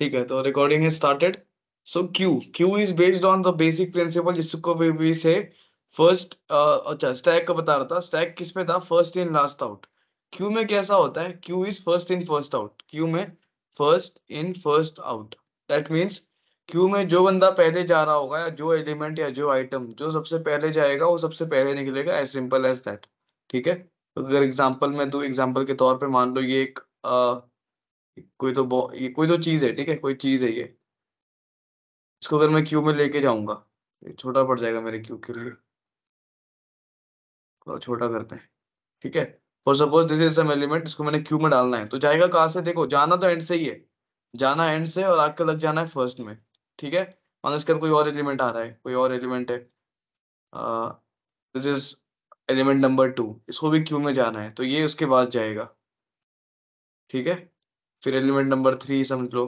ठीक है तो recording is started so queue queue is based on the basic principle जिसको भी से फर्स्ट uh, अच्छा स्टैक का बता रहा था स्टैक किस में था first in last out queue में कैसा होता है queue is first in first out queue में first in first out that means queue में जो बंदा पहले जा रहा होगा या जो एलिमेंट या जो आइटम जो सबसे पहले जाएगा वो सबसे पहले निकलेगा एज सिंपल एज दैट ठीक है अगर एग्जाम्पल मैं दो एग्जाम्पल के तौर पर मान लो ये एक uh, कोई तो ये कोई तो चीज है ठीक है कोई चीज है ये इसको अगर मैं क्यू में लेके जाऊंगा छोटा पड़ जाएगा मेरे क्यू के लिए छोटा करते हैं ठीक है for suppose this is some element इसको मैंने क्यू में डालना है तो जाएगा कहाँ से देखो जाना तो एंड से ही है जाना एंड से और आग लग जाना है फर्स्ट में ठीक है मान इसके कोई और एलिमेंट आ रहा है कोई और एलिमेंट है this is element number two इसको भी क्यू में जाना है तो ये उसके बाद जाएगा ठीक है फिर एलिमेंट नंबर थ्री समझ लो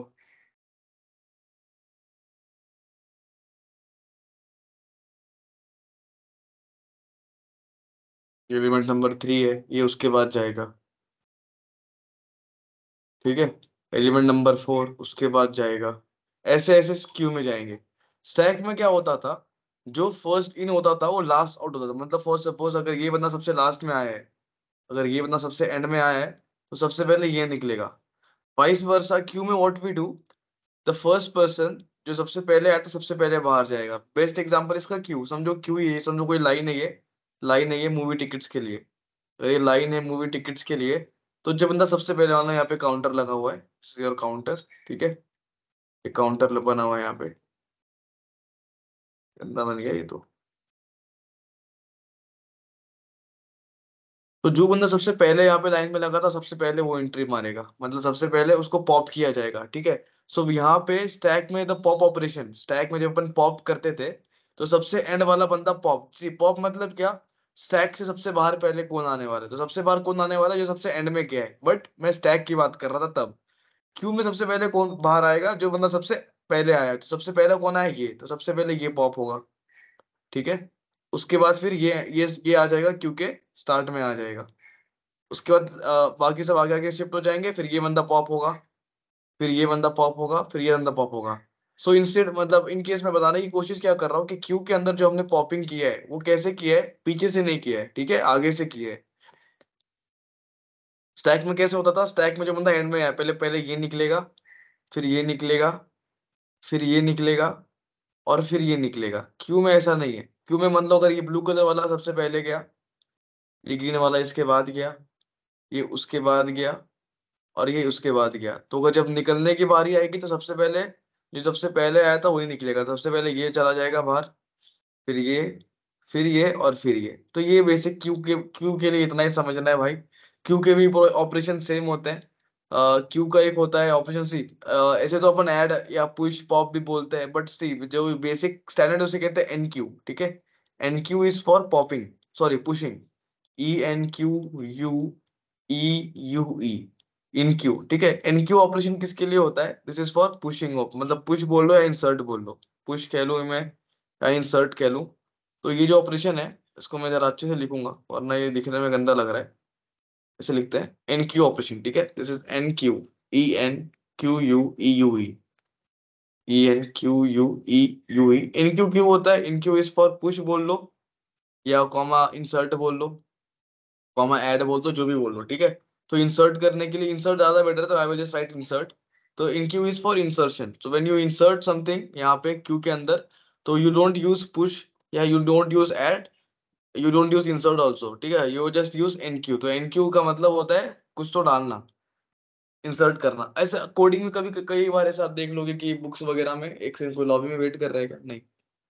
एलिमेंट नंबर थ्री है ये उसके बाद जाएगा ठीक है एलिमेंट नंबर फोर उसके बाद जाएगा ऐसे ऐसे क्यू में जाएंगे स्टैक में क्या होता था जो फर्स्ट इन होता था वो लास्ट आउट होता था मतलब फर्स्ट सपोज अगर ये बंदा सबसे लास्ट में आया है अगर ये बंदा सबसे एंड में आया है तो सबसे पहले ये निकलेगा वाइस वर्सा क्यू में what we do the first person जो सबसे पहले आया था सबसे पहले बाहर जाएगा बेस्ट एग्जाम्पल इसका क्यू समझो क्यू ये समझो कोई लाइन है ये लाइन है ये मूवी टिकट्स के लिए ये लाइन है मूवी टिकट्स के लिए तो जो तो बंदा सबसे पहले आना यहाँ पे काउंटर लगा हुआ है योर काउंटर ठीक है एक काउंटर बना हुआ है यहाँ पे बन गया ये तो तो जो बंदा सबसे पहले यहाँ पे लाइन में लगा था सबसे पहले वो एंट्री मारेगा मतलब सबसे पहले उसको पॉप किया जाएगा ठीक है सो यहाँ पे स्टैक में द पॉप ऑपरेशन स्टैक में जब अपन पॉप करते थे तो सबसे एंड वाला बंदा पॉप सी पॉप मतलब क्या स्टैक से सबसे बाहर पहले कौन आने वाला है तो सबसे बाहर कौन आने वाला है जो सबसे एंड में क्या है बट मैं स्टैक की बात कर रहा था तब क्यू में सबसे पहले कौन बाहर आएगा जो बंदा सबसे पहले आया तो सबसे पहले कौन आया ये तो सबसे पहले ये पॉप होगा ठीक है उसके बाद फिर ये ये ये आ जाएगा क्योंकि स्टार्ट में आ जाएगा उसके बाद बाकी सब आगे आगे शिफ्ट हो जाएंगे फिर ये बंदा पॉप होगा फिर ये बंदा पॉप होगा फिर ये बंदा पॉप होगा सो so इंस्टेड मतलब इन केस में बताने की कोशिश क्या कर रहा हूँ कि क्यू के अंदर जो हमने पॉपिंग किया है वो कैसे किया है पीछे से नहीं किया है ठीक है आगे से किया है स्टैक में कैसे होता था स्टैक में जो बंदा एंड में आया पहले पहले ये निकलेगा फिर ये निकलेगा फिर ये निकलेगा और फिर ये निकलेगा क्यू में ऐसा नहीं है क्यू में मतलब अगर ये ब्लू कलर वाला सबसे पहले गया ये ग्रीन वाला इसके बाद गया ये उसके बाद गया और ये उसके बाद गया तो अगर जब निकलने की बारी आएगी तो सबसे पहले जो सबसे पहले आया था वही निकलेगा सबसे पहले ये चला जाएगा बाहर फिर ये फिर ये और फिर ये तो ये बेसिक क्यू के क्यू के लिए इतना ही समझना है भाई क्यू के भी ऑपरेशन सेम होते हैं क्यू का एक होता है ऑपरेशन सी ऐसे तो अपन ऐड या पुश पॉप भी बोलते हैं बट सी जो बेसिक स्टैंडर्ड उसे कहते हैं एन क्यू ठीक है enqueue is for popping sorry pushing E N Q U E U E enqueue ठीक है एन क्यू ऑपरेशन किसके लिए होता है this is for pushing of मतलब पुश बोल लो या इंसर्ट बोल लो पुश कह लूँ मैं या इंसर्ट कह लू तो ये जो ऑपरेशन है इसको मैं जरा अच्छे से लिखूंगा वरना ये दिखने में गंदा लग रहा है इसे लिखते हैं एन क्यू ऑपरेशन ठीक है this is enqueue E N Q U E U E E N Q U E U E enqueue queue होता है enqueue is for push बोल लो या कॉमा इंसर्ट बोल लो comma add बोल दो जो भी बोल दो ठीक है तो इंसर्ट करने के लिए इंसर्ट ज्यादा बेटर तो I will just write insert तो enqueue is for insertion so when you insert something यहाँ पे क्यू के अंदर तो यू डोंट यूज पुश या you don't use add you don't use insert also ठीक है you just use enqueue तो एन क्यू का मतलब होता है कुछ तो डालना इंसर्ट करना ऐसा कोडिंग में कभी कई बार ऐसा आप देख लोगे कि बुक्स वगैरह में एक से कोई लॉबी में वेट कर रहेगा नहीं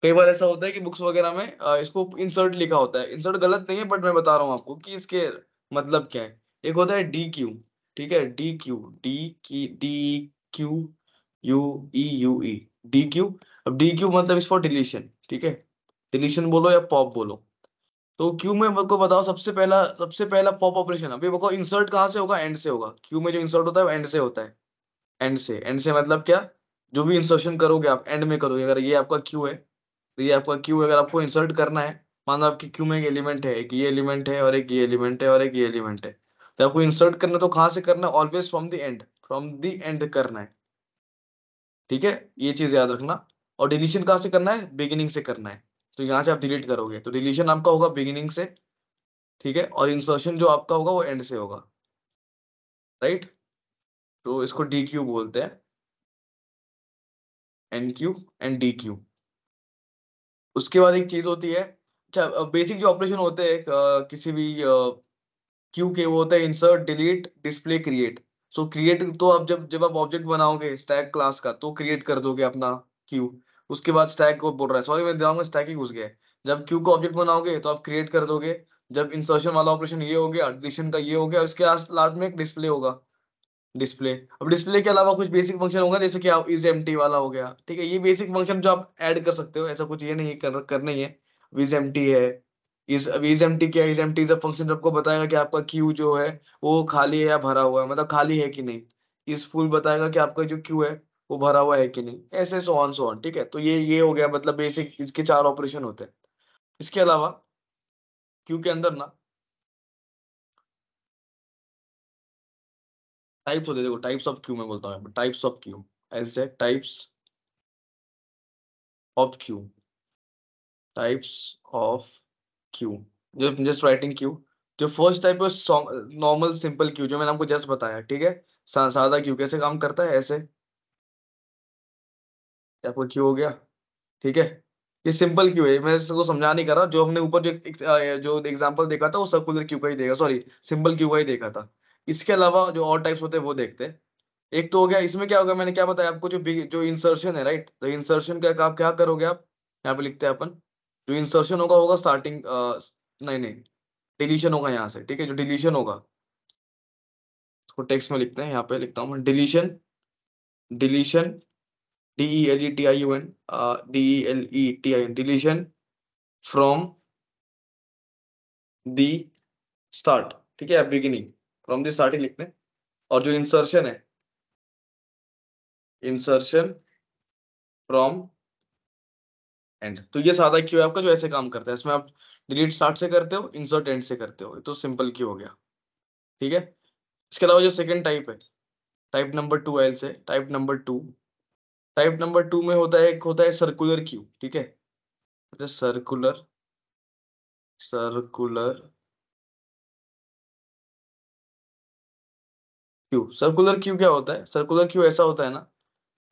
कई बार ऐसा होता है कि बुक्स वगैरह में इसको इंसर्ट लिखा होता है इंसर्ट गलत नहीं है बट मैं बता रहा हूँ आपको कि इसके मतलब क्या है एक होता है डी क्यू ठीक है डी क्यू डी की D Q U E U E dequeue अब डी क्यू मतलब इस फॉर डिलीशन ठीक है डिलीशन बोलो या पॉप बोलो तो क्यू में मेरे को बताओ सबसे पहला सबसे पहला पॉप ऑपरेशन अभी देखो इंसर्ट कहाँ से होगा एंड से होगा क्यू में जो इंसर्ट होता है वो एंड से होता है एंड से एंड से मतलब क्या जो भी इंसर्शन करोगे आप एंड में करोगे अगर ये आपका क्यू है तो ये आपका क्यू अगर आपको इंसर्ट करना है मान लो आपकी क्यू में एक एलिमेंट है एक ये एलिमेंट है और एक ये एलिमेंट है और एक ये एलिमेंट है तो आपको इंसर्ट करना तो कहाँ से करना है always from the end from the end करना है ठीक है ये चीज याद रखना और डिलीशन कहाँ से करना है बिगिनिंग से करना है तो यहाँ से आप डिलीट करोगे तो डिलीशन आपका होगा बिगिनिंग से ठीक है और इंसर्शन जो आपका होगा वो एंड से होगा राइट तो इसको डी क्यू बोलते हैं enqueue and dequeue उसके बाद एक चीज होती है अच्छा बेसिक जो ऑपरेशन होते हैं किसी भी क्यू के वो होता है insert delete display create so create तो आप जब जब आप ऑब्जेक्ट बनाओगे स्टैक क्लास का तो क्रिएट कर दोगे अपना क्यू उसके बाद स्टैक को बोल रहा है सॉरी मेरे दिमाग में स्टैक ही घुस गया जब क्यू को ऑब्जेक्ट बनाओगे तो आप क्रिएट कर दोगे जब इंसर्शन वाला ऑपरेशन ये हो गया एडिशन का ये हो गया उसके लास्ट में एक डिस्प्ले होगा डिस्प्ले अब डिस्प्ले के अलावा कुछ बेसिक फंक्शन होगा जैसे कि आप इज एम वाला हो गया ठीक है ये बेसिक फंक्शन जो आप ऐड कर सकते हो ऐसा कुछ ये नहीं कर, कर नहीं है विज एम है इस अब इज एम क्या इज एम टी फंक्शन आपको बताएगा कि आपका क्यू जो है वो खाली है या भरा हुआ है मतलब खाली है कि नहीं इस फुल बताएगा कि आपका जो क्यू है वो भरा हुआ है कि नहीं ऐसे सो ऑन सो ऑन ठीक है तो ये ये हो गया मतलब बेसिक इसके चार ऑपरेशन होते हैं इसके अलावा क्यू के अंदर ना टाइप्स होते देखो टाइप्स ऑफ क्यू मैं बोलता हूँ टाइप्स ऑफ क्यू ऐसे types of queue types of queue जो जस्ट राइटिंग क्यू जो फर्स्ट टाइप है नॉर्मल सिंपल क्यू जो मैंने आपको जस्ट बताया ठीक है सा, सादा क्यू कैसे काम करता है ऐसे आपको क्यू हो गया ठीक है ये सिंपल क्यू है मैं इसको समझा नहीं कर रहा जो हमने ऊपर जो एक, जो एग्जांपल देखा था वो सर्कुलर क्यू का ही देगा सॉरी सिंपल क्यू का ही देखा था इसके अलावा जो और टाइप्स होते हैं वो देखते हैं एक तो हो गया इसमें क्या होगा मैंने क्या बताया आपको जो जो इंसर्शन है राइट तो इंसर्शन का आप क्या करोगे आप यहाँ पे लिखते हैं अपन जो इंसर्शन होगा होगा स्टार्टिंग नहीं नहीं डिलीशन होगा यहाँ से ठीक है जो डिलीशन होगा उसको टेक्स्ट में लिखते हैं यहाँ पे लिखता हूँ deletion deletion D E L E T I U N D E L E T I N deletion from the start ठीक है बिगिनिंग फ्रॉम दिस आर्टिकल लिखते हैं और जो इंसर्शन है इंसर्शन फ्रॉम एंड तो ये सादा क्यों है आपका जो ऐसे काम करता है इसमें आप डिलीट स्टार्ट से करते हो इंसर्ट एंड से करते हो तो सिंपल क्यों हो गया ठीक है इसके अलावा जो सेकेंड टाइप है टाइप नंबर टू एल से type number two type number two में होता है एक होता है सर्कुलर क्यू ठीक है सर्कुलर मतलब सर्कुलर क्यू सर्कुलर क्यू क्या होता है सर्कुलर क्यू ऐसा होता है ना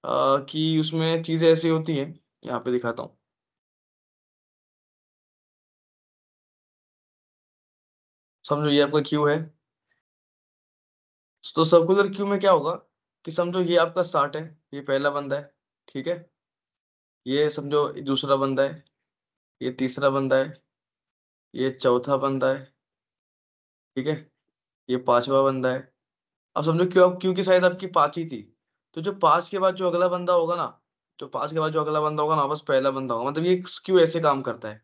आ, कि उसमें चीजें ऐसी होती है यहाँ पे दिखाता हूँ समझो ये आपका क्यू है तो सर्कुलर क्यू में क्या होगा कि समझो ये आपका स्टार्ट है ये पहला बंदा है ठीक है ये समझो दूसरा बंदा है ये तीसरा बंदा है ये चौथा बंदा है ठीक है ये पांचवा बंदा है अब समझो क्यों क्यू क्यू की साइज आपकी पाँच ही थी तो जो पाँच के बाद जो अगला बंदा होगा ना जो पाँच के बाद जो अगला बंदा होगा ना बस पहला बंदा होगा मतलब ये क्यू ऐसे काम करता है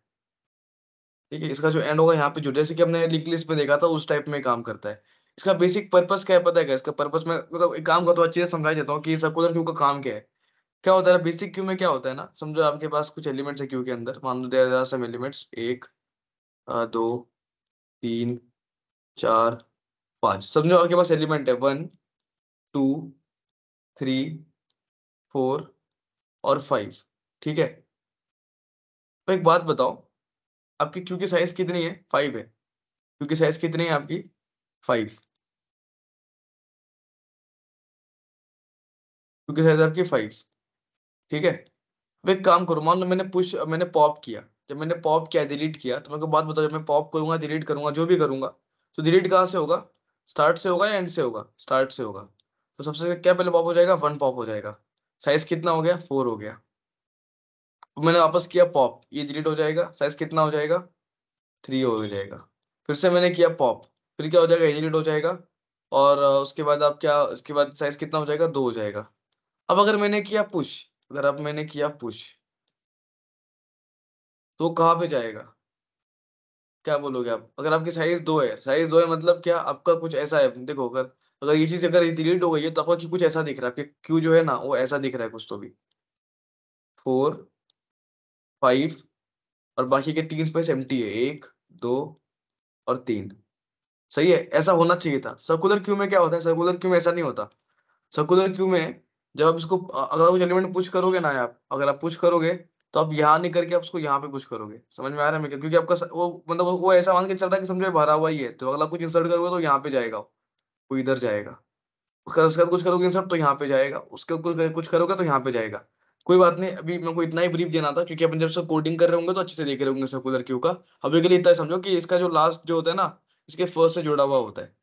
ठीक है इसका जो एंड होगा यहाँ पे जुड़ जैसे कि हमने लिंक लिस्ट में देखा था उस टाइप में काम करता है इसका बेसिक पर्पस क्या है पता है इसका पर्पस में मतलब एक काम का तो अच्छे से समझा देता हूँ कि सर्कुलर क्यू का काम क्या है क्या होता है बेसिक क्यू में क्या होता है ना समझो आपके पास कुछ एलिमेंट्स है क्यू के अंदर मान लो देर एलिमेंट्स एक दो तीन चार पांच समझो आपके पास एलिमेंट है वन टू थ्री फोर और फाइव ठीक है तो एक बात बताओ आपकी क्यू की साइज कितनी है फाइव है क्यू की साइज कितनी है आपकी फाइव क्यू की साइज आपकी फाइव ठीक है अब एक काम करो मान लो मैंने पुश मैंने पॉप किया जब मैंने पॉप किया डिलीट किया तो मेरे को बात बताओ जब मैं पॉप करूंगा डिलीट करूंगा जो भी करूंगा तो डिलीट कहाँ से होगा स्टार्ट से होगा या एंड से होगा स्टार्ट से होगा तो सबसे क्या पहले पॉप हो जाएगा वन पॉप हो जाएगा साइज कितना हो गया फोर हो गया तो मैंने वापस किया पॉप ये डिलीट हो जाएगा साइज कितना हो जाएगा थ्री हो जाएगा फिर से मैंने किया पॉप फिर क्या हो जाएगा ये डिलीट हो जाएगा और उसके बाद आप क्या उसके बाद साइज कितना हो जाएगा दो हो जाएगा अब अगर मैंने किया पुश अगर अब मैंने किया पुश तो कहाँ पे जाएगा क्या बोलोगे आप? अगर आपकी साइज़ दो है, साइज़ दो है मतलब क्या आपका कुछ ऐसा है देखो अगर अगर ये चीज़ अगर डिलीट हो गई है तो आपका कुछ ऐसा दिख रहा है, आपके क्यू जो है ना वो ऐसा दिख रहा है कुछ तो भी। फोर फाइव और बाकी के तीन स्पेस एम है एक दो और तीन सही है? ऐसा होना चाहिए था। सर्कुलर क्यू में क्या होता है? सर्कुलर क्यू में ऐसा नहीं होता। सर्कुलर क्यू में जब आप इसको अगर कुछ एलिमेंट पुश करोगे ना आप, अगर आप पुश करोगे तो आप यहाँ नहीं करके आप उसको यहाँ पे पुश करोगे समझ में आ रहा है क्योंकि आपका वो मतलब वो ऐसा मान के चल रहा है कि समझो भरा हुआ ही है तो अगला कुछ इंसर्ट करोगे तो यहाँ पे जाएगा वो इधर जाएगा उसके कुछ करोगे इंसर्ट तो यहाँ पे जाएगा उसके कुछ करोगे तो यहाँ पे जाएगा कोई बात नहीं अभी मेरे को इतना ही ब्रीफ देना था क्योंकि अपन जब से कोडिंग कर रहे होंगे तो अच्छे से देख रहे होंगे सर्कुलर क्यू का अभी के लिए इतना समझो कि इसका जो लास्ट जो होता है ना इसके फर्स्ट से जुड़ा हुआ होता है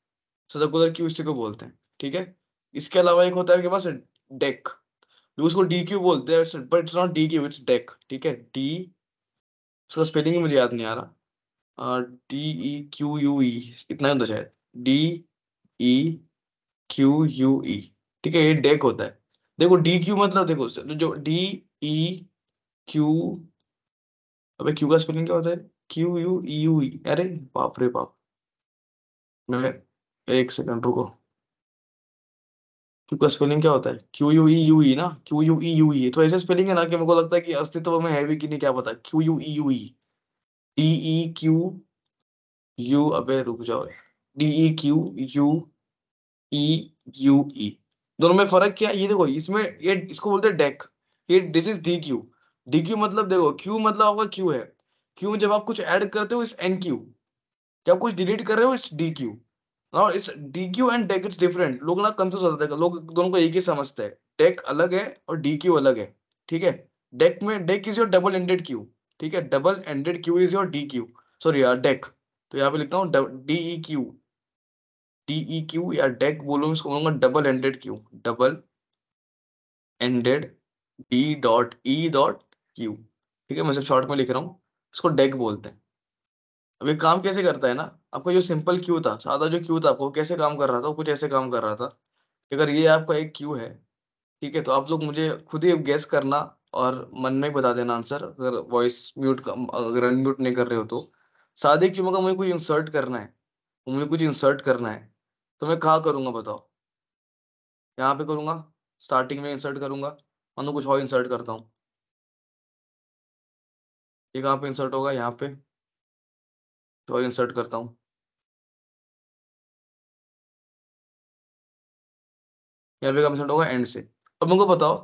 सर्कुलर क्यू इसी को बोलते हैं ठीक है इसके अलावा एक होता है आपके पास डेक उसको डी क्यू बोलते हैं but it's not dequeue it's deck ठीक है डी उसका स्पेलिंग मुझे याद नहीं आ रहा D E Q U E इतना होता शायद D E Q U E ठीक है ये डेक e होता है देखो डी क्यू मतलब देखो तो जो डी ई क्यू अबे क्यू का स्पेलिंग क्या होता है Q U E U E अरे बाप रे बाप मैं एक सेकंड रुको का स्पेलिंग क्या होता है क्यू यू ई यू ना क्यू यू ई यू तो ऐसे स्पेलिंग है ना कि मेरे को लगता है कि अस्तित्व में है भी कि नहीं क्या पता Q U E U D E Q U अबे रुक जाओ D E Q U E U E दोनों में फर्क क्या ये देखो इसमें ये इसको बोलते हैं डेक ये this is D Q D Q मतलब देखो क्यू मतलब आपका क्यू है क्यू जब आप कुछ ऐड करते हो इस एन क्यू जब कुछ डिलीट कर रहे हो इस डी क्यू ना इस DQ and deck it's different लोग ना कंफ्यूज हो जाते हैं लोग दोनों को एक ही समझते हैं टेक अलग है और डीक्यू e अलग है ठीक है डेक में deque is your double ended queue ठीक है double ended queue is your D Q sorry deque तो यहाँ पे लिखता हूँ डीई क्यू डीई क्यू या डेक e बोलूँ इसको बोलूंगा double ended queue double ended D dot E dot Q ठीक है मैं सिर्फ शॉर्ट में लिख रहा हूँ इसको डेक e बोलते हैं अब ये काम कैसे करता है ना आपका जो सिंपल क्यू था सादा जो क्यू था आपको कैसे काम कर रहा था कुछ ऐसे काम कर रहा था अगर ये आपका एक क्यू है ठीक है तो आप लोग मुझे खुद ही गैस करना और मन में बता देना आंसर अगर वॉइस म्यूट अगर अनम्यूट नहीं कर रहे हो तो सादे क्यू का मुझे कुछ इंसर्ट करना है मुझे कुछ इंसर्ट करना है तो मैं कहाँ करूँगा बताओ यहाँ पे करूँगा स्टार्टिंग में इंसर्ट करूँगा मैं कुछ और इंसर्ट करता हूँ ये कहाँ पे इंसर्ट होगा यहाँ पे तो इंसर्ट करता हूं यहाँ पे कंसर्ट होगा एंड से अब मुझे बताओ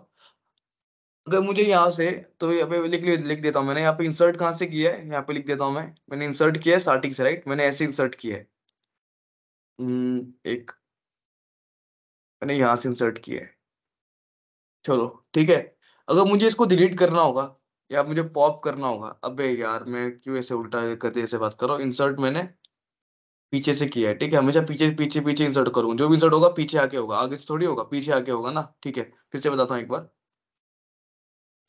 अगर मुझे यहाँ से तो यहाँ पे लिख लिख देता हूँ मैंने यहाँ पे इंसर्ट कहाँ से किया है यहाँ पे लिख देता हूँ मैं मैंने इंसर्ट किया है स्टार्टिंग से राइट मैंने ऐसे इंसर्ट किया है हम्म, एक मैंने यहाँ से इंसर्ट किया है चलो ठीक है अगर मुझे इसको डिलीट करना होगा या मुझे पॉप करना होगा अबे यार मैं क्यों ऐसे उल्टा गति ऐसे बात कर रहा हूँ इंसर्ट मैंने पीछे से किया है ठीक है हमेशा पीछे पीछे पीछे इंसर्ट करूँ जो भी इंसर्ट होगा पीछे आके होगा आगे से थोड़ी होगा पीछे आके होगा ना ठीक है फिर से बताता हूँ एक बार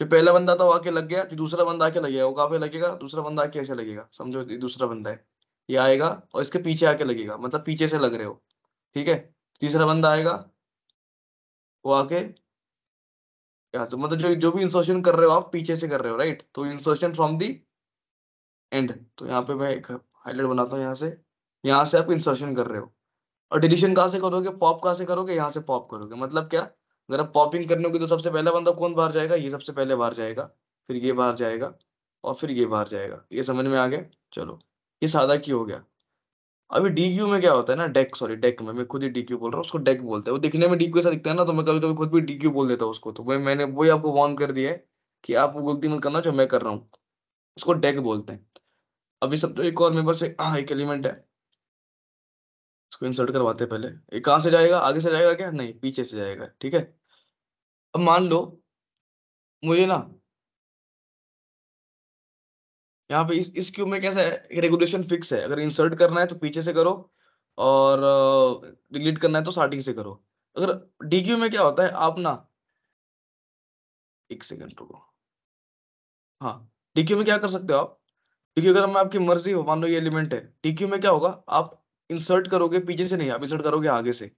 जो पहला बंदा था वो आके लग गया जो दूसरा बंदा आके लगेगा वो कहाँ पे लगेगा दूसरा बंदा आके ऐसे लगेगा समझो ये दूसरा बंदा है ये आएगा और इसके पीछे आके लगेगा मतलब पीछे से लग रहे हो ठीक है तीसरा बंदा आएगा वो आके या तो मतलब जो जो भी इंसर्शन कर रहे हो आप पीछे से कर रहे हो राइट तो इंसर्शन फ्रॉम दी एंड तो यहाँ पे मैं एक हाईलाइट बनाता हूँ यहाँ से यहाँ से आप इंसर्शन कर रहे हो और डिलीशन कहाँ से करोगे पॉप कहाँ से करोगे यहाँ से पॉप करोगे मतलब क्या अगर आप पॉपिंग करने होगी तो सबसे पहले बंदा कौन बाहर जाएगा ये सबसे पहले बाहर जाएगा फिर ये बाहर जाएगा और फिर ये बाहर जाएगा ये समझ में आ गया चलो ये सादा की हो गया अभी डीक्यू में क्या होता है ना डेक सॉरी डेक में मैं खुद ही डीक्यू बोल रहा हूँ उसको डेक बोलते हैं वो दिखने में डीक्यू ऐसा दिखता है ना तो मैं कभी कभी खुद भी डीक्यू बोल देता हूँ उसको तो मैं मैंने वही आपको वॉर्न कर दिया है कि आप वो गलती मत करना जो मैं कर रहा हूँ उसको डेक बोलते हैं अभी सब तो एक और मेरे पास एक हाँ, एलिमेंट है इसको इंसर्ट करवाते पहले ये कहाँ से जाएगा आगे से जाएगा क्या नहीं पीछे से जाएगा ठीक है अब मान लो मुझे ना यहाँ पे इस इस क्यूब में कैसा है रेगुलेशन फिक्स है अगर इंसर्ट करना है तो पीछे से करो और डिलीट करना है तो स्टार्टिंग से करो अगर डी क्यू में क्या होता है आप ना एक सेकंड रुको हाँ डी क्यू में क्या कर सकते हो आप डी क्यू अगर मैं आपकी मर्जी हो मान लो ये एलिमेंट है डी क्यू में क्या होगा आप इंसर्ट करोगे पीछे से नहीं आप इंसर्ट करोगे आगे से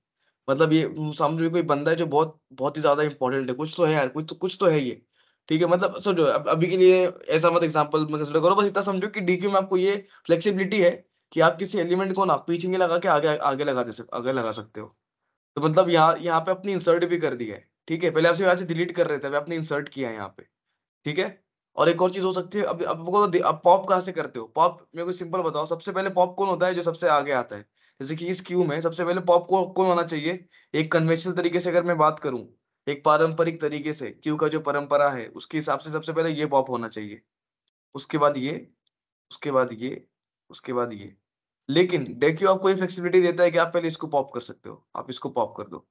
मतलब ये समझो कोई बंदा है जो बहुत बहुत ही ज्यादा इंपॉर्टेंट है कुछ तो है यार कुछ तो कुछ तो है ये ठीक है मतलब समझो अभी के लिए ऐसा मत एग्जाम्पल मतलब करो बस इतना समझो कि डीक्यू में आपको ये फ्लेक्सिबिलिटी है कि आप किसी एलिमेंट को ना पीछे नहीं लगा के आगे आगे लगा दे सक आगे लगा सकते हो तो मतलब यहाँ यहाँ पे अपनी इंसर्ट भी कर दिया है ठीक है पहले आपसे यहाँ से डिलीट कर रहे थे अभी आपने इंसर्ट किया है यहाँ पे ठीक है और एक और चीज हो सकती है अब आपको तो आप पॉप कहाँ से करते हो पॉप मेरे को सिंपल बताओ सबसे पहले पॉप कौन होता है जो सबसे आगे आता है जैसे कि इस क्यू में सबसे पहले पॉप कौन होना चाहिए एक कन्वेंशनल तरीके से अगर मैं बात करूँ एक पारंपरिक तरीके से क्यू का जो परंपरा है उसके हिसाब से सबसे पहले ये पॉप होना चाहिए उसके बाद ये उसके बाद ये उसके बाद ये लेकिन डेक्यू आपको ये फ्लेक्सिबिलिटी देता है कि आप पहले इसको पॉप कर सकते हो आप इसको पॉप कर दो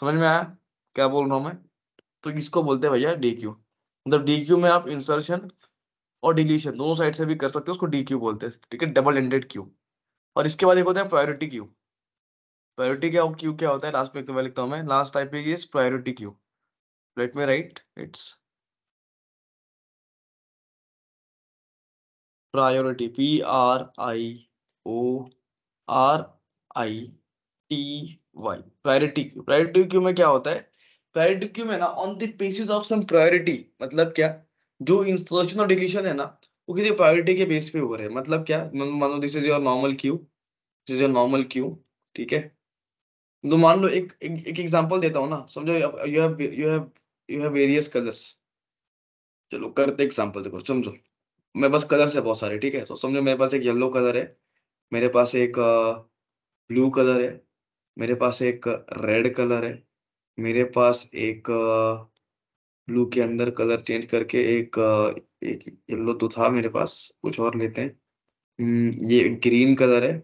समझ में आया क्या बोल रहा हूं मैं तो इसको बोलते हैं भैया डी क्यू मतलब डी क्यू में आप इंसर्शन और डिलीशन दोनों साइड से भी कर सकते हो उसको डी क्यू बोलते हैं ठीक है डबल एंडेड क्यू और इसके बाद एक होता है प्रायोरिटी क्यू प्रायोरिटी क्या क्यू क्या होता है लास्ट में तो मैं लिखता हूँ मैं last IP is priority queue let me write it's priority P R I O R I T Y priority queue priority queue में क्या होता है प्रायोरिटी क्यू में ना on the basis of some priority मतलब क्या जो इंसर्शन और डिलीशन है ना वो किसी प्रायोरिटी के बेस पे हो रहे हैं मतलब क्या मानो this is your normal queue this is your normal queue ठीक है तो मान लो एक एक एग्जांपल देता हूँ ना समझो you have you have you have various colours चलो करते एग्जांपल देखो समझो मेरे पास कलर्स है बहुत सारे ठीक है तो समझो मेरे पास एक येलो कलर है मेरे पास एक ब्लू कलर है मेरे पास एक रेड कलर है मेरे पास एक ब्लू के अंदर कलर चेंज करके एक एक येलो तो था मेरे पास कुछ और लेते हैं हम्म, ये ग्रीन कलर है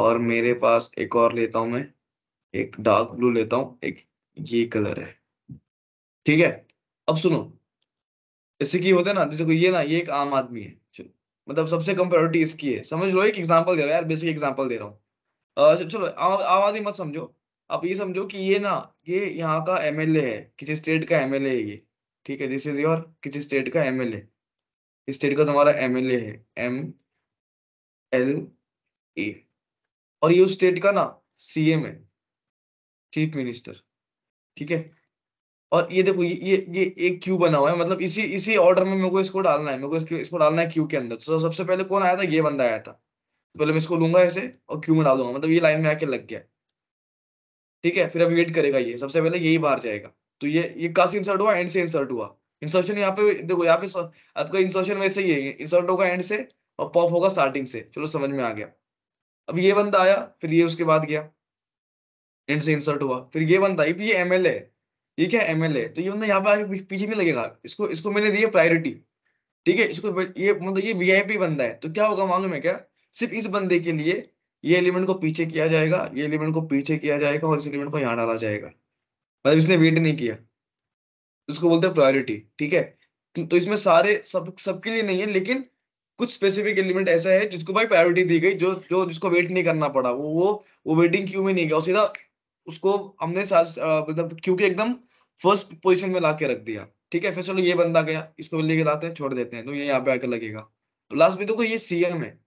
और मेरे पास एक और लेता हूँ मैं एक डार्क ब्लू लेता हूँ एक ये कलर है ठीक है अब सुनो इससे की होता है ना जैसे कोई ये ना ये एक आम आदमी है चलो मतलब सबसे कम प्रायोरिटी इसकी है समझ लो एक एग्जाम्पल दे रहा यार बेसिक एग्जाम्पल दे रहा हूँ चलो आम आदमी मत समझो आप ये समझो कि ये ना ये यहाँ का एमएलए है किसी स्टेट का एमएलए है ये ठीक है दिस इज योर किसी स्टेट का एमएलए स्टेट का तुम्हारा एमएलए है एम एल ए और ये उस स्टेट का ना सीएम है चीफ मिनिस्टर ठीक है और ये देखो ये ये एक क्यू बना हुआ है मतलब इसी इसी ऑर्डर में मेरे को इसको डालना है मेरे को इसको, इसको डालना है क्यू के अंदर तो सबसे पहले कौन आया था ये बंदा आया था तो पहले मैं इसको लूंगा ऐसे और क्यू में डालूंगा मतलब ये लाइन में आके लग गया ठीक है फिर अब वेट करेगा ये सबसे पहले यही बाहर जाएगा तो ये ये कहा इंसर्ट हुआ एंड से इंसर्ट हुआ इंसर्शन यहाँ पे देखो यहाँ पे आपका इंसर्शन वैसे ही है इंसर्ट होगा एंड से और पॉप होगा स्टार्टिंग से चलो समझ में आ गया अब ये बंदा आया फिर ये उसके बाद गया एंड से इंसर्ट हुआ फिर ये बनता है ये एमएलए ये क्या एम तो ये बंदा यहाँ पे पीछे भी लगेगा इसको इसको मैंने दी है प्रायोरिटी ठीक है इसको ये मतलब ये वीआईपी बंदा है तो क्या होगा मालूम है क्या सिर्फ इस बंदे के लिए ये एलिमेंट को पीछे किया जाएगा ये एलिमेंट को पीछे किया जाएगा और इस एलिमेंट को यहाँ डाला जाएगा मतलब इसने वेट नहीं किया उसको बोलते हैं प्रायोरिटी ठीक है तो इसमें सारे सब सबके लिए नहीं है लेकिन कुछ स्पेसिफिक एलिमेंट ऐसा है जिसको भाई प्रायोरिटी दी गई जो जो जिसको वेट नहीं करना पड़ा वो वो वो वेटिंग क्यू में नहीं गया सीधा उसको हमने मतलब क्योंकि एकदम फर्स्ट पोजिशन में ला के रख दिया ठीक है फिर चलो ये बंदा गया इसको लेके लाते हैं छोड़ देते हैं तो ये यहाँ पे आकर लगेगा लास्ट में देखो ये सीएम है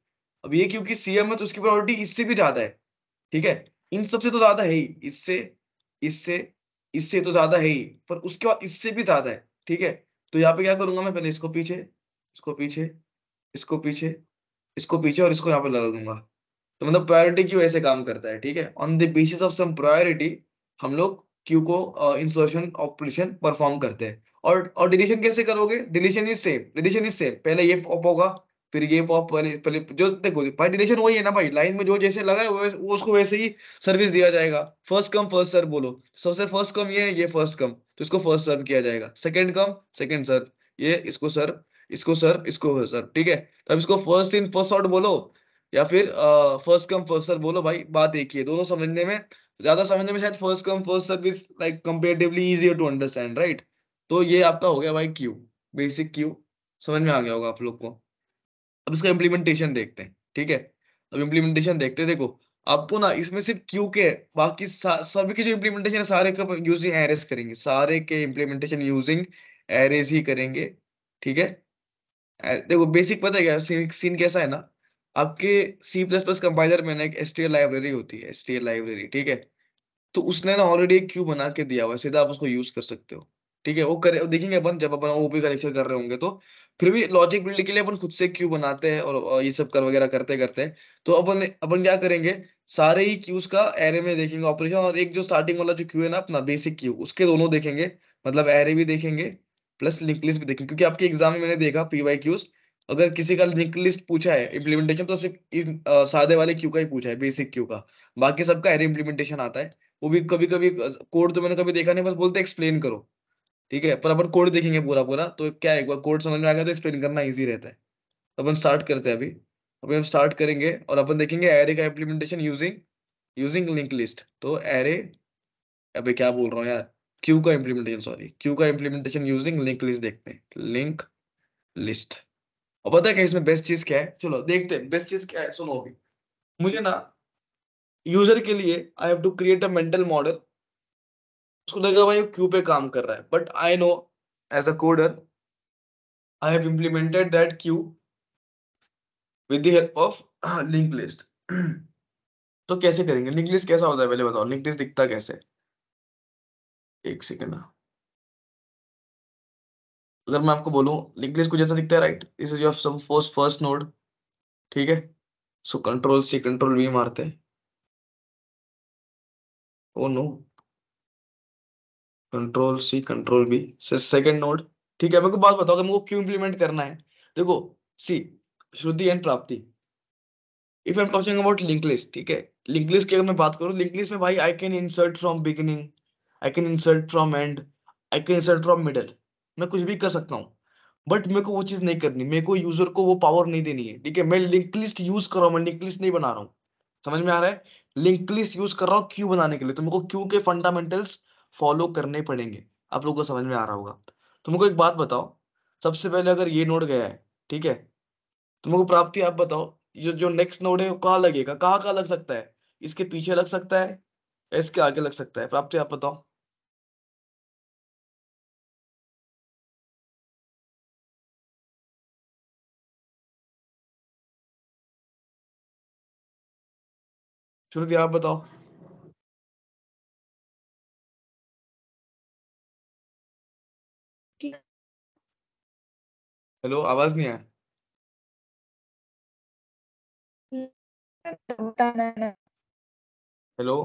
अब ये क्योंकि सीएम है तो उसकी प्रायोरिटी इससे भी ज्यादा है ठीक है इन सबसे तो ज्यादा है ही इससे इससे इससे तो ज्यादा है ही पर उसके बाद इससे भी ज्यादा है ठीक है तो यहाँ पे क्या करूंगा मैं पहले इसको पीछे इसको पीछे इसको पीछे इसको पीछे और इसको यहाँ पे लगा दूंगा तो मतलब प्रायोरिटी क्यों ऐसे काम करता है ठीक है on the basis of some priority हम लोग क्यू को इंसर्शन ऑपरेशन परफॉर्म करते हैं और और डिलीशन कैसे करोगे deletion is same deletion is same पहले ये पॉप होगा फिर ये पॉप पहले पहले जो देखो भाई डिलीशन वही है ना भाई लाइन में जो जैसे लगा है वो उसको वैसे ही सर्विस दिया जाएगा फर्स्ट कम फर्स्ट सर्व बोलो सबसे फर्स्ट कम ये है ये फर्स्ट कम तो इसको फर्स्ट सर्व किया जाएगा सेकंड कम सेकंड सर्व ये इसको सर्व इसको सर्व इसको सर्व ठीक है तो अब इसको फर्स्ट इन फर्स्ट आउट बोलो या फिर फर्स्ट कम फर्स्ट सर बोलो भाई बात एक ही है दोनों समझने में ज्यादा समझने में शायद first come first serve like comparatively easier to understand right तो ये आपका हो गया भाई क्यू बेसिक क्यू समझ में आ गया होगा आप लोग को अब इसका इम्प्लीमेंटेशन देखते हैं ठीक है अब इम्प्लीमेंटेशन देखते देखो आपको ना इसमें सिर्फ क्यू के बाकी सभी के जो इम्प्लीमेंटेशन है सारे का यूजिंग एरेस करेंगे सारे के इम्प्लीमेंटेशन यूजिंग एरेस ही करेंगे ठीक है देखो बेसिक पता है क्या सीन कैसा है ना आपके सी प्लस प्लस कंपाइलर में ना एक एस लाइब्रेरी होती है एस लाइब्रेरी ठीक है तो उसने ना ऑलरेडी एक क्यू बना के दिया हुआ है सीधा आप उसको यूज कर सकते हो ठीक है वो करे देखेंगे अपन जब अपन ओपी का लेक्चर कर रहे होंगे तो फिर भी लॉजिक बिल्ड के लिए अपन खुद से क्यू बनाते हैं और ये सब कर वगैरह करते करते हैं तो अपन अपन क्या करेंगे सारे ही क्यूज का एरे में देखेंगे ऑपरेशन और एक जो स्टार्टिंग वाला जो क्यू है ना अपना बेसिक क्यू उसके दोनों देखेंगे मतलब एरे भी देखेंगे प्लस लिंक लिस्ट भी देखेंगे क्योंकि आपके एग्जाम में मैंने देखा पी वाई क्यूज अगर किसी का लिंक लिस्ट पूछा है इम्प्लीमेंटेशन तो सिर्फ इस सादे वाले क्यू का ही पूछा है बेसिक क्यू का बाकी सबका एरे इम्प्लीमेंटेशन आता है वो भी कभी कभी कोड तो मैंने कभी देखा नहीं बस बोलते एक्सप्लेन करो ठीक है पर अपन कोड देखेंगे पूरा पूरा तो क्या है एक बार कोड समझ में आ गया तो एक्सप्लेन करना ईजी रहता है अपन स्टार्ट करते हैं अभी अभी हम स्टार्ट करेंगे और अपन देखेंगे एरे का implementation using using link list तो एरे अभी क्या बोल रहा हूँ यार क्यू का इम्प्लीमेंटेशन सॉरी क्यू का इम्प्लीमेंटेशन यूजिंग लिंक लिस्ट देखते हैं लिंक लिस्ट और पता है इसमें बेस्ट चीज क्या है चलो देखते हैं बेस्ट चीज क्या है सुनो अभी मुझे ना यूजर के लिए I have to create a mental model उसको लगेगा भाई क्यू पे काम कर रहा है but I know as a coder I have implemented that queue with the help of link list तो कैसे करेंगे लिंक लिस्ट कैसा होता है पहले बताओ लिंक लिस्ट दिखता कैसे एक सेकेंड अगर मैं आपको बोलूं लिंक लिस्ट कुछ ऐसा दिखता है right this is your some first first node ठीक है so control C control V मारते हैं oh no control C control B second node ठीक है मेरे को बात बताओ तो मुझे क्यों इंप्लीमेंट करना है देखो see Shruti and Prapti if I am talking about link list ठीक है लिंक लिस्ट की अगर मैं बात करूं लिंक लिस्ट में भाई I can insert from beginning I can insert from end I can insert from middle मैं कुछ भी कर सकता हूँ बट मेरे को वो चीज नहीं करनी मेरे को यूजर को वो पावर नहीं देनी है ठीक है मैं लिंक लिस्ट यूज कर रहा हूँ मैं लिंक लिस्ट नहीं बना रहा हूँ समझ में आ रहा है लिंक लिस्ट यूज कर रहा हूँ क्यू बनाने के लिए तो मेरे को क्यू के फंडामेंटल्स फॉलो करने पड़ेंगे आप लोगों को समझ में आ रहा होगा तो मेरे को एक बात बताओ सबसे पहले अगर ये नोड गया है ठीक है तो मेरे को प्राप्ति आप बताओ जो जो नेक्स्ट नोड है कहाँ लगेगा कहाँ कहाँ लग सकता है इसके पीछे लग सकता है इसके आगे लग सकता है प्राप्ति आप बताओ श्रुति आप बताओ हेलो आवाज नहीं आया हेलो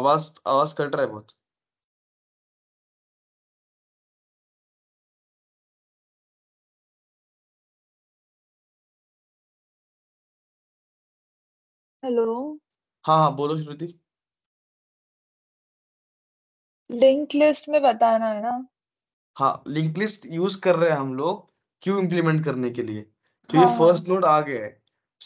आवाज आवाज कट रहा है बहुत हेलो हाँ हाँ बोलो श्रुति लिंक लिस्ट में बताना है ना हाँ लिंक लिस्ट यूज कर रहे हैं हम लोग क्यों इम्प्लीमेंट करने के लिए क्योंकि हाँ फर्स्ट नोड आ गया है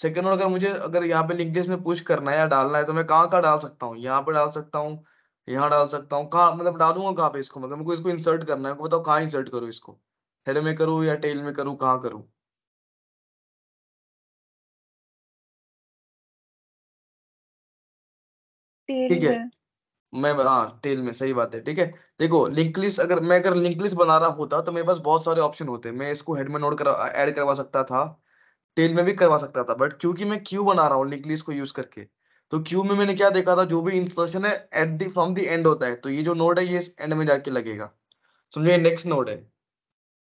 सेकेंड नोड अगर मुझे अगर यहाँ पे लिंक लिस्ट में पुश करना है या डालना है तो मैं कहाँ कहाँ डाल सकता हूँ यहाँ पे डाल सकता हूँ यहाँ डाल सकता हूँ कहाँ मतलब डालूंगा कहाँ पे इसको मतलब मुझे इसको इंसर्ट करना है बताओ कहाँ इंसर्ट करूँ इसको हेड में करूँ या टेल में करूँ कहाँ करूँ ठीक है मैं हाँ टेल में सही बात है ठीक है देखो लिंक लिस्ट अगर मैं अगर लिंक लिस्ट बना रहा होता तो मेरे पास बहुत सारे ऑप्शन होते मैं इसको हेड में नोट कर ऐड करवा सकता था टेल में भी करवा सकता था बट क्योंकि मैं क्यू बना रहा हूँ लिंक लिस्ट को यूज करके तो क्यू में मैंने क्या देखा था जो भी इंसर्शन है at the from the end होता है तो ये जो नोड है ये एंड में जाके लगेगा समझो नेक्स्ट नोड है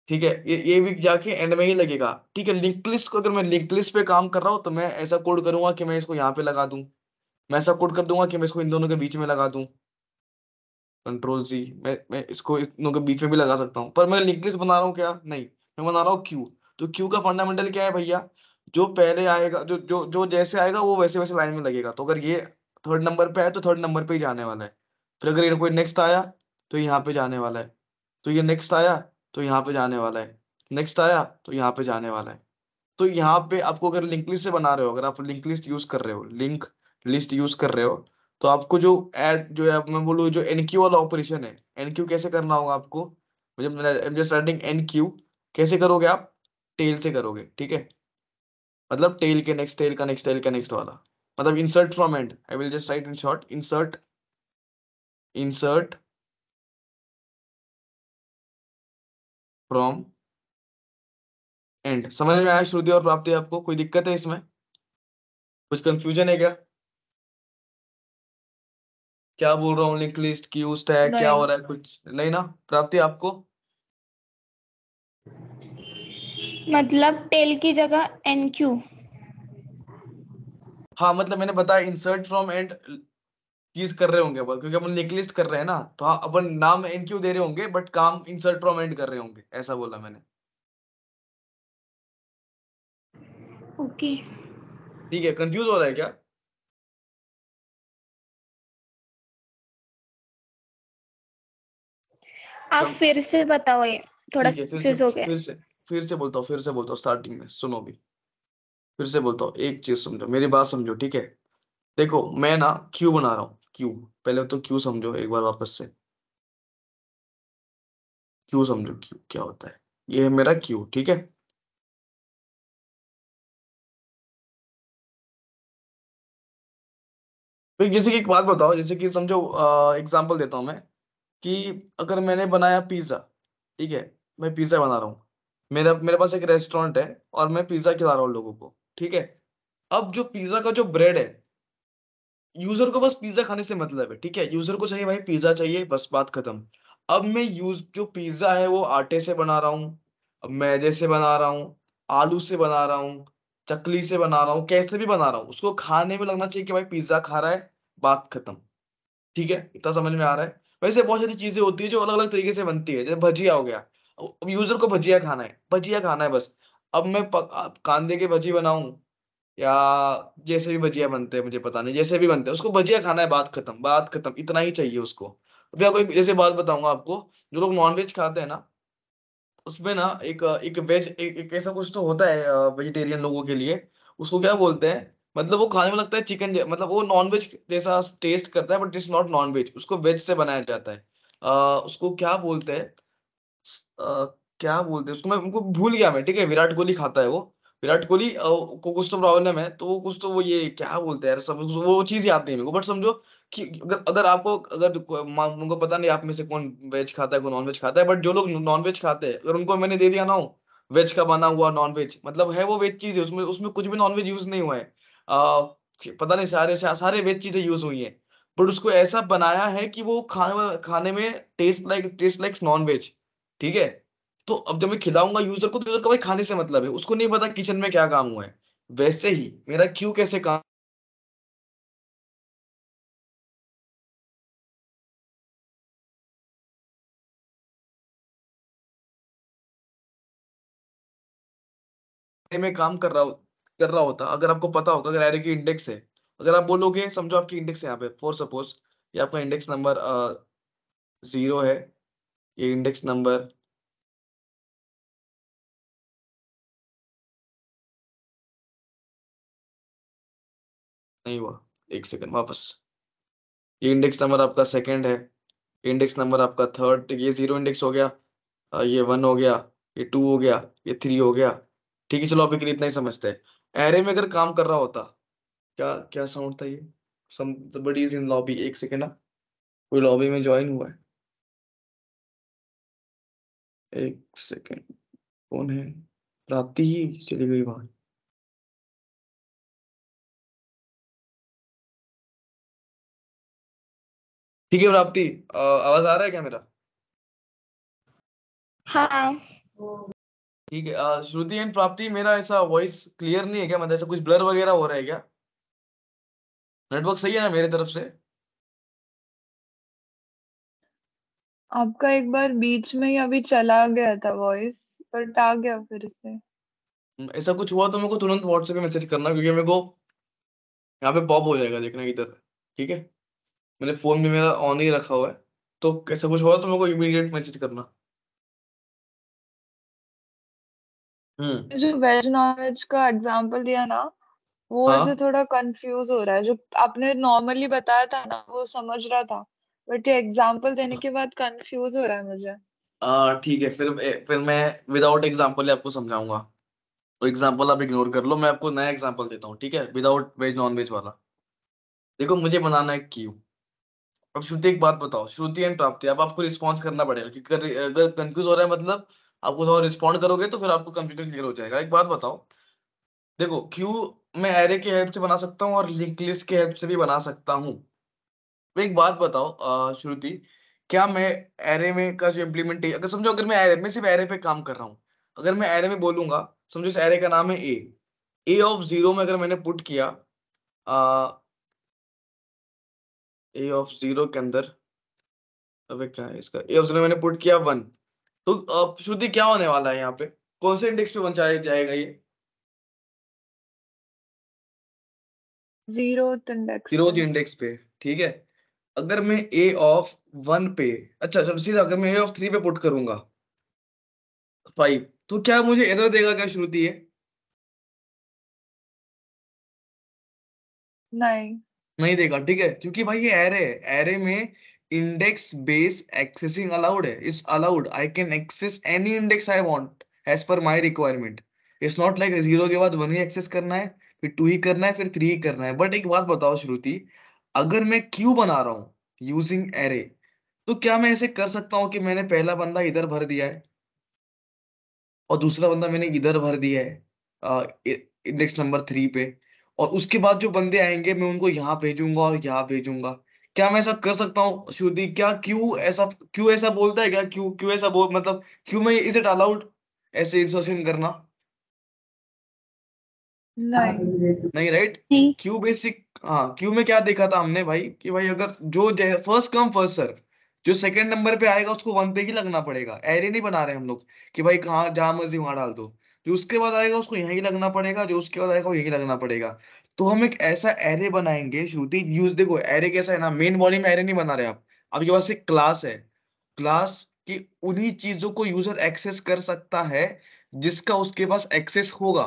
ठीक है ये ये भी जाके एंड में ही लगेगा ठीक है लिंक लिस्ट को अगर मैं लिंक लिस्ट पे काम कर रहा हूँ तो मैं ऐसा कोड करूंगा कि मैं इसको यहाँ पे लगा दूँ मैं ऐसा कोड कर दूंगा कि मैं इसको इन दोनों के बीच में लगा दूं कंट्रोल जी मैं मैं इसको इन दोनों के बीच में भी लगा सकता हूं पर मैं लिंकलिस्ट बना रहा हूं क्या नहीं मैं बना रहा हूं क्यू तो क्यू का फंडामेंटल क्या है भैया जो पहले आएगा जो जो जो जैसे आएगा वो वैसे वैसे लाइन में लगेगा तो अगर ये थर्ड नंबर पे आए तो थर्ड नंबर पे ही जाने वाला है फिर अगर इन कोई नेक्स्ट आया तो यहाँ पे जाने वाला है तो ये नेक्स्ट आया तो यहाँ पे जाने वाला है नेक्स्ट आया तो यहाँ पे जाने वाला है तो यहाँ पे आपको अगर लिंक लिस्ट से बना रहे हो अगर आप लिंक लिस्ट यूज कर रहे हो लिंक लिस्ट यूज कर रहे हो तो आपको जो एड जो है मैं बोलू जो एनक्यू वाला ऑपरेशन है एनक्यू कैसे करना होगा आपको मुझे स्टार्टिंग कैसे करोगे आप टेल से करोगे ठीक है मतलब टेल के नेक्स्ट टेल का नेक्स्ट टेल का नेक्स्ट वाला मतलब insert from end I will just write in short insert insert from end समझ में आया श्रुति और प्राप्ति आपको कोई दिक्कत है इसमें कुछ कंफ्यूजन है क्या क्या बोल रहा हूँ लिंक लिस्ट क्यू स्टैक क्या हो रहा है कुछ नहीं ना प्राप्ति आपको मतलब टेल की जगह एन क्यू हाँ मतलब मैंने बताया इंसर्ट फ्रॉम एंड चीज कर रहे होंगे अपन क्योंकि अपन लिंक लिस्ट कर रहे हैं ना तो हाँ अपन नाम एन क्यू दे रहे होंगे बट काम इंसर्ट फ्रॉम एंड कर रहे होंगे ऐसा बोला मैंने ओके okay. ठीक है कंफ्यूज हो रहा है क्या आप फिर से बताओ ये थोड़ा से हो गया फिर से फिर से बोलता हूँ फिर से बोलता हूँ स्टार्टिंग में सुनो भी फिर से बोलता हूँ एक चीज समझो मेरी बात समझो ठीक है देखो मैं ना क्यू बना रहा हूँ क्यू पहले तो क्यू समझो एक बार वापस से क्यू समझो क्यू क्या होता है ये है मेरा क्यू ठीक है जैसे कि एक बात बताओ जैसे कि समझो एग्जांपल देता हूं मैं कि अगर मैंने बनाया पिज्जा ठीक है मैं पिज्जा बना रहा हूँ मेरा मेरे पास एक रेस्टोरेंट है और मैं पिज्जा खिला रहा हूँ लोगों को ठीक है अब जो पिज्जा का जो ब्रेड है यूजर को बस पिज्जा खाने से मतलब है ठीक है यूजर को चाहिए भाई पिज्जा चाहिए बस बात खत्म अब मैं यूज जो पिज्जा है वो आटे से बना रहा हूँ मैदे से बना रहा हूँ आलू से बना रहा हूँ चकली से बना रहा हूँ कैसे भी बना रहा हूँ उसको खाने में लगना चाहिए कि भाई पिज्जा खा रहा है बात खत्म ठीक है इतना समझ में आ रहा है वैसे बहुत सारी चीजें होती है जो अलग अलग तरीके से बनती है जैसे भजिया हो गया अब यूजर को भजिया खाना है भजिया खाना है बस अब मैं कांदे के भजी बनाऊं या जैसे भी भजिया बनते हैं मुझे पता नहीं जैसे भी बनते हैं उसको भजिया खाना है बात खत्म बात खत्म इतना ही चाहिए उसको भैया कोई जैसे बात बताऊंगा आपको जो लोग नॉनवेज खाते हैं ना उसमें ना एक एक वेज एक ऐसा कुछ तो होता है वेजिटेरियन लोगों के लिए उसको क्या बोलते हैं मतलब वो खाने में लगता है चिकन मतलब वो नॉन वेज जैसा टेस्ट करता है but it's not non veg उसको वेज से बनाया जाता है आ, उसको क्या बोलते हैं क्या बोलते हैं उसको मैं उनको भूल गया मैं ठीक है विराट कोहली खाता है वो विराट कोहली को कुछ तो प्रॉब्लम है तो कुछ तो वो ये क्या बोलते हैं यार सब वो चीज़ याद नहीं मेरे को बट समझो कि अगर अगर आपको अगर उनको पता नहीं आप में से कौन वेज खाता है कौन नॉन वेज खाता है बट जो लोग नॉन वेज खाते हैं अगर उनको मैंने दे दिया ना हो वेज का बना हुआ नॉन वेज मतलब है वो वेज चीज़ है उसमें उसमें कुछ भी नॉन वेज यूज़ नहीं हुआ है पता नहीं सारे सारे वेज चीजें यूज हुई हैं बट उसको ऐसा बनाया है कि वो खाने खाने में taste like taste like non veg ठीक है तो अब जब मैं खिलाऊंगा यूजर को तो यूजर का भाई खाने से मतलब है उसको नहीं पता किचन में क्या काम हुआ है वैसे ही मेरा क्यों कैसे काम में काम कर रहा हूं कर रहा होता अगर आपको पता होगा अगर एरे की इंडेक्स है अगर आप बोलोगे समझो आपकी इंडेक्स यहाँ पे फॉर सपोज ये आपका इंडेक्स नंबर जीरो है ये इंडेक्स नंबर नहीं हुआ एक सेकंड वापस ये इंडेक्स नंबर आपका सेकंड है इंडेक्स नंबर आपका थर्ड ये जीरो इंडेक्स हो गया ये वन हो गया ये टू हो गया ये थ्री हो गया ठीक है चलो आप इतना ही समझते हैं एरे में अगर काम कर रहा होता क्या क्या साउंड था ये समबडी इज इन लॉबी एक सेकेंड ना हाँ। कोई लॉबी में ज्वाइन हुआ है एक सेकेंड कौन है राती ही चली गई बाहर ठीक है प्राप्ति आवाज आ रहा है क्या मेरा हाँ ठीक है श्रुति एंड प्राप्ति मेरा ऐसा वॉइस क्लियर नहीं है क्या मतलब ऐसा कुछ ब्लर वगैरह हो रहा है क्या नेटवर्क सही है ना मेरे तरफ से आपका एक बार बीच में ही अभी चला गया था वॉइस पर आ गया फिर से हम्म, ऐसा कुछ हुआ तो मेरे को तुरंत व्हाट्सएप पे मैसेज करना क्योंकि मेरे को यहाँ पे पॉप हो जाएगा देखना इधर ठीक है मैंने फोन भी मेरा ऑन ही रखा हुआ है तो ऐसा कुछ हुआ तो मेरे को इमीडिएट मैसेज करना हम्म। जो वेज नॉनवेज का एग्जांपल दिया ना वो हाँ? से थोड़ा कंफ्यूज हो रहा है जो आपने नॉर्मली बताया था ना वो समझ रहा था बट ये एग्जांपल देने हाँ। के बाद कंफ्यूज हो रहा है मुझे ठीक है फिर फिर मैं विदाउट एग्जांपल आपको समझाऊंगा तो एग्जांपल आप इग्नोर कर लो मैं आपको नया एग्जांपल देता हूँ ठीक है विदाउट वेज नॉन वेज वाला देखो मुझे बनाना है क्यू अब श्रुति एक बात बताओ श्रुति एंड प्राप्ति अब आपको रिस्पॉन्स करना पड़ेगा क्योंकि अगर कंफ्यूज हो रहा है मतलब आप कुछ और रिस्पॉन्ड करोगे तो फिर आपको कंप्यूटर क्लियर हो जाएगा एक बात बताओ देखो क्यू मैं एरे के हेल्प से बना सकता हूँ और लिंक लिस्ट के हेल्प से भी बना सकता हूँ एक बात बताओ श्रुति क्या मैं एरे में का जो इम्प्लीमेंट अगर समझो अगर मैं एरे में सिर्फ एरे पे काम कर रहा हूँ अगर मैं एरे में बोलूंगा समझो इस एरे का नाम है ए ए ऑफ जीरो में अगर मैंने पुट किया ए ऑफ जीरो के अंदर अबे क्या है इसका ए ऑफ जीरो मैंने पुट किया वन तो श्रुति क्या होने वाला है यहाँ पे कौन से इंडेक्स पे पहुंचाया जाएगा ये जीरो इंडेक्स पे ठीक है अगर मैं ए ऑफ वन पे अच्छा चलो सीधा अगर मैं ए ऑफ थ्री पे पुट करूंगा फाइव तो क्या मुझे इधर देगा क्या श्रुति है नहीं नहीं देगा ठीक है क्योंकि भाई ये एरे है एरे में index base accessing allowed hai. it's allowed i can access any index i want as per my requirement it's not like zero के बाद वन ही एक्सेस करना है फिर टू ही करना है फिर थ्री ही करना है बट एक बात बताओ श्रुति अगर मैं क्यू बना रहा हूँ यूजिंग एरे तो क्या मैं ऐसे कर सकता हूँ कि मैंने पहला बंदा इधर भर दिया है और दूसरा बंदा मैंने इधर भर दिया है इंडेक्स नंबर थ्री पे और उसके बाद जो बंदे आएंगे मैं उनको यहाँ भेजूंगा और यहाँ भेजूंगा क्या मैं ऐसा कर सकता हूँ श्रुति क्या क्यों ऐसा क्यों ऐसा बोलता है क्या क्यों क्यों ऐसा बोल मतलब क्यों मैं इज इट अलाउड ऐसे इंसर्शन करना नहीं नहीं राइट क्यू बेसिक हाँ क्यू में क्या देखा था हमने भाई कि भाई अगर जो फर्स्ट कम फर्स्ट सर्व जो सेकंड नंबर पे आएगा उसको वन पे ही लगना पड़ेगा एरे नहीं बना रहे हम लोग कि भाई कहा जहां मर्जी वहां डाल दो जो उसके बाद आएगा उसको यही लगना पड़ेगा जो उसके बाद आएगा वो यही लगना पड़ेगा तो हम एक ऐसा एरे बनाएंगे श्रुति यूज देखो एरे कैसा है ना मेन बॉडी में एरे नहीं बना रहे आप आपके पास एक क्लास है क्लास की उन्हीं चीजों को यूजर एक्सेस कर सकता है जिसका उसके पास एक्सेस होगा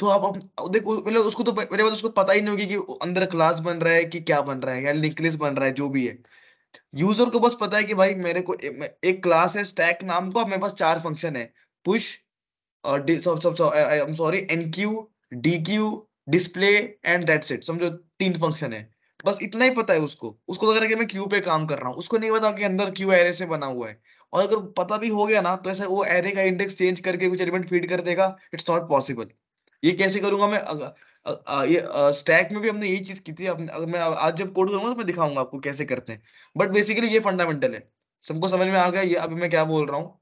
तो आप देखो मतलब उसको तो मेरे पास उसको पता ही नहीं होगी कि अंदर क्लास बन रहा है कि क्या बन रहा है या निकलेस बन रहा है जो भी है यूजर को बस पता है कि भाई मेरे को एक क्लास है स्टैक नाम का तो मेरे पास चार फंक्शन है push display and that's it समझो तीन फंक्शन है बस इतना ही पता है उसको उसको तो लग रहा है कि मैं क्यू पे काम कर रहा हूँ उसको नहीं पता कि अंदर क्यू एरे से बना हुआ है और अगर पता भी हो गया ना तो ऐसा वो एरे का इंडेक्स चेंज करके कुछ एलिमेंट फीड कर देगा इट्स नॉट पॉसिबल ये कैसे करूंगा मैं ये स्टैक में भी हमने यही चीज की थी अगर मैं आज जब कोड करूंगा तो मैं दिखाऊंगा आपको कैसे करते हैं बट बेसिकली ये फंडामेंटल है सबको समझ में आ गया ये अभी मैं क्या बोल रहा हूँ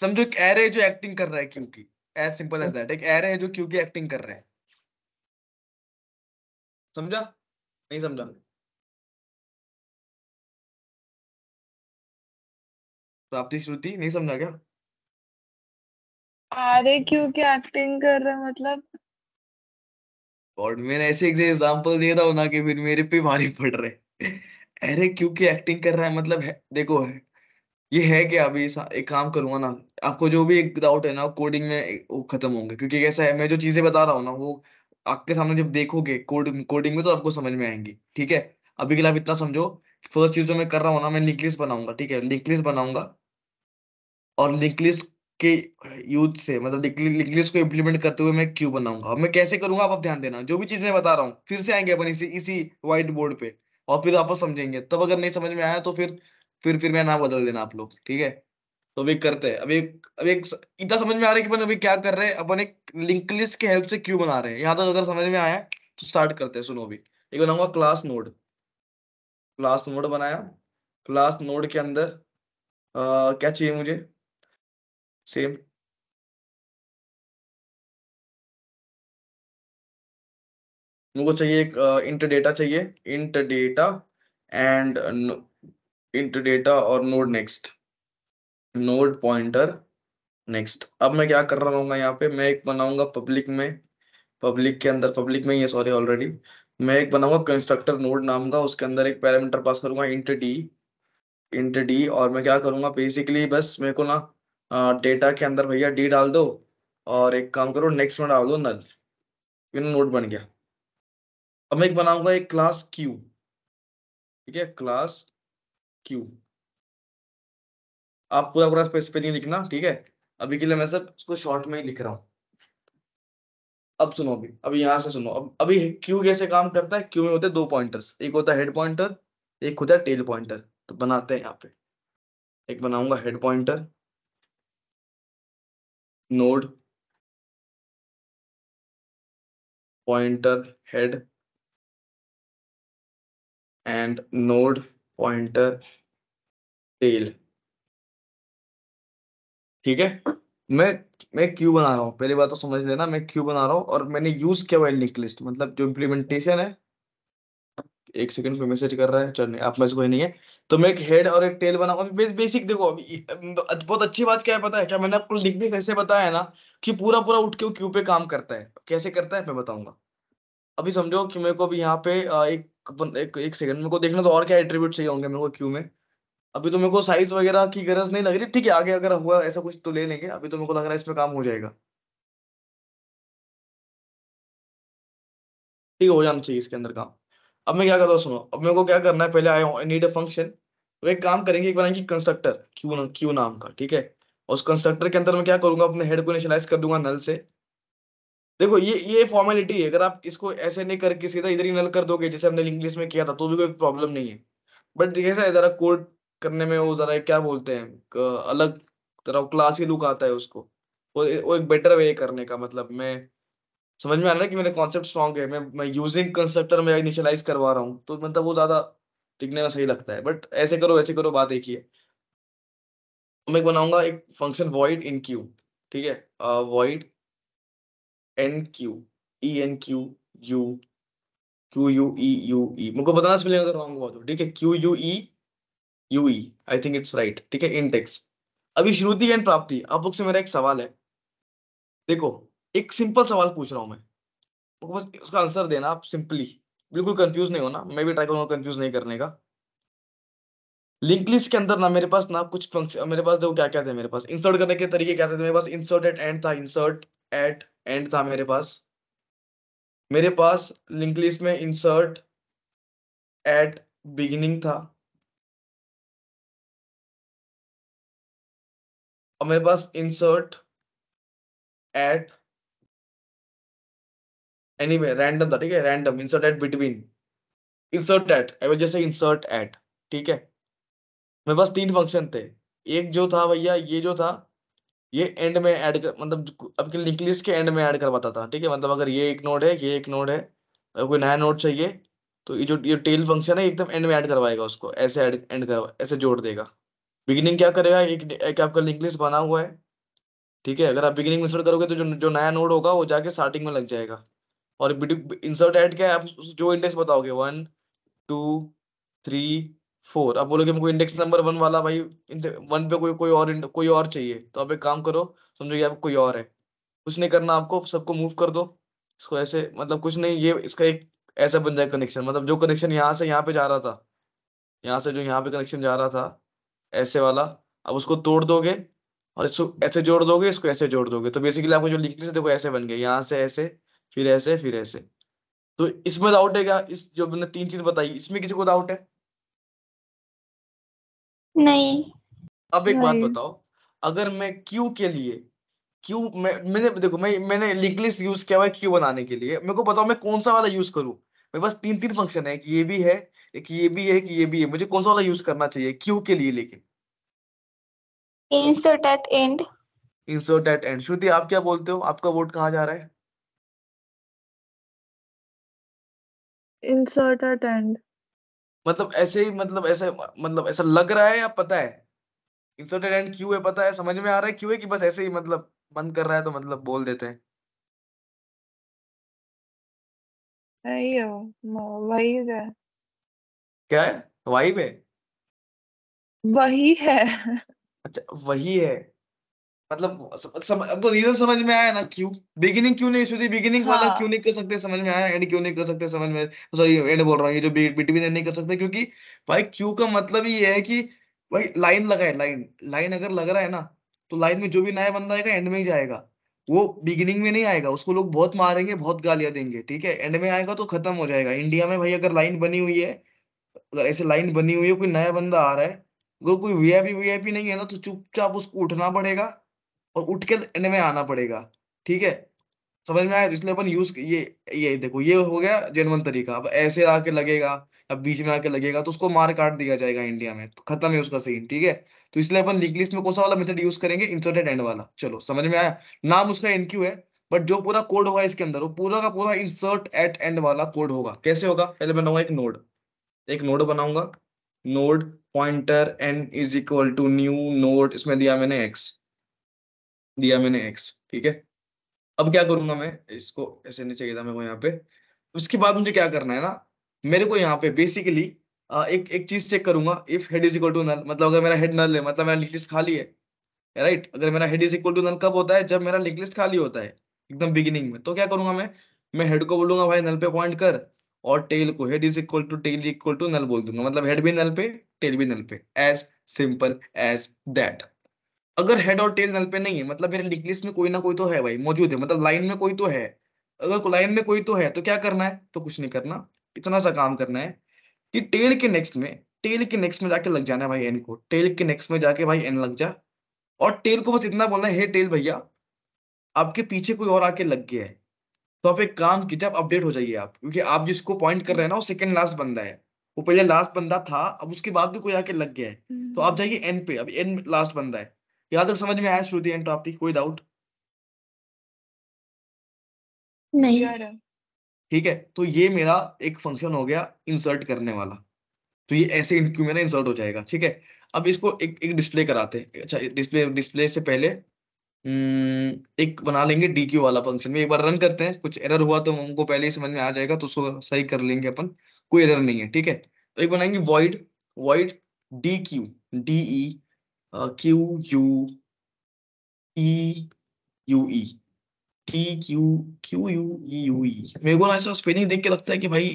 समझो एक एरे जो एक्टिंग कर रहा है क्यू की एज सिंपल एज दैट एक एरे है जो क्यू की एक्टिंग कर रहा है समझा नहीं समझा तो प्राप्ति श्रुति नहीं समझा क्या अरे क्यों क्या एक्टिंग कर रहा है मतलब गॉड मैंने ऐसे एग्जांपल दिया था ना कि फिर मेरे पे भारी पड़ रहे अरे क्यों की एक्टिंग कर रहा है मतलब है, देखो है ये है कि अभी एक काम करूंगा ना आपको जो भी एक डाउट है ना कोडिंग में वो खत्म होंगे क्योंकि कैसा है मैं जो चीजें बता रहा हूँ ना वो आपके सामने जब देखोगे कोड कोडिंग में तो आपको समझ में आएंगी ठीक है अभी के लिए आप इतना समझो फर्स्ट चीज जो मैं कर रहा हूँ ना मैं लिंकलिस्ट बनाऊंगा ठीक है लिंकलिस्ट बनाऊंगा और लिंकलिस्ट के यूज से मतलब लिंकलिस्ट को इम्प्लीमेंट करते हुए मैं क्यू बनाऊंगा मैं कैसे करूंगा आप ध्यान देना जो भी चीज मैं बता रहा हूँ फिर से आएंगे अपन इसी इसी व्हाइट बोर्ड पे और फिर आप समझेंगे तब अगर नहीं समझ में आया तो फिर फिर फिर मैं नाम बदल देना आप लोग ठीक है तो अभी करते हैं अभी अभी एक इतना समझ में आ रहा है कि अपन अभी क्या कर रहे हैं अपन एक लिंक लिस्ट के हेल्प से क्यू बना रहे हैं यहाँ तक अगर समझ में आया तो स्टार्ट करते हैं सुनो अभी एक बनाऊंगा क्लास नोड क्लास नोड बनाया क्लास नोड के अंदर आ, क्या चाहिए मुझे सेम मुझे चाहिए एक इंटर डेटा चाहिए inter data and int data और node next node pointer next अब मैं क्या कर रहा हूँ यहाँ पे मैं एक बनाऊंगा पब्लिक में पब्लिक के अंदर पब्लिक में ही है सॉरी ऑलरेडी मैं एक बनाऊंगा कंस्ट्रक्टर नोड नाम का उसके अंदर एक पैरामीटर पास करूंगा इंट डी इंट डी और मैं क्या करूंगा बेसिकली बस मेरे को ना डेटा के अंदर भैया डी डाल दो और एक काम करो नेक्स्ट में डाल दो नल ये नोट बन गया अब मैं एक बनाऊंगा एक क्लास क्यू ठीक है क्लास क्यू आप पूरा पूरा स्पेस स्पेलिंग लिखना ठीक है अभी के लिए मैं सब इसको शॉर्ट में ही लिख रहा हूं अब सुनो अभी अभी यहां से सुनो अब अभी क्यू कैसे काम करता है क्यू में होते हैं दो पॉइंटर्स एक होता है हेड पॉइंटर एक होता है टेल पॉइंटर तो बनाते हैं यहाँ पे एक बनाऊंगा head pointer node pointer head and node pointer tail ठीक है मैं मैं क्यू बना रहा हूँ पहली बात तो समझ लेना मैं क्यू बना रहा हूँ और मैंने यूज किया हुआ लिंक लिस्ट मतलब जो इम्प्लीमेंटेशन है एक सेकंड पे मैसेज कर रहा है चल नहीं आप में से कोई नहीं है तो मैं एक हेड और एक टेल बनाऊंगा बे, बेसिक देखो अभी बहुत अच्छी बात क्या है पता है क्या मैंने आपको लिख भी कैसे बताया है ना कि पूरा पूरा उठ के क्यू पे काम करता है कैसे करता है मैं बताऊंगा अभी समझो कि मेरे को अभी यहाँ पे एक अपन एक एक सेकंड मेरे को देखना तो और क्या एट्रीब्यूट चाहिए होंगे मेरे को क्यू में अभी तो मेरे को साइज वगैरह की गरज नहीं लग रही ठीक है आगे अगर हुआ ऐसा कुछ तो ले लेंगे अभी तो मेरे को लग रहा है इसमें काम हो जाएगा ठीक हो जाना चाहिए इसके अंदर काम अब मैं क्या करता हूँ सुनो अब मेरे को क्या करना है पहले आया आई नीड अ फंक्शन तो एक काम करेंगे एक बनाएंगे कंस्ट्रक्टर क्यू क्यू नाम का ठीक है उस कंस्ट्रक्टर के अंदर मैं क्या करूंगा अपने हेड को इनिशियलाइज कर दूंगा नल से देखो ये ये फॉर्मेलिटी है अगर आप इसको ऐसे नहीं करके सीधा इधर ही नल कर दोगे जैसे हमने इंग्लिश में किया था तो भी कोई प्रॉब्लम नहीं है बट जैसा है जरा कोड करने में वो जरा क्या बोलते हैं अलग तरह क्लास ही लुक आता है उसको वो वो एक बेटर वे करने का मतलब मैं समझ में आ रहा है कि मेरे कॉन्सेप्ट स्ट्रॉन्ग है मैं मैं यूजिंग कंसेप्टर में इनिशियलाइज करवा रहा हूँ तो मतलब वो ज़्यादा दिखने में सही लगता है बट ऐसे करो ऐसे करो बात एक ही है मैं बनाऊंगा एक फंक्शन वॉइड इन क्यू ठीक है void enqueue E N Q U Q U E U E मुझको बताना स्पेलिंग अगर रॉन्ग हुआ तो ठीक है Q U E U E I think it's right ठीक है इंटेक्स अभी श्रुति एंड प्राप्ति आप से मेरा एक सवाल है देखो एक सिंपल सवाल पूछ रहा हूं मैं बस उसका आंसर देना आप सिंपली बिल्कुल कंफ्यूज नहीं होना मैं भी ट्राई करूंगा कंफ्यूज नहीं करने का लिंक लिस्ट के अंदर ना मेरे पास ना कुछ फंक्शन मेरे पास देखो क्या क्या थे मेरे पास इंसर्ट करने के तरीके क्या थे मेरे पास इंसर्ट एट एंड था इंसर्ट एट एंड था मेरे पास मेरे पास लिंक लिस्ट में इंसर्ट एट बिगिनिंग था और मेरे पास insert at any way random था ठीक है random insert at between insert at I जैसे इंसर्ट एट ठीक है मेरे पास तीन फंक्शन थे एक जो था भैया ये जो था ये एंड में ऐड कर मतलब आपके लिंक लिस्ट के एंड में ऐड करवाता था ठीक है मतलब अगर ये एक नोड है ये एक नोड है अगर कोई नया नोड चाहिए तो ये जो ये टेल फंक्शन है एकदम एंड में ऐड करवाएगा उसको ऐसे ऐड एंड करवा ऐसे जोड़ देगा बिगिनिंग क्या करेगा एक, एक आपका लिंक लिस्ट बना हुआ है ठीक है अगर आप बिगिनिंग इंसर्ट करोगे तो जो जो नया नोड होगा वो जाके स्टार्टिंग में लग जाएगा और इंसर्ट ऐड क्या है आप जो इंडेक्स बताओगे वन टू थ्री फोर अब बोलोगे हमको इंडेक्स नंबर वन वाला भाई वन पे कोई कोई और कोई और चाहिए तो आप एक काम करो समझो कि आपको कोई और है कुछ नहीं करना आपको सबको मूव कर दो इसको ऐसे मतलब कुछ नहीं ये इसका एक ऐसा बन जाए कनेक्शन मतलब जो कनेक्शन यहाँ से यहाँ पे जा रहा था यहाँ से जो यहाँ पे कनेक्शन जा रहा था ऐसे वाला अब उसको तोड़ दोगे और इसको ऐसे जोड़ दोगे इसको ऐसे जोड़ दोगे तो बेसिकली आपको जो लिखने से देखो ऐसे बन गए यहाँ से ऐसे फिर ऐसे फिर ऐसे तो इसमें डाउट है क्या इस जो मैंने तीन चीज बताई इसमें किसी को डाउट है नहीं अब एक बात बताओ अगर मैं क्यू के लिए क्यू मैं मैंने देखो मैं मैंने लिंक लिस्ट यूज किया हुआ है क्यू बनाने के लिए मेरे को बताओ मैं कौन सा वाला यूज करूँ मेरे पास तीन तीन फंक्शन है कि ये भी है एक ये भी है कि ये भी है मुझे कौन सा वाला यूज करना चाहिए क्यू के लिए लेकिन insert at end insert at end Shruti आप क्या बोलते हो आपका वोट कहाँ जा रहा है इंसर्ट एट एंड मतलब ऐसे ही मतलब ऐसे मतलब ऐसा लग रहा है या पता है इंसर्टेड एंड क्यों है पता है समझ में आ रहा है क्यों है कि बस ऐसे ही मतलब मन कर रहा है तो मतलब बोल देते हैं अयो वही है क्या है वाइब है वही है अच्छा वही है मतलब सम, तो रीजन समझ में आया ना क्यों बिगिनिंग क्यों नहीं सोची बिगिनिंग वाला हाँ। क्यों नहीं कर सकते समझ में आया एंड क्यों नहीं कर सकते समझ में सॉरी एंड बोल रहा हूँ ये जो बिटवीन नहीं कर सकते क्योंकि भाई क्यू का मतलब ये है कि भाई लाइन लगाए लाइन लाइन अगर लग रहा है ना तो लाइन में जो भी नया बंदा आएगा एंड में ही जाएगा वो बिगिनिंग में नहीं आएगा उसको लोग बहुत मारेंगे बहुत गालियां देंगे ठीक है एंड में आएगा तो खत्म हो जाएगा इंडिया में भाई अगर लाइन बनी हुई है अगर ऐसे लाइन बनी हुई है कोई नया बंदा आ रहा है अगर कोई वीआईपी वीआईपी नहीं है ना तो चुपचाप उसको उठना पड़ेगा और उठ के एंड में आना पड़ेगा ठीक है समझ में आया तो इसलिए अपन यूज ये ये देखो ये हो गया जेनवन तरीका अब ऐसे आके लगेगा अब बीच में आके लगेगा तो उसको मार काट दिया जाएगा इंडिया में तो खत्म है उसका सीन ठीक है तो इसलिए अपन लिस्ट में कौन सा वाला मेथड यूज करेंगे इंसर्टेड एंड वाला चलो समझ में आया नाम उसका एनक्यू है बट जो पूरा कोड होगा इसके अंदर वो पूरा का पूरा इंसर्ट एट एंड वाला कोड होगा कैसे होगा पहले बनाऊंगा एक नोड एक नोड बनाऊंगा node pointer N is equal to new node इसमें दिया मैंने एक्स दिया मैंने एक्स ठीक है अब क्या करूंगा मैं इसको ऐसे नहीं चाहिए था मेरे को यहाँ पे उसके बाद मुझे क्या करना है ना मेरे को यहाँ पे बेसिकली एक एक चीज चेक करूंगा if head is equal to null मतलब अगर मेरा हेड नल है मतलब मेरा लिस्ट खाली है राइट अगर मेरा head is equal to null कब होता है जब मेरा लिंक लिस्ट खाली होता है एकदम बिगिनिंग में तो क्या करूंगा मैं मैं हेड को बोलूंगा भाई नल पे पॉइंट कर और टेल को head is equal to tail equal to null बोल दूंगा मतलब हेड भी नल पे टेल भी नल पे एज सिंपल एज दैट अगर हेड और टेल नल पे नहीं है मतलब मेरे लिंक लिस्ट में कोई ना कोई तो है भाई मौजूद है मतलब लाइन में कोई तो है अगर लाइन में कोई तो है तो क्या करना है तो कुछ नहीं करना इतना सा काम करना है कि टेल के नेक्स्ट में टेल के नेक्स्ट में जाके लग जाना है भाई एन को टेल के नेक्स्ट में जाके भाई एन लग जा और टेल को बस इतना बोलना है हे टेल भैया आपके पीछे कोई और आके लग गया है तो आप एक काम कीजिए आप अपडेट हो जाइए आप क्योंकि आप जिसको पॉइंट कर रहे हैं ना वो सेकंड लास्ट बंदा है वो पहले लास्ट बंदा था अब उसके बाद भी कोई आके लग गया है तो हम्म। आप जाइए एन पे अब एन लास्ट बंदा है यहां तक समझ में आया श्रुति एंड प्राप्ति कोई डाउट नहीं आ रहा ठीक है तो ये मेरा एक फंक्शन हो गया इंसर्ट करने वाला तो ये ऐसे इनक्यू में ना इंसर्ट हो जाएगा ठीक है अब इसको एक एक डिस्प्ले कराते हैं अच्छा डिस्प्ले डिस्प्ले से पहले हम्म, एक बना लेंगे डी क्यू वाला फंक्शन में एक बार रन करते हैं कुछ एरर हुआ तो हमको पहले ही समझ में आ जाएगा तो उसको सही कर लेंगे अपन कोई एरर नहीं है ठीक है तो एक बनाएंगे void void D Q D E Uh, Q U E U E T Q Q U E U E मेरे को ना ऐसा स्पेलिंग देख के लगता है कि भाई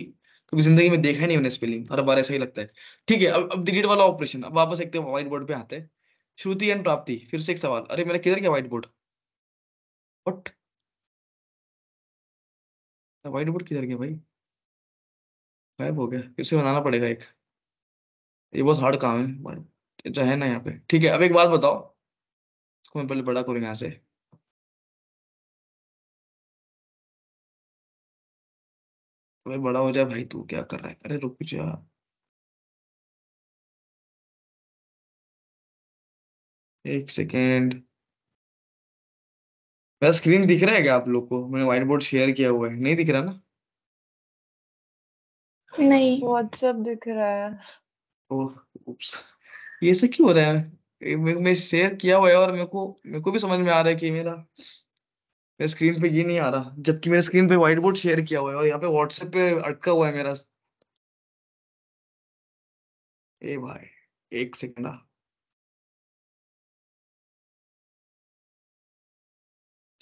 कभी जिंदगी में देखा ही नहीं मैंने स्पेलिंग हर बार ऐसा ही लगता है ठीक है अब अब डिलीट वाला ऑपरेशन अब वापस एक व्हाइट तो बोर्ड पे आते हैं श्रुति एंड प्राप्ति फिर से एक सवाल अरे मेरा किधर गया whiteboard what whiteboard किधर गया भाई गायब हो गया फिर से बनाना पड़ेगा एक ये बहुत हार्ड काम है जो है ना यहाँ पे ठीक है अब एक बात बताओ इसको मैं पहले बड़ा करूँ यहाँ से अबे बड़ा हो जाए भाई तू क्या कर रहा है अरे रुक जा एक सेकेंड मेरा स्क्रीन दिख रहा है क्या आप लोग को मैंने व्हाइट बोर्ड शेयर किया हुआ है नहीं दिख रहा ना नहीं व्हाट्सएप दिख रहा है ओह उप्स ये ऐसा क्यों हो रहा है मैं शेयर किया हुआ है और मेरे को मेरे को भी समझ में आ रहा है कि मेरा मेरे स्क्रीन पे ये नहीं आ रहा जबकि मेरे स्क्रीन पे व्हाइट बोर्ड शेयर किया हुआ है और यहाँ पे व्हाट्सएप पे अटका हुआ है मेरा ए भाई एक सेकंड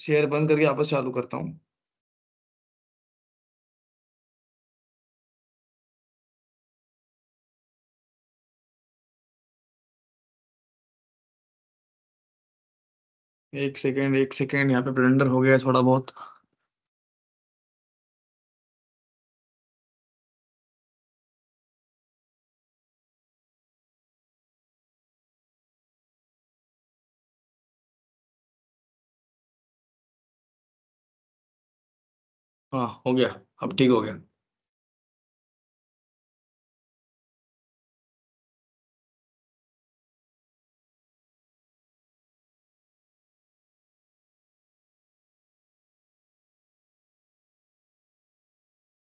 शेयर बंद करके वापस चालू करता हूँ एक सेकेंड एक सेकेंड यहाँ पे ब्लेंडर हो गया थोड़ा बहुत हाँ हो गया अब ठीक हो गया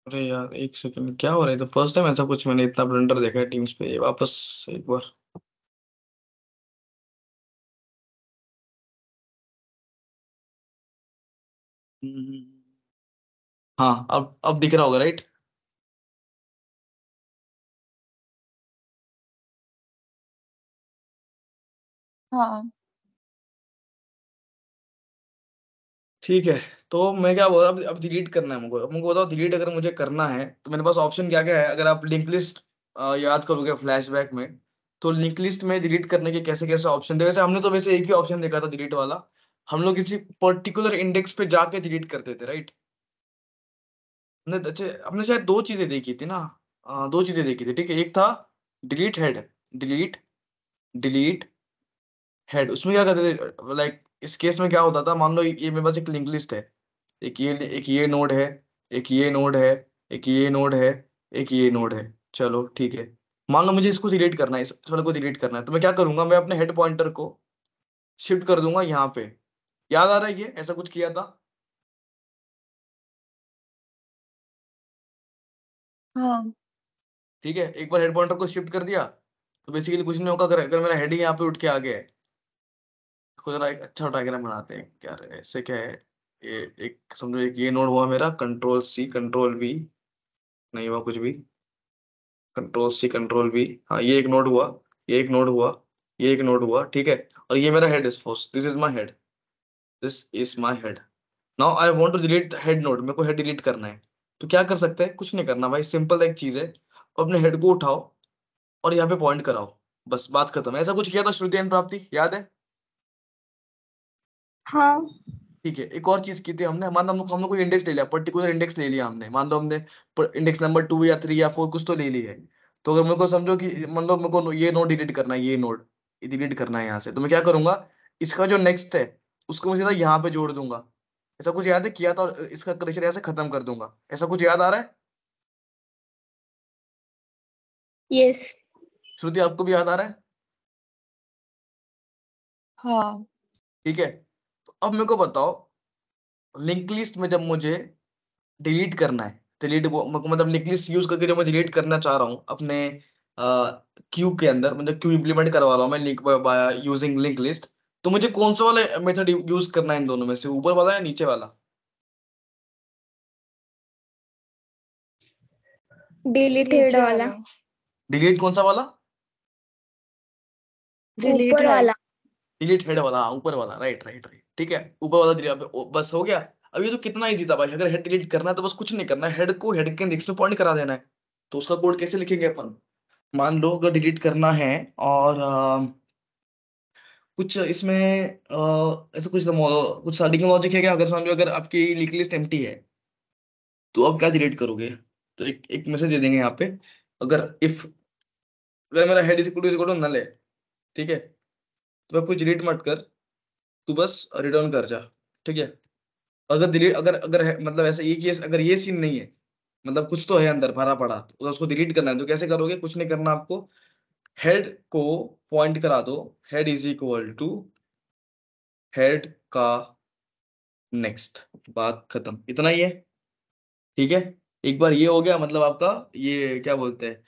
अरे यार एक सेकंड क्या हो रहा है तो फर्स्ट टाइम ऐसा कुछ मैंने इतना ब्लंडर देखा है टीम्स पे ये वापस एक बार हम्म, हाँ अब अब दिख रहा होगा राइट हाँ। ठीक है तो मैं क्या बोल हूँ अब डिलीट करना है मुझको मुझे बताओ डिलीट अगर मुझे करना है तो मेरे पास ऑप्शन क्या क्या है अगर आप लिंक लिस्ट याद करोगे फ्लैशबैक में तो लिंक लिस्ट में डिलीट करने के कैसे कैसे ऑप्शन थे वैसे हमने तो वैसे एक ही ऑप्शन देखा था डिलीट वाला हम लोग किसी पर्टिकुलर इंडेक्स पे जाके डिलीट करते थे राइट हमने तो अच्छे हमने शायद दो चीजें देखी थी ना आ, दो चीजें देखी थी ठीक है एक था delete head delete delete head उसमें क्या करते थे लाइक इस केस में क्या होता था मान लो ये मेरे पास एक लिंक लिस्ट है एक ये एक ये नोड है एक ये नोड है एक ये नोड है एक ये नोड है चलो ठीक है मान लो मुझे इसको डिलीट करना है इस वाले को डिलीट करना है तो मैं क्या करूंगा मैं अपने हेड पॉइंटर को शिफ्ट कर दूंगा यहाँ पे याद आ रहा है ये ऐसा कुछ किया था हाँ ठीक है एक बार हेड पॉइंटर को शिफ्ट कर दिया तो बेसिकली कुछ नहीं होगा अगर मेरा हेड ही यहाँ पे उठ के आ गया है इसको जरा एक अच्छा डायग्राम बनाते हैं क्या रहे ऐसे क्या है ये एक समझो एक ये नोड हुआ मेरा कंट्रोल सी कंट्रोल बी नहीं हुआ कुछ भी कंट्रोल सी कंट्रोल बी हाँ ये एक नोड हुआ ये एक नोड हुआ ये एक नोड हुआ ठीक है और ये मेरा head suppose this is my head this is my head now I want to delete head node मेरे को हेड डिलीट करना है तो क्या कर सकते हैं कुछ नहीं करना भाई सिंपल एक चीज है अपने हेड को उठाओ और यहाँ पे पॉइंट कराओ बस बात खत्म ऐसा कुछ किया था श्रुति एंड प्राप्ति याद है हाँ। ठीक है एक और चीज की थी हमने मान लो हम लोग हम लोग कोई इंडेक्स ले लिया पर्टिकुलर इंडेक्स ले लिया हमने मान लो हमने इंडेक्स नंबर टू या थ्री या फोर कुछ तो ले ली है तो अगर मेरे को समझो कि मान लो मेरे को ये नोट डिलीट करना है ये नोट डिलीट करना है यहाँ से तो मैं क्या करूंगा इसका जो नेक्स्ट है उसको मैं सीधा यहाँ पे जोड़ दूंगा ऐसा कुछ याद है किया था और इसका कलेक्शन यहाँ से खत्म कर दूंगा ऐसा कुछ याद आ रहा है यस श्रुति आपको भी याद आ रहा है हाँ ठीक है अब मेरे को बताओ लिंक लिस्ट में जब मुझे डिलीट करना है डिलीट मतलब लिंक लिस्ट यूज करके जब मैं डिलीट करना चाह रहा हूँ अपने क्यू के अंदर मतलब क्यू इम्प्लीमेंट करवा रहा हूँ मैं लिंक यूजिंग लिंक लिस्ट तो मुझे कौन सा वाला मेथड यूज करना है इन दोनों में से ऊपर वाला या नीचे वाला डिलीटेड वाला डिलीट कौन सा वाला ऊपर वाला डिलीट हेड वाला ऊपर वाला राइट राइट राइट ठीक है ऊपर वाला दिया बस हो गया अब ये तो कितना ईजी था भाई अगर हेड डिलीट करना है तो बस कुछ नहीं करना हेड को हेड के नेक्स्ट में पॉइंट करा देना है तो उसका कोड कैसे लिखेंगे अपन मान लो अगर डिलीट करना है और आ, कुछ इसमें ऐसा कुछ कुछ सर्टिंग लॉजिक है क्या अगर समझो अगर आपकी लिख लिस्ट एम है तो आप क्या डिलीट करोगे तो एक एक मैसेज दे देंगे यहाँ पे अगर इफ अगर मेरा head is equal to is equal to null है ठीक है तो कुछ डिलीट मत कर तू बस रिटर्न कर जा ठीक है अगर डिलीट अगर अगर है, मतलब ऐसा ये केस अगर ये सीन नहीं है मतलब कुछ तो है अंदर भरा पड़ा तो उसको डिलीट करना है तो कैसे करोगे कुछ नहीं करना आपको हेड को पॉइंट करा दो head is equal to head का नेक्स्ट बात खत्म इतना ही है ठीक है एक बार ये हो गया मतलब आपका ये क्या बोलते हैं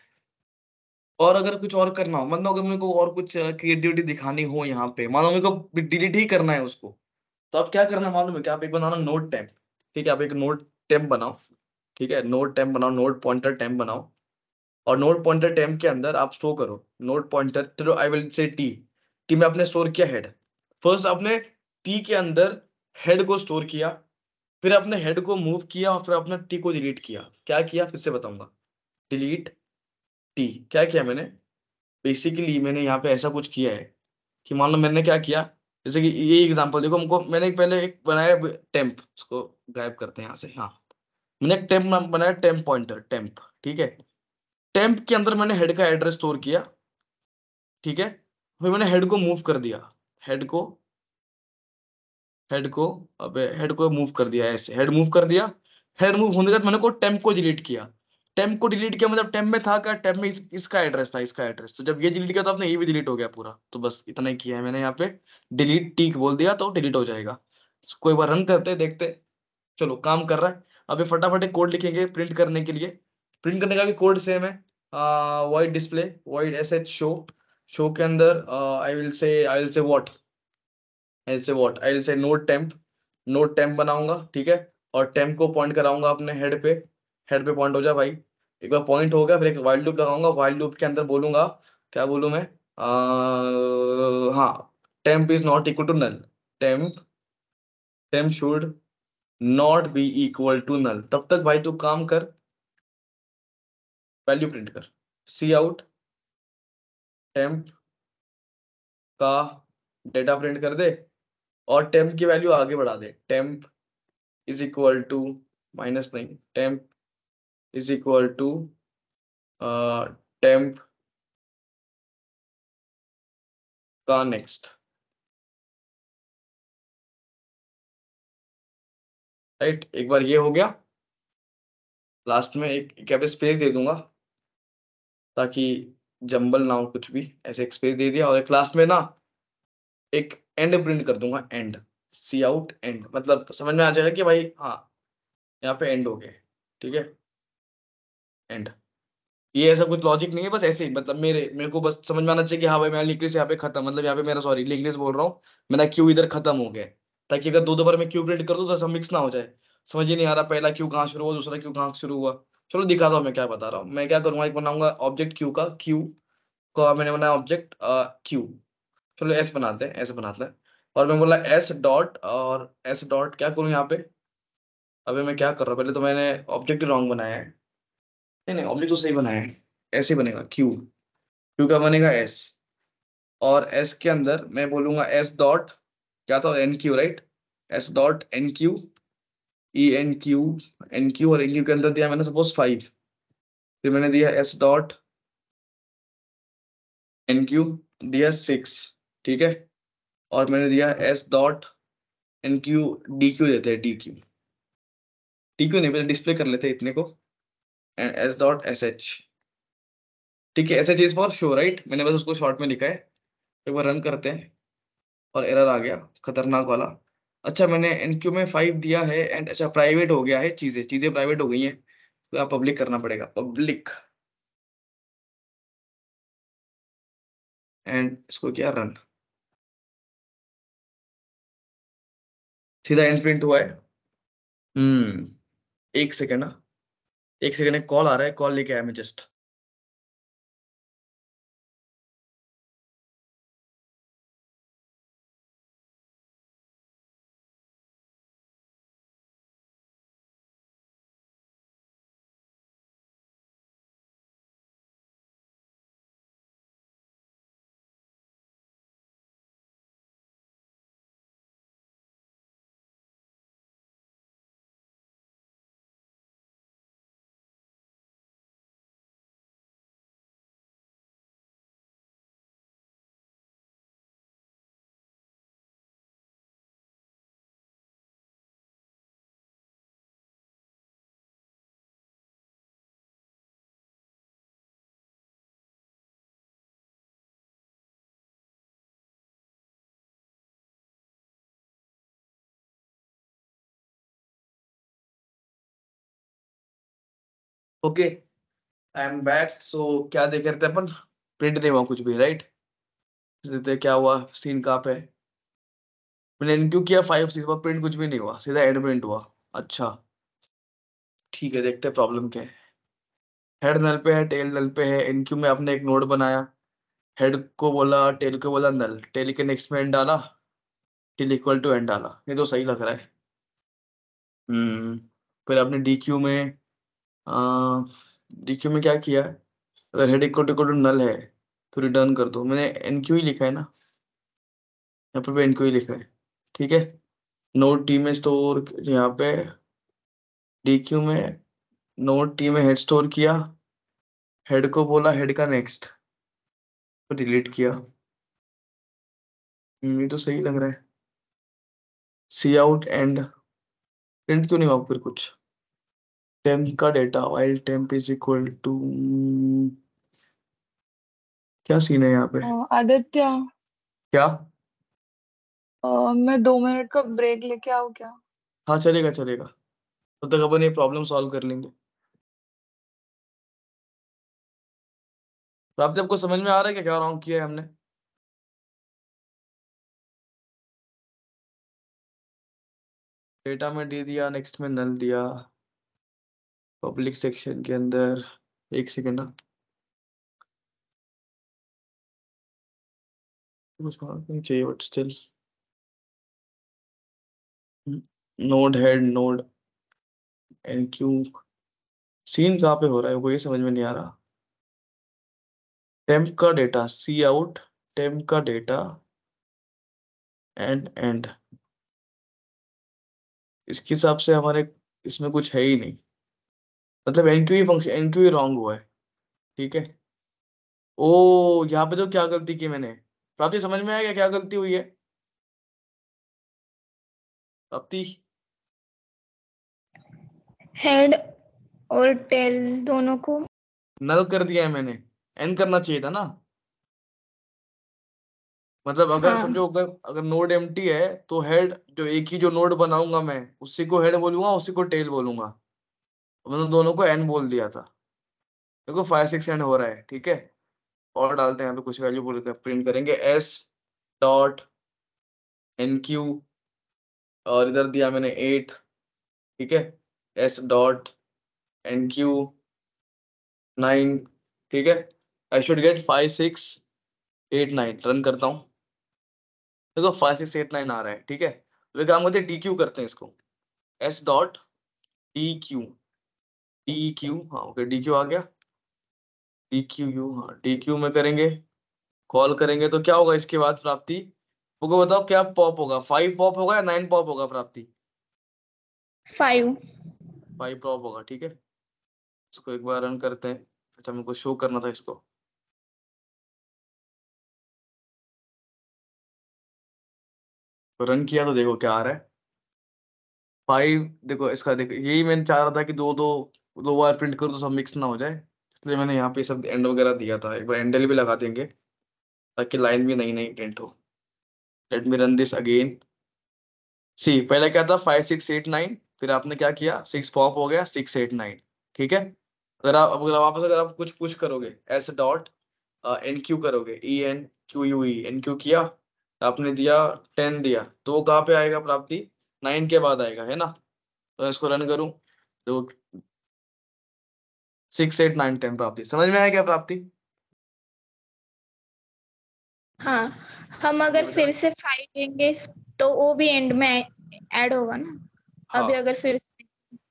और अगर कुछ और करना हो मतलब अगर मेरे को और कुछ क्रिएटिविटी दिखानी हो यहाँ पे मानो मेरे को डिलीट ही करना है उसको तो आप क्या करना मालूम है आप एक बनाना नोट टैप ठीक है आप एक नोट टैप बनाओ ठीक है नोट टैप बनाओ नोट पॉइंटर टैप बनाओ और नोट पॉइंटर टैप के अंदर आप स्टोर करो नोट पॉइंटर चलो I will say T T में आपने स्टोर किया हेड फर्स्ट आपने टी के अंदर हेड को स्टोर किया फिर आपने हेड को मूव किया और फिर आपने टी को डिलीट किया क्या किया फिर से बताऊंगा डिलीट टी क्या किया मैंने बेसिकली मैंने यहाँ पे ऐसा कुछ किया है कि मान लो मैंने क्या किया जैसे कि ये एग्जांपल देखो हमको मैंने एक पहले एक बनाया टेम्प इसको गायब करते हैं यहाँ से हाँ मैंने एक टेम्प बनाया टेम्प पॉइंटर टेम्प ठीक है टेम्प के अंदर मैंने हेड का एड्रेस स्टोर किया ठीक है फिर मैंने हेड को मूव कर दिया हेड को हेड को अबे हेड को मूव कर दिया ऐसे हेड मूव कर दिया हेड मूव होने के बाद मैंने को टेम्प को डिलीट किया टेम्प को डिलीट किया मतलब टेम्प में था क्या टेम्प में इस, इसका एड्रेस था इसका एड्रेस तो जब ये डिलीट किया तो आपने ये भी डिलीट हो गया पूरा तो बस इतना ही किया है मैंने यहाँ पे डिलीट टीक बोल दिया तो डिलीट हो जाएगा तो कोई बार रन करते देखते चलो काम कर रहा है अभी फटाफट एक कोड लिखेंगे प्रिंट करने के लिए प्रिंट करने का भी कोड सेम है void display void S H show show के अंदर I will say I will say what I will say what I will say node temp node temp बनाऊंगा ठीक है और टेम्प को पॉइंट कराऊंगा अपने हेड पे हेड पे पॉइंट हो जाए भाई एक बार पॉइंट हो गया फिर एक वाइल्ड लूप लगाऊंगा वाइल्ड लूप के अंदर बोलूंगा क्या बोलू मैं हाँ temp is not equal to null temp temp should not be equal to null तब तक भाई तू काम कर वैल्यू प्रिंट कर सी आउट टेम्प का डेटा प्रिंट कर दे और टेम्प की वैल्यू आगे बढ़ा दे temp is equal to minus नहीं temp is equal to uh, temp the next right एक बार ये हो गया लास्ट में एक कैप स्पेस दे दूंगा ताकि जंबल ना हो कुछ भी ऐसे एक स्पेस दे दिया और एक लास्ट में ना एक एंड प्रिंट कर दूंगा एंड सी आउट एंड मतलब समझ में आ जाएगा कि भाई हाँ यहाँ पे एंड हो गए ठीक है एंड ये ऐसा कुछ लॉजिक नहीं है बस ऐसे ही मतलब मेरे मेरे को बस समझ में आना चाहिए कि हाँ भाई मेरा लीकनेस यहाँ पे खत्म मतलब यहाँ पे मेरा सॉरी लीकनेस बोल रहा हूँ मेरा क्यू इधर खत्म हो गया ताकि अगर दो दो बार मैं क्यू प्रिंट कर दूँ तो ऐसा मिक्स ना हो जाए समझ ही नहीं आ रहा पहला क्यू कहाँ शुरू हुआ दूसरा क्यू कहाँ शुरू हुआ चलो दिखाता हूँ मैं क्या बता रहा हूँ मैं क्या करूँगा एक बनाऊंगा ऑब्जेक्ट क्यू का क्यू का मैंने बनाया ऑब्जेक्ट क्यू चलो एस बनाते हैं एस बनाते हैं और मैं बोला एस डॉट और एस डॉट क्या करूँ यहाँ पे अभी मैं क्या कर रहा हूँ पहले तो मैंने ऑब्जेक्ट रॉन्ग बनाया है नहीं नहीं ऑब्जेक्ट तो सही बनाया है ऐसे बनेगा क्यू क्यू का बनेगा एस और एस के अंदर मैं बोलूंगा एस डॉट क्या था enqueue right S dot enqueue E N enqueue enqueue और एन क्यू के अंदर दिया मैंने सपोज फाइव फिर मैंने दिया एस डॉट एन क्यू दिया सिक्स ठीक है और मैंने दिया S dot enqueue D dequeue देते हैं डी क्यू डी क्यू नहीं पहले डिस्प्ले कर लेते इतने को and S dot S H ठीक है S H is for show right मैंने बस उसको शॉर्ट में लिखा है एक बार रन करते हैं और एरर आ गया खतरनाक वाला अच्छा मैंने एन क्यू में फाइव दिया है एंड अच्छा प्राइवेट हो गया है चीज़ें चीज़ें प्राइवेट हो गई हैं तो आप पब्लिक करना पड़ेगा पब्लिक एंड इसको क्या रन सीधा एंड प्रिंट हुआ है हम्म एक सेकेंड ना हाँ। एक सेकंड एक कॉल आ रहा है कॉल लेके आया मैं just okay I am back so क्या देख रहे थे अपन प्रिंट नहीं हुआ कुछ भी राइट देते क्या हुआ सीन कहाँ पे मैंने इनक्यू किया फाइव सिक्स पर प्रिंट कुछ भी नहीं हुआ सीधा एंड प्रिंट हुआ अच्छा ठीक है देखते हैं प्रॉब्लम क्या है हेड नल पे है टेल नल पे है इनक्यू में आपने एक नोड बनाया हेड को बोला टेल को बोला नल टेल के नेक्स्ट में एंड डाला टेल इक्वल टू एंड डाला ये तो सही लग रहा है हम्म फिर आपने डी क्यू में डीक्यू में क्या किया अगर head equal to to null है तो रिटर्न कर दो मैंने एनक्यू ही लिखा है ना यहाँ पर भी एनक्यू ही लिखा है ठीक है नोट टी में स्टोर यहाँ पे क्यू में नोट टी में हेड स्टोर किया हेड को बोला हेड का नेक्स्ट तो डिलीट किया हम्म, ये तो सही लग रहा है सी आउट एंड प्रिंट क्यों नहीं हुआ फिर कुछ टेम्प का data while temp is equal to क्या सीन है यहाँ पे हाँ, आदित्य क्या uh, मैं दो मिनट का ब्रेक लेके आऊँ क्या हाँ चलेगा चलेगा तब तो तक अपन ये प्रॉब्लम सॉल्व कर लेंगे तो प्राप्त आपको समझ में आ रहा है क्या क्या रॉन्ग किया है हमने डेटा में दे दिया नेक्स्ट में नल दिया पब्लिक सेक्शन के अंदर एक सेकेंड ना चाहिए but still node head node and queue scene कहाँ पे हो रहा है कोई समझ में नहीं आ रहा टेम्प का डेटा सी आउट टेम्प का डेटा एंड एंड इसके हिसाब से हमारे इसमें कुछ है ही नहीं मतलब एनक्यू फंक्शन एनक्यू रॉन्ग हुआ है ठीक है ओ यहाँ पे तो क्या गलती की मैंने प्राप्ति समझ में आया क्या गलती हुई है प्राप्ति हेड और टेल दोनों को नल कर दिया है मैंने एन करना चाहिए था ना मतलब अगर हाँ. समझो अगर अगर नोड एम है तो हेड जो एक ही जो नोड बनाऊंगा मैं उसी को हेड बोलूंगा उसी को टेल बोलूंगा मतलब दोनों को एन बोल दिया था देखो फाइव सिक्स एंड हो रहा है ठीक है और डालते हैं यहाँ पे कुछ वैल्यू बोलते हैं प्रिंट करेंगे एस डॉट एन क्यू और इधर दिया मैंने एट ठीक है s dot enqueue nine ठीक है I should get five six eight nine run करता हूँ देखो फाइव सिक्स एट नाइन आ रहा है ठीक है वे तो काम करते हैं डी क्यू करते हैं इसको s dot D Q D dequeue हाँ ओके डी क्यू आ गया डी क्यू यू हाँ डी क्यू में करेंगे कॉल करेंगे तो क्या होगा इसके बाद प्राप्ति मुझे बताओ क्या पॉप होगा फाइव पॉप होगा या नाइन पॉप होगा प्राप्ति फाइव फाइव पॉप होगा ठीक है इसको एक बार रन करते हैं अच्छा मेरे को शो करना था इसको तो रन किया तो देखो क्या आ रहा है फाइव देखो इसका देखो यही मैंने चाह रहा था कि दो दो दो बार प्रिंट करूँ तो सब मिक्स ना हो जाए इसलिए मैंने यहाँ पे सब एंड वगैरह दिया था एक बार एंडल भी लगा देंगे ताकि लाइन भी नई नई प्रिंट हो let me run this again see पहले क्या था फाइव सिक्स एट नाइन फिर आपने क्या किया सिक्स पॉप हो गया सिक्स एट नाइन ठीक है अगर आप अगर वापस अगर आप कुछ पुश करोगे एस डॉट एन क्यू करोगे E N Q U E N enqueue किया तो आपने दिया टेन दिया तो वो कहाँ पे आएगा प्राप्ति नाइन के बाद आएगा है ना तो इसको रन करूँ तो सिक्स एट नाइन टेन प्राप्ति समझ में आया क्या प्राप्ति हाँ हम अगर फिर से फाइव देंगे तो वो भी एंड में ऐड होगा ना हाँ, अभी अगर फिर से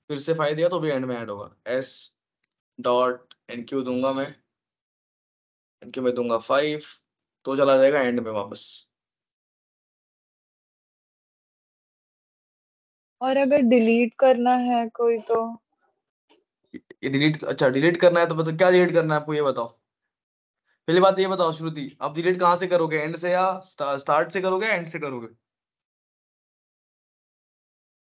फिर से फाइव दिया तो भी एंड में ऐड होगा एस डॉट एन क्यू दूंगा मैं एन क्यू में दूंगा फाइव तो चला जाएगा एंड में वापस और अगर डिलीट करना है कोई तो डिलीट अच्छा डिलीट करना है तो मतलब क्या डिलीट करना है आपको ये बताओ पहली बात तो ये बताओ श्रुति आप डिलीट कहाँ से करोगे एंड से या स्टार्ट से करोगे एंड से करोगे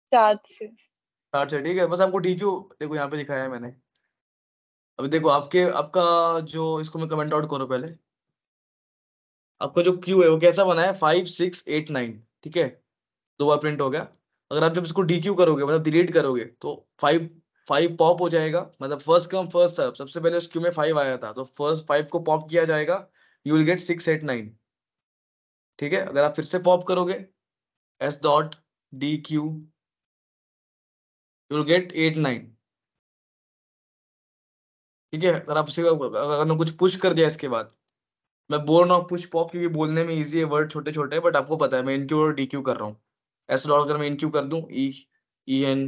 स्टार्ट से स्टार्ट से ठीक है बस आपको डीक्यू देखो यहाँ पे दिखाया है मैंने अब देखो आपके आपका जो इसको मैं कमेंट आउट करो पहले आपका जो क्यू है वो कैसा बना है फाइव सिक्स एट नाइन ठीक है दो बार प्रिंट हो गया अगर आप जब इसको डी करोगे मतलब डिलीट करोगे तो फाइव फाइव पॉप हो जाएगा मतलब फर्स्ट कम फर्स्ट सर्व सबसे पहले उस क्यू में फाइव आया था तो फर्स्ट फाइव को पॉप किया जाएगा you will get six eight nine ठीक है अगर आप फिर से पॉप करोगे s dot D Q you will get eight nine ठीक है अगर आप अगर कुछ पुश कर दिया इसके बाद मैं बोल रहा हूँ पुश पॉप क्योंकि बोलने में इजी है वर्ड छोटे छोटे बट आपको पता है मैं इनक्यू और डी क्यू कर रहा हूँ एस डॉट अगर मैं इनक्यू कर दू ई एन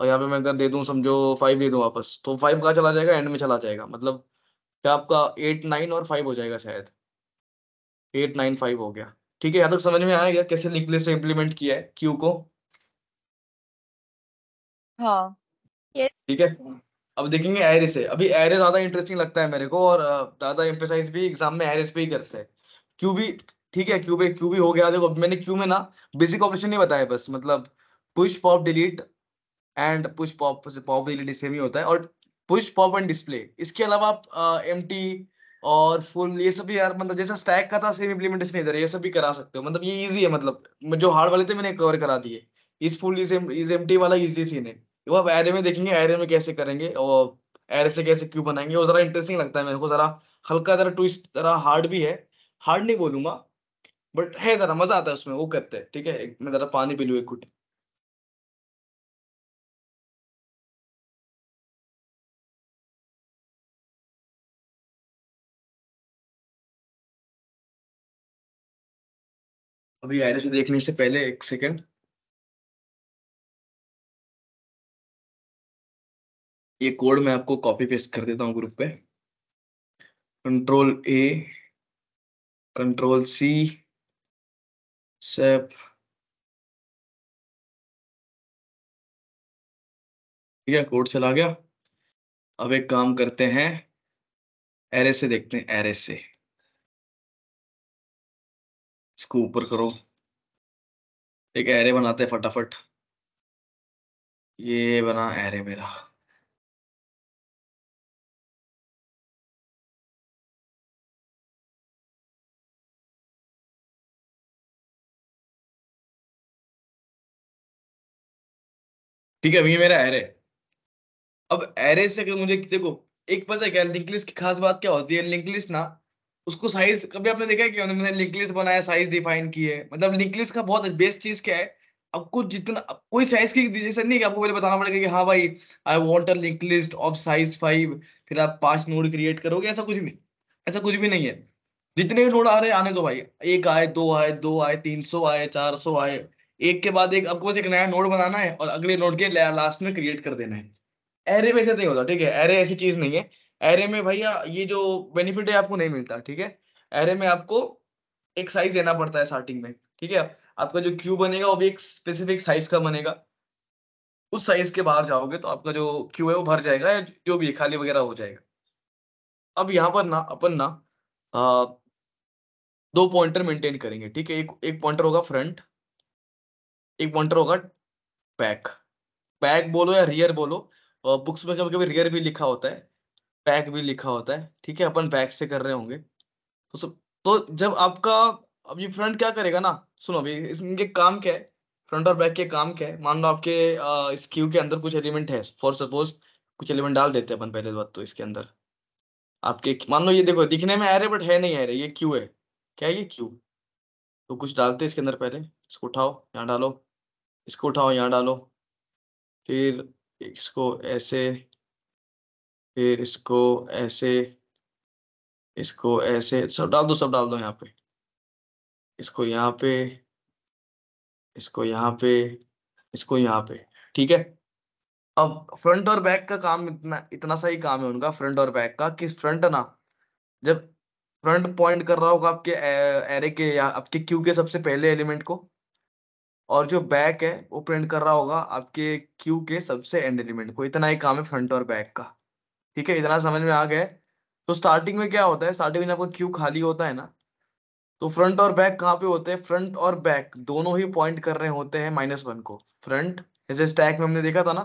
और यहाँ पे मैं अगर दे दूँ समझो फाइव दे दूँ वापस तो फाइव कहाँ चला जाएगा एंड में चला जाएगा मतलब क्या आपका एट नाइन और फाइव हो जाएगा शायद एट नाइन फाइव हो गया ठीक है यहाँ तक समझ में आएगा कैसे लिखले से इम्प्लीमेंट किया है क्यू को हाँ। ठीक है अब देखेंगे एरे से अभी एरे ज्यादा इंटरेस्टिंग लगता है मेरे को और ज्यादा एम्फेसाइज भी एग्जाम में एरेस पे ही करते हैं क्यू भी ठीक है क्यू पे क्यू भी हो गया देखो मैंने क्यू में ना बेसिक ऑपरेशन नहीं बताया बस मतलब push pop delete and push pop से पॉप सेम ही होता है और पुश पॉप एंड डिस्प्ले इसके अलावा आप एम uh, और फुल ये सब भी यार मतलब जैसा स्टैक का था सेम इम्प्लीमेंटेशन इधर ये सब भी करा सकते हो मतलब ये इजी है मतलब जो हार्ड वाले थे मैंने कवर करा दिए is full is empty वाला इजी सीन है वो आप एरे में देखेंगे एरे में कैसे करेंगे और एरे से कैसे क्यों बनाएंगे वो जरा इंटरेस्टिंग लगता है मेरे को जरा हल्का जरा ट्विस्ट जरा हार्ड भी है हार्ड नहीं बोलूंगा बट है जरा मजा आता है उसमें वो करते हैं ठीक है मैं जरा पानी पी लू एक कुटी अभी आयरस से देखने से पहले एक सेकंड ये कोड मैं आपको कॉपी पेस्ट कर देता हूं ग्रुप पे control A control C safe ठीक है कोड चला गया अब एक काम करते हैं एरे से देखते हैं एरे से इसको ऊपर करो एक एरे बनाते फटाफट ये बना एरे मेरा ठीक है ये मेरा एरे अब एरे से अगर मुझे देखो एक पता है क्या लिंक लिस्ट की खास बात क्या होती है लिंक लिस्ट ना उसको साइज कभी आपने देखा है कि मैंने लिंकलिस्ट बनाया साइज डिफाइन की है मतलब लिंकलिस्ट का बहुत बेस्ट चीज क्या है आपको जितना कोई साइज की जैसे नहीं कि आपको पहले बताना पड़ेगा कि हाँ भाई I want a link list of size five फिर आप पांच नोड क्रिएट करोगे ऐसा कुछ भी ऐसा कुछ भी नहीं है जितने भी नोड आ रहे आने दो भाई एक आए दो आए दो आए तीन सौ आए चार सौ आए एक के बाद एक आपको बस एक नया नोड बनाना है और अगले नोड के लास्ट में क्रिएट कर देना है एरे में ऐसा नहीं होता ठीक है एरे ऐसी चीज नहीं है एरे में भैया ये जो बेनिफिट है आपको नहीं मिलता ठीक है एरे में आपको एक साइज देना पड़ता है स्टार्टिंग में ठीक है आपका जो क्यू बनेगा वो भी एक स्पेसिफिक साइज का बनेगा उस साइज के बाहर जाओगे तो आपका जो क्यू है वो भर जाएगा या जो भी खाली वगैरह हो जाएगा अब यहाँ पर ना अपन ना आ, दो पॉइंटर मेंटेन करेंगे ठीक है एक एक पॉइंटर होगा फ्रंट एक पॉइंटर होगा बैक बैक बोलो या रियर बोलो बुक्स में कभी कभी रियर भी लिखा होता है पैक भी लिखा होता है ठीक है अपन बैक से कर रहे होंगे तो सब तो जब आपका अब ये फ्रंट क्या करेगा ना सुनो अभी इनके काम क्या है फ्रंट और बैक के काम क्या है मान लो आपके इस क्यू के अंदर कुछ एलिमेंट है फॉर सपोज कुछ एलिमेंट डाल देते हैं अपन पहले बात तो इसके अंदर आपके मान लो ये देखो दिखने में आ रहे बट है नहीं आ रहे ये क्यू है क्या है ये क्यू तो कुछ डालते इसके अंदर पहले इसको उठाओ यहाँ डालो इसको उठाओ यहाँ डालो फिर इसको ऐसे फिर इसको ऐसे इसको ऐसे सब डाल दो सब डाल दो यहाँ पे इसको यहाँ पे इसको यहाँ पे इसको यहाँ पे ठीक है अब फ्रंट और बैक का काम इतना इतना सा ही काम है उनका फ्रंट और बैक का कि फ्रंट ना जब फ्रंट पॉइंट कर रहा होगा आपके एरे के या आपके क्यू के सबसे पहले एलिमेंट को और जो बैक है वो प्रिंट कर रहा होगा आपके क्यू के सबसे एंड एलिमेंट को इतना ही काम है फ्रंट और बैक का ठीक है इतना समझ में आ गया तो स्टार्टिंग में क्या होता है स्टार्टिंग में आपका क्यू खाली होता है ना तो फ्रंट और बैक कहाँ पे होते हैं फ्रंट और बैक दोनों ही पॉइंट कर रहे होते हैं माइनस वन को फ्रंट जैसे स्टैक में हमने देखा था ना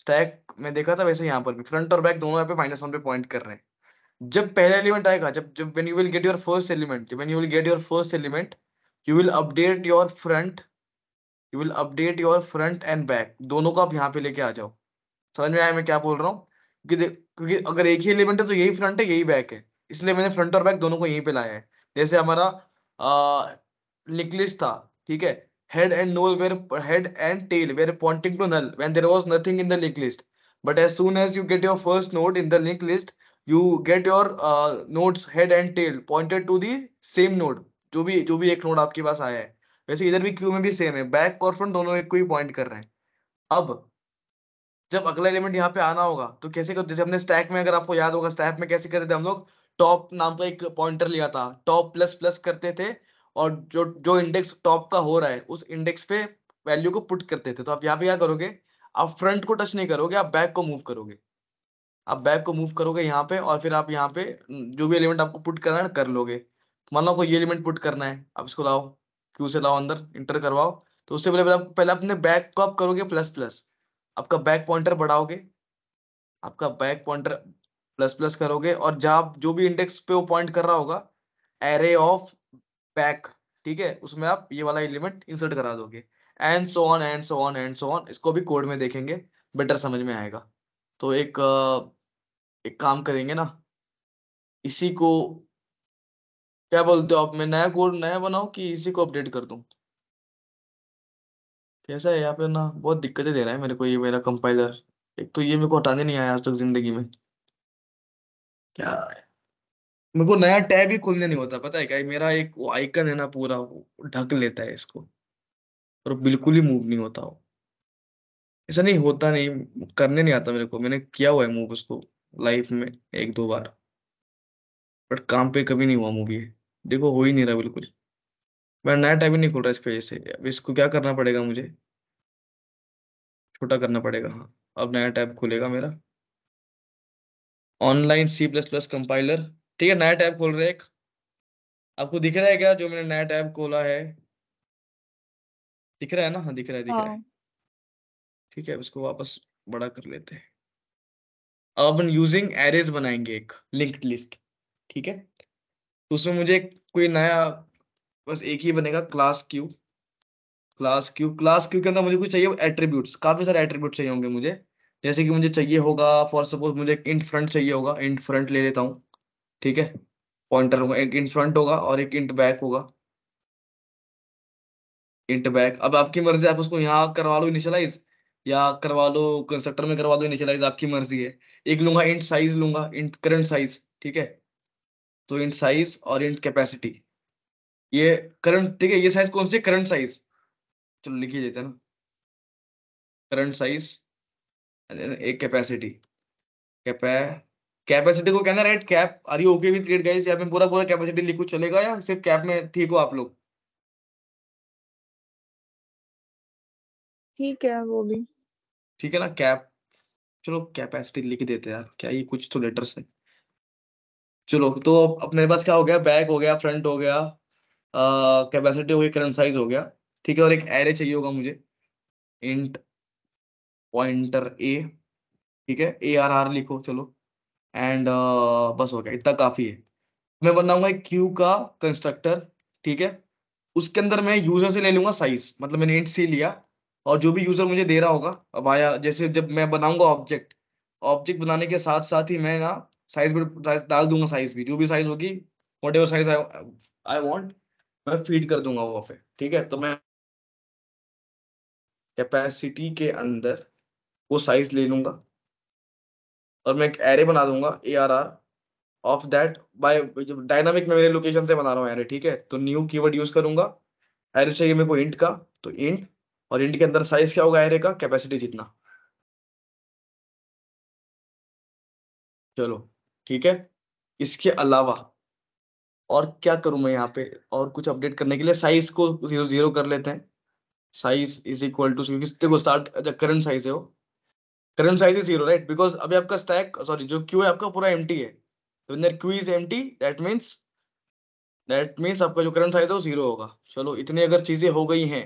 स्टैक में देखा था वैसे यहाँ पर भी फ्रंट और बैक दोनों यहाँ पे माइनस वन पे पॉइंट कर रहे हैं जब पहला एलिमेंट आएगा जब जब when you will get your first element when you will get your first element you will update your front you will update your front and back दोनों को आप यहाँ पे लेके आ जाओ समझ में आया मैं क्या बोल रहा हूँ क्योंकि अगर एक ही एलिमेंट है तो यही फ्रंट है यही बैक है इसलिए मैंने फ्रंट और बैक दोनों को यही पे लाया है जैसे हमारा निकलिस था ठीक है head and null were head and tail were pointing to null when there was nothing in the link list but as soon as you get your first node in the link list you get your nodes head and tail pointed to the same node जो भी जो भी एक note आपके पास आया है वैसे इधर भी क्यू में भी सेम है बैक और फ्रंट दोनों एक को ही पॉइंट कर रहे हैं अब जब अगला एलिमेंट यहाँ पे आना होगा तो कैसे कर जैसे हमने स्टैक में अगर आपको याद होगा स्टैक में कैसे करते थे हम लोग टॉप नाम का एक पॉइंटर लिया था टॉप प्लस प्लस करते थे और जो जो इंडेक्स टॉप का हो रहा है उस इंडेक्स पे वैल्यू को पुट करते थे तो आप यहाँ पे क्या करोगे आप फ्रंट को टच नहीं करोगे आप बैक को मूव करोगे आप बैक को मूव करोगे यहाँ पे और फिर आप यहाँ पे हम्म, जो भी एलिमेंट आपको पुट करना है कर लोगे मान लो आपको ये एलिमेंट पुट करना है आप इसको लाओ क्यू से लाओ अंदर इंटर करवाओ तो उससे पहले आप पहले अपने बैक को आप करोगे प्लस प्लस आपका बैक पॉइंटर बढ़ाओगे आपका बैक पॉइंटर प्लस प्लस करोगे और जहां जो भी इंडेक्स पे वो पॉइंट कर रहा होगा एरे ऑफ बैक ठीक है उसमें आप ये वाला एलिमेंट इंसर्ट करा दोगे and so on and so on and so on इसको भी कोड में देखेंगे बेटर समझ में आएगा तो एक एक काम करेंगे ना इसी को क्या बोलते हो आप मैं नया कोड नया बनाऊ कि इसी को अपडेट कर दूं कैसा है यहाँ पे ना बहुत दिक्कतें दे रहा है मेरे को ये मेरा कंपाइलर एक तो ये मेरे को हटाने नहीं आया आज तक जिंदगी में क्या है? मेरे को नया टैब ही खोलने नहीं होता पता है क्या मेरा एक वो आइकन है ना पूरा वो ढक लेता है इसको और बिल्कुल ही मूव नहीं होता वो ऐसा नहीं होता नहीं करने नहीं आता मेरे को मैंने किया हुआ है मूव उसको लाइफ में एक दो बार बट काम पे कभी नहीं हुआ मूवी देखो हो ही नहीं रहा बिल्कुल मेरा नया टैब ही नहीं खुल रहा इस वजह से अब इसको क्या करना पड़ेगा मुझे छोटा करना पड़ेगा हाँ अब नया टैब खुलेगा मेरा online C plus plus compiler ठीक है नया टैब खोल रहे एक आपको दिख रहा है क्या जो मैंने नया टैब खोला है दिख रहा है ना हाँ दिख रहा है दिख रहा है हाँ। ठीक है इसको वापस बड़ा कर लेते हैं अब यूजिंग एरेज बनाएंगे एक लिंक्ड लिस्ट ठीक है तो उसमें मुझे कोई नया बस एक ही बनेगा class queue class queue class queue के अंदर मुझे कुछ चाहिए एट्रीब्यूट्स काफी सारे एट्रीब्यूट चाहिए होंगे मुझे जैसे कि मुझे चाहिए होगा फॉर सपोज मुझे एक इंट फ्रंट चाहिए होगा इंट फ्रंट ले लेता हूँ ठीक है पॉइंटर होगा एक इंट फ्रंट होगा और एक इंट बैक होगा इंट बैक अब आपकी मर्जी आप उसको यहाँ करवा लो इनिशियलाइज या करवा लो कंस्ट्रक्टर में करवा दो इनिशियलाइज आपकी मर्जी है एक लूंगा इंट साइज लूंगा इंट करंट साइज ठीक है तो इंट साइज और इंट कैपेसिटी ये करंट ठीक है ये साइज कौन सी करंट साइज चलो लिखिए देते हैं ना करंट साइज एक कैपेसिटी कैपै कैपेसिटी को कहना right cap are you okay with rate guys यहाँ पे पूरा पूरा कैपेसिटी लिखो चलेगा या सिर्फ कैप में ठीक हो आप लोग ठीक है वो भी ठीक है ना कैप चलो कैपेसिटी लिख देते हैं यार क्या ये कुछ तो लेटर्स है चलो तो अब मेरे पास क्या हो गया बैक हो गया फ्रंट हो गया कैपेसिटी हो गई करंट साइज हो गया ठीक है और एक एरे चाहिए होगा मुझे इंट पॉइंटर ए ठीक है ए आर आर लिखो चलो एंड uh, बस हो गया इतना काफी है मैं बनाऊंगा एक क्यू का कंस्ट्रक्टर ठीक है उसके अंदर मैं यूजर से ले लूंगा साइज मतलब मैंने इंट सी लिया और जो भी यूजर मुझे दे रहा होगा अब आया जैसे जब मैं बनाऊंगा ऑब्जेक्ट ऑब्जेक्ट बनाने के साथ साथ ही मैं ना साइज डाल दूंगा साइज भी जो भी साइज होगी whatever size I I want मैं फीड कर दूंगा वो पे ठीक है तो मैं कैपेसिटी के अंदर वो साइज ले लूंगा और मैं एक एरे बना दूंगा A R R of that by dynamic memory location से बना रहा हूँ एरे ठीक है तो न्यू कीवर्ड यूज करूंगा एरे चाहिए मेरे को इंट का तो इंट और इंट के अंदर साइज क्या होगा एरे का कैपेसिटी जितना चलो ठीक है इसके अलावा और क्या करूं मैं यहाँ पे और कुछ अपडेट करने के लिए साइज को जीरो जीरो कर लेते हैं साइज इज इक्वल टू देखो स्टार्ट अच्छा करंट साइज है वो current size is zero right because अभी आपका स्टैक सॉरी जो क्यू है आपका पूरा एम है तो queue is empty that means that means आपका जो करंट साइज है वो जीरो होगा चलो इतनी अगर चीजें हो गई हैं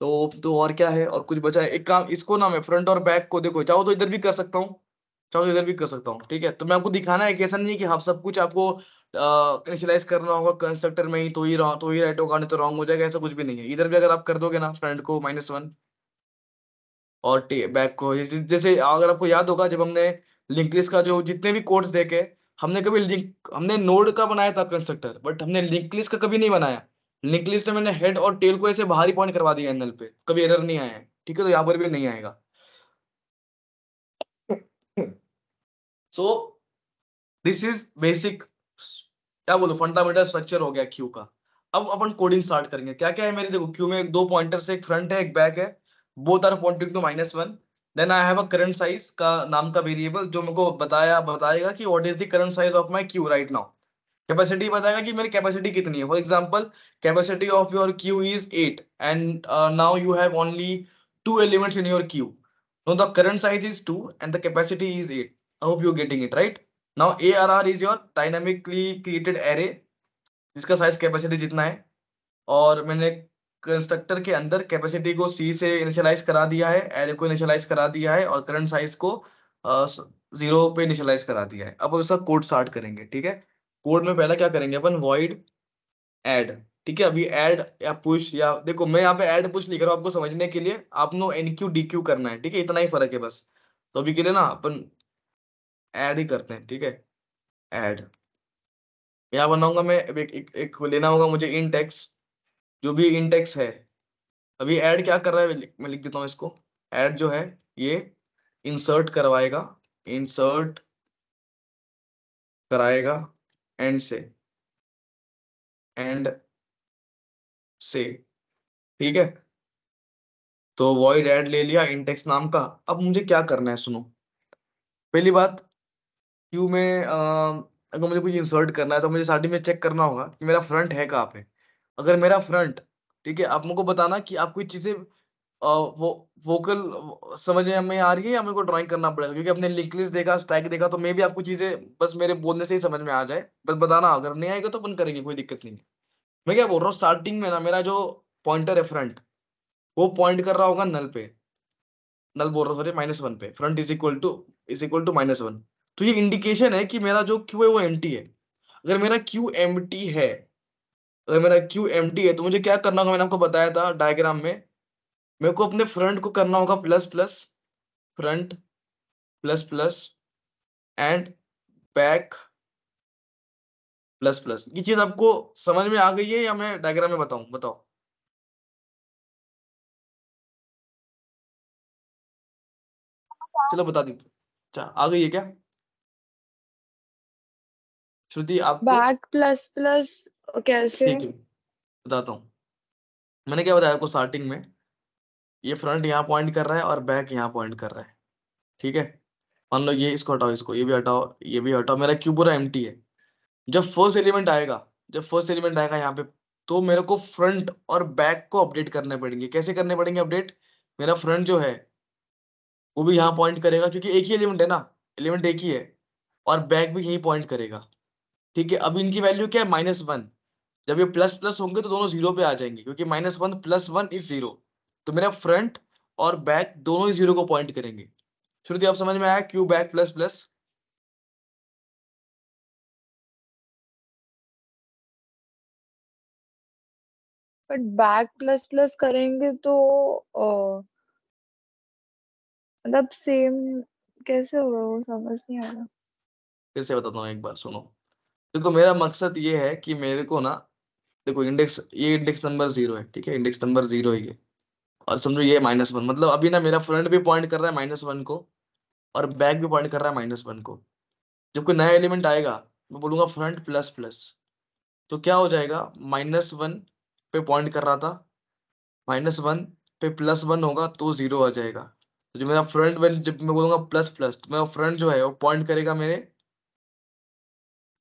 तो तो और क्या है और कुछ बचा है एक काम इसको ना मैं फ्रंट और बैक को देखो चाहो तो इधर भी कर सकता हूँ चाहो तो इधर भी कर सकता हूँ ठीक है तो मैं आपको दिखाना है कैसा नहीं है कि हाँ सब कुछ आपको इनिशियलाइज करना होगा कंस्ट्रक्टर में ही तो ही तो ही राइट होगा नहीं तो रॉन्ग हो जाएगा ऐसा कुछ भी नहीं है इधर भी अगर आप कर दोगे ना फ्रंट को माइनस वन और बैक को जैसे अगर आपको याद होगा जब हमने लिंक लिस्ट का जो जितने भी कोड्स देखे हमने कभी लिंक हमने नोड का बनाया था कंस्ट्रक्टर बट हमने लिंक लिस्ट का कभी नहीं बनाया लिंक लिस्ट में मैंने हेड और टेल को ऐसे बाहरी पॉइंट करवा दिया एनल पे कभी एरर नहीं आया ठीक है तो यहाँ पर भी नहीं आएगा सो दिस इज बेसिक क्या बोलो फंडामेंटल स्ट्रक्चर हो गया क्यू का अब अपन कोडिंग स्टार्ट करेंगे क्या क्या है मेरे देखो क्यू में एक दो पॉइंटर से एक फ्रंट है एक बैक है both are pointing to minus one then I have a current size का नाम का वेरिएबल जो मेरे को बताया बताएगा कि what is the current size of my queue right now capacity बताएगा कि मेरी कैपेसिटी कितनी है for example capacity of your queue is eight and now you have only two elements in your queue. Now the current size is 2 and the capacity is 8. I hope you're getting it right now A R R is your dynamically created array जिसका size capacity जितना है और मैंने constructor के अंदर capacity को सी से initialise करा दिया है एरे को इनिशियलाइज करा दिया है और करंट साइज को जीरो पे इनिशियलाइज करा दिया है अब उसका कोड स्टार्ट करेंगे ठीक है कोड में पहला क्या करेंगे अपन वॉइड एड ठीक है अभी एड या पुश या देखो मैं यहाँ पे एड पुश लिख रहा हूँ आपको समझने के लिए आपको एनक्यू डीक्यू करना है ठीक है इतना ही फर्क है बस तो अभी के लिए ना अपन ऐड ही करते हैं ठीक है ऐड यहाँ बनाऊंगा मैं एक, एक, एक लेना होगा मुझे इंटेक्स जो भी इंटेक्स है अभी ऐड क्या कर रहा है मैं लिख देता हूँ इसको ऐड जो है ये इंसर्ट करवाएगा इंसर्ट कराएगा एंड से एंड से ठीक है तो वॉइड ऐड ले लिया इंटेक्स नाम का अब मुझे क्या करना है सुनो पहली बात क्यू में आ, अगर मुझे कुछ इंसर्ट करना है तो मुझे साड़ी में चेक करना होगा कि मेरा फ्रंट है कहाँ पे अगर मेरा फ्रंट ठीक है आप मुझको बताना कि आप कोई चीज़ें वो वोकल समझ में हमें आ रही है या मेरे को ड्राइंग करना पड़ेगा क्योंकि आपने लिंक लिस्ट देखा स्ट्राइक देखा तो मे भी आपको चीज़ें बस मेरे बोलने से ही समझ में आ जाए बस बताना अगर नहीं आएगा तो अपन करेंगे कोई दिक्कत नहीं मैं क्या बोल रहा हूँ स्टार्टिंग में ना मेरा जो पॉइंटर है फ्रंट वो पॉइंट कर रहा होगा नल पे नल बोल रहा हूँ सॉरी माइनस वन पे front is equal to is equal to minus one तो ये इंडिकेशन है कि मेरा जो क्यू है वो एम है अगर मेरा क्यू एम है अगर मेरा क्यू एम है तो मुझे क्या करना होगा मैंने आपको बताया था डायग्राम में मेरे को अपने फ्रंट को करना होगा plus plus front plus plus and back plus plus ये चीज आपको समझ में आ गई है या मैं डायग्राम में बताऊं बताओ चलो बता दी अच्छा आ गई है क्या श्रुति आप बैक प्लस प्लस कैसे बताता हूँ मैंने क्या बताया आपको स्टार्टिंग में ये फ्रंट यहाँ पॉइंट कर रहा है और बैक यहाँ पॉइंट कर रहा है ठीक है मान लो ये इसको हटाओ इसको ये भी हटाओ ये भी हटाओ मेरा क्यूब पूरा एम है जब फर्स्ट एलिमेंट आएगा जब फर्स्ट एलिमेंट आएगा यहाँ पे तो मेरे को फ्रंट और बैक को अपडेट करने पड़ेंगे कैसे करने पड़ेंगे अपडेट मेरा फ्रंट जो है वो भी यहाँ पॉइंट करेगा क्योंकि एक ही एलिमेंट है ना एलिमेंट एक ही है और बैक भी यही पॉइंट करेगा ठीक है अब इनकी वैल्यू क्या है माइनस वन जब ये प्लस प्लस होंगे तो दोनों जीरो पे आ जाएंगे क्योंकि minus one plus one is zero तो मेरा फ्रंट और बैक दोनों ही जीरो को पॉइंट करेंगे श्रुति आप समझ में आया queue back plus plus but back plus plus करेंगे तो मतलब सेम कैसे होगा वो समझ नहीं आ रहा फिर से बताता हूँ एक बार सुनो देखो मेरा मकसद ये है कि मेरे को ना देखो इंडेक्स ये इंडेक्स नंबर जीरो है ठीक है इंडेक्स नंबर जीरो है और समझो ये माइनस वन मतलब अभी ना मेरा फ्रंट भी पॉइंट कर रहा है माइनस वन को और बैक भी पॉइंट कर रहा है माइनस वन को जब कोई नया एलिमेंट आएगा मैं बोलूँगा फ्रंट प्लस प्लस तो क्या हो जाएगा माइनस वन पे पॉइंट कर रहा था माइनस वन पे प्लस वन होगा तो ज़ीरो आ जाएगा तो जो मेरा फ्रंट वन जब मैं बोलूँगा प्लस प्लस तो मेरा फ्रंट जो है वो पॉइंट करेगा मेरे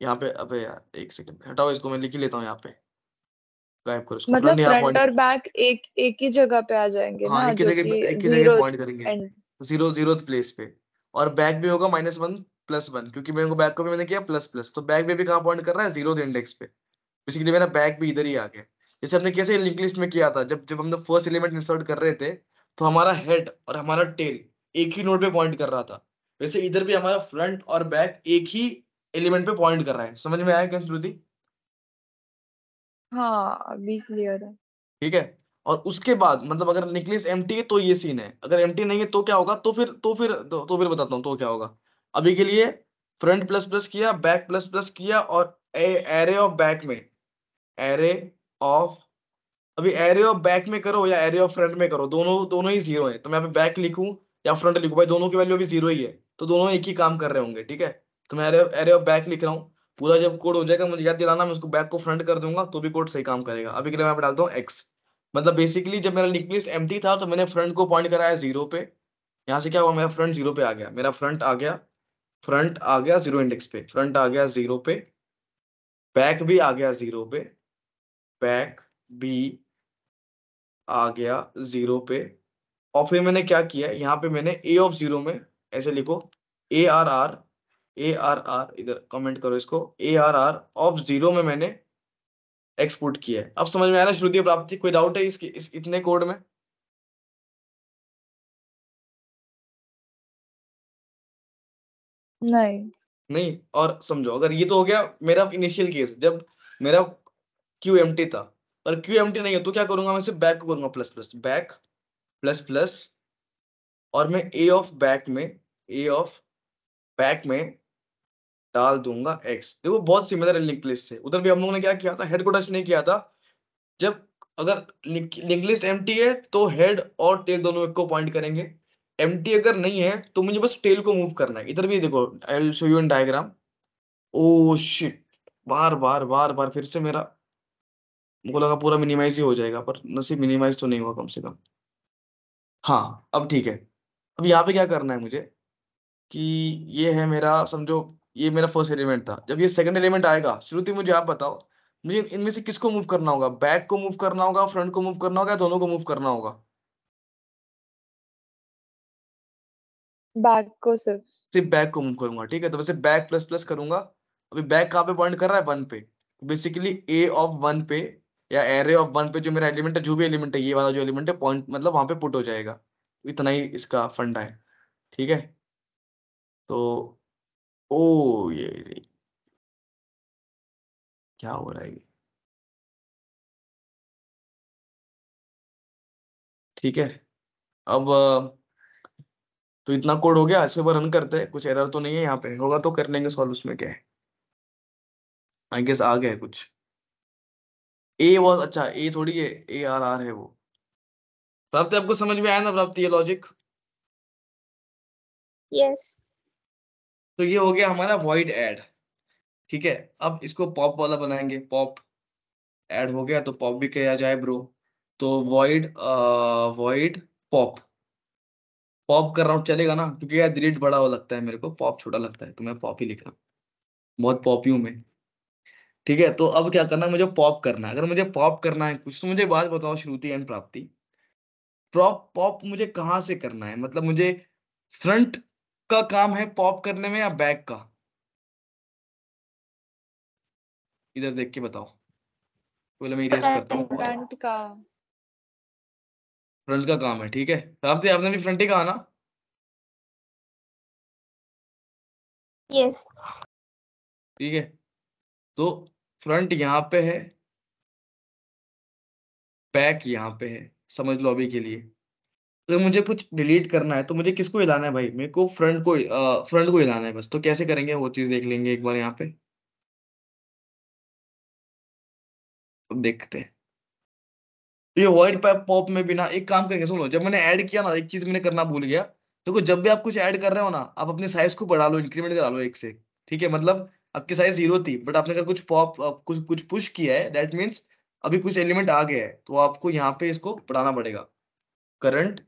यहाँ पे अबे यार एक सेकंड हटाओ इसको मैं लिख ही लेता हूँ यहाँ पे गायब करो इसको मतलब फ्रंट मतलब और बैक एक एक ही जगह पे आ जाएंगे हाँ, ना एक ही जगह एक ही जगह पॉइंट करेंगे जीरो जीरो प्लेस पे और बैक भी होगा माइनस वन प्लस वन क्योंकि मेरे को बैक को भी मैंने किया प्लस प्लस तो बैक में भी कहाँ पॉइंट कर रहा है जीरो इंडेक्स पे बेसिकली मेरा बैक भी इधर ही आ गया जैसे हमने कैसे लिंक लिस्ट में किया था जब जब हमने फर्स्ट एलिमेंट इंसर्ट कर रहे थे तो हमारा हेड और हमारा टेल एक ही नोड पे पॉइंट कर रहा था वैसे इधर भी हमारा फ्रंट और बैक एक ही एलिमेंट पे पॉइंट कर रहा है समझ में आया क्या श्रुति हाँ क्लियर है ठीक है और उसके बाद मतलब अगर निकलिस एम है तो ये सीन है अगर एम नहीं है तो क्या होगा तो फिर तो फिर तो, तो फिर बताता हूँ तो क्या होगा अभी के लिए फ्रंट प्लस प्लस किया बैक प्लस प्लस किया और एरे ऑफ बैक में एरे ऑफ अभी एरे ऑफ बैक में करो या एरे ऑफ फ्रंट में करो दोनों दोनों ही जीरो है तो मैं यहाँ पे बैक लिखूं या फ्रंट लिखूं भाई दोनों की वैल्यू अभी जीरो ही है तो दोनों एक ही काम कर रहे होंगे ठीक है तो मैं एरे ऑफ बैक लिख रहा हूँ पूरा जब कोड हो जाएगा मुझे याद दिलाना मैं उसको बैक को फ्रंट कर दूंगा तो भी कोड सही काम करेगा अभी के लिए मैं डालता हूँ एक्स मतलब बेसिकली जब मेरा निकलिस एम था तो मैंने फ्रंट को पॉइंट कराया जीरो पे यहाँ से क्या हुआ मेरा फ्रंट जीरो पे आ गया मेरा फ्रंट आ गया फ्रंट आ गया जीरो इंडेक्स पे फ्रंट आ गया जीरो पे बैक भी आ गया जीरो पे बैक भी आ गया जीरो पे और फिर मैंने क्या किया यहाँ पे मैंने ए ऑफ जीरो में ऐसे लिखो A R R A R R इधर कमेंट करो इसको A R R of zero में मैंने एक्सपोर्ट किया है अब समझ में आया ना श्रुति प्राप्ति कोई डाउट है इसके इस इतने कोड में नहीं नहीं और समझो अगर ये तो हो गया मेरा इनिशियल केस जब मेरा क्यू एम टी था और क्यू एम टी नहीं है तो क्या करूंगा मैं सिर्फ बैक को करूंगा plus plus back plus plus और मैं ए ऑफ बैक में ए ऑफ बैक में डाल दूंगा एक्स देखो बहुत सिमिलर है लिंक लिस्ट से उधर भी हम लोगों ने क्या किया था हेड को टच नहीं किया था जब अगर लिंक लिस्ट एम है तो हेड और टेल दोनों एक को पॉइंट करेंगे एम अगर नहीं है तो मुझे बस टेल को मूव करना है इधर भी देखो I will show you in diagram oh shit बार बार बार बार फिर से मेरा मुझे लगा पूरा मिनिमाइज ही हो जाएगा पर नसीब मिनिमाइज तो नहीं हुआ कम से कम हाँ अब ठीक है अब यहाँ पे क्या करना है मुझे कि ये है मेरा समझो ये मेरा फर्स्ट एलिमेंट था जब ये सेकंड एलिमेंट आएगा श्रुति मुझे आप बताओ मुझे इनमें से किसको मूव करना होगा बैक को मूव करना होगा फ्रंट को मूव करना होगा दोनों को मूव करना होगा बैक को सिर्फ सिर्फ बैक को मूव करूंगा ठीक है तो वैसे बैक प्लस प्लस करूंगा अभी बैक कहाँ पे पॉइंट कर रहा है वन पे बेसिकली ए ऑफ वन पे या एरे ऑफ वन पे जो मेरा एलिमेंट है जो भी एलिमेंट है ये वाला जो एलिमेंट है पॉइंट मतलब वहां पे पुट हो जाएगा इतना ही इसका फंडा है ठीक है तो ओ ये, क्या हो रहा है ठीक है अब तो इतना कोड हो गया इसके बार रन करते हैं कुछ एरर तो नहीं है यहाँ पे होगा तो कर लेंगे सॉल्व उसमें क्या है आई गेस आ गया कुछ ए वॉज अच्छा ए थोड़ी है ए आर आर है वो प्राप्ति आपको समझ में आया ना प्राप्ति ये लॉजिक यस yes. तो ये हो गया हमारा वॉइड एड ठीक है अब इसको पॉप वाला बनाएंगे पॉप एड हो गया तो पॉप भी किया जाए ब्रो तो वॉइड वॉइड पॉप पॉप कर रहा हूँ चलेगा ना क्योंकि यार डिलीट बड़ा हो लगता है मेरे को पॉप छोटा लगता है तो मैं पॉप ही लिख रहा हूँ बहुत पॉप हूँ मैं ठीक है तो अब क्या करना है मुझे पॉप करना है अगर मुझे पॉप करना है कुछ तो मुझे बात बताओ श्रुति एंड प्राप्ति प्रॉप पॉप मुझे कहाँ से करना है मतलब मुझे फ्रंट का काम है पॉप करने में या बैक का इधर देख के बताओ बोले मैं इरेज करता हूँ फ्रंट का फ्रंट का काम है ठीक है आपने आपने भी फ्रंट ही कहा ना यस ठीक है तो फ्रंट यहाँ पे है बैक यहाँ पे है समझ लो अभी के लिए अगर मुझे कुछ डिलीट करना है तो मुझे किसको हिलाना है भाई मेरे को फ्रंट को फ्रंट को हिलाना है बस तो कैसे करेंगे वो चीज़ देख लेंगे एक बार यहाँ पे। अब देखते हैं। ये वाइट पॉप में बिना एक काम करेंगे सुनो जब मैंने ऐड किया ना एक चीज़ मैंने करना भूल गया। देखो जब भी आप कुछ ऐड कर रहे हो ना आप अपने साइज़ को बढ़ा लो इंक्रीमेंट करा लो एक से। ठीक है? मतलब आपकी साइज़ जीरो थी बट आपने अगर कुछ पॉप कुछ कुछ पुश किया है दैट मीन्स अभी कुछ एलिमेंट आ गया है तो आपको यहाँ पे इसको बढ़ाना पड़ेगा। करंट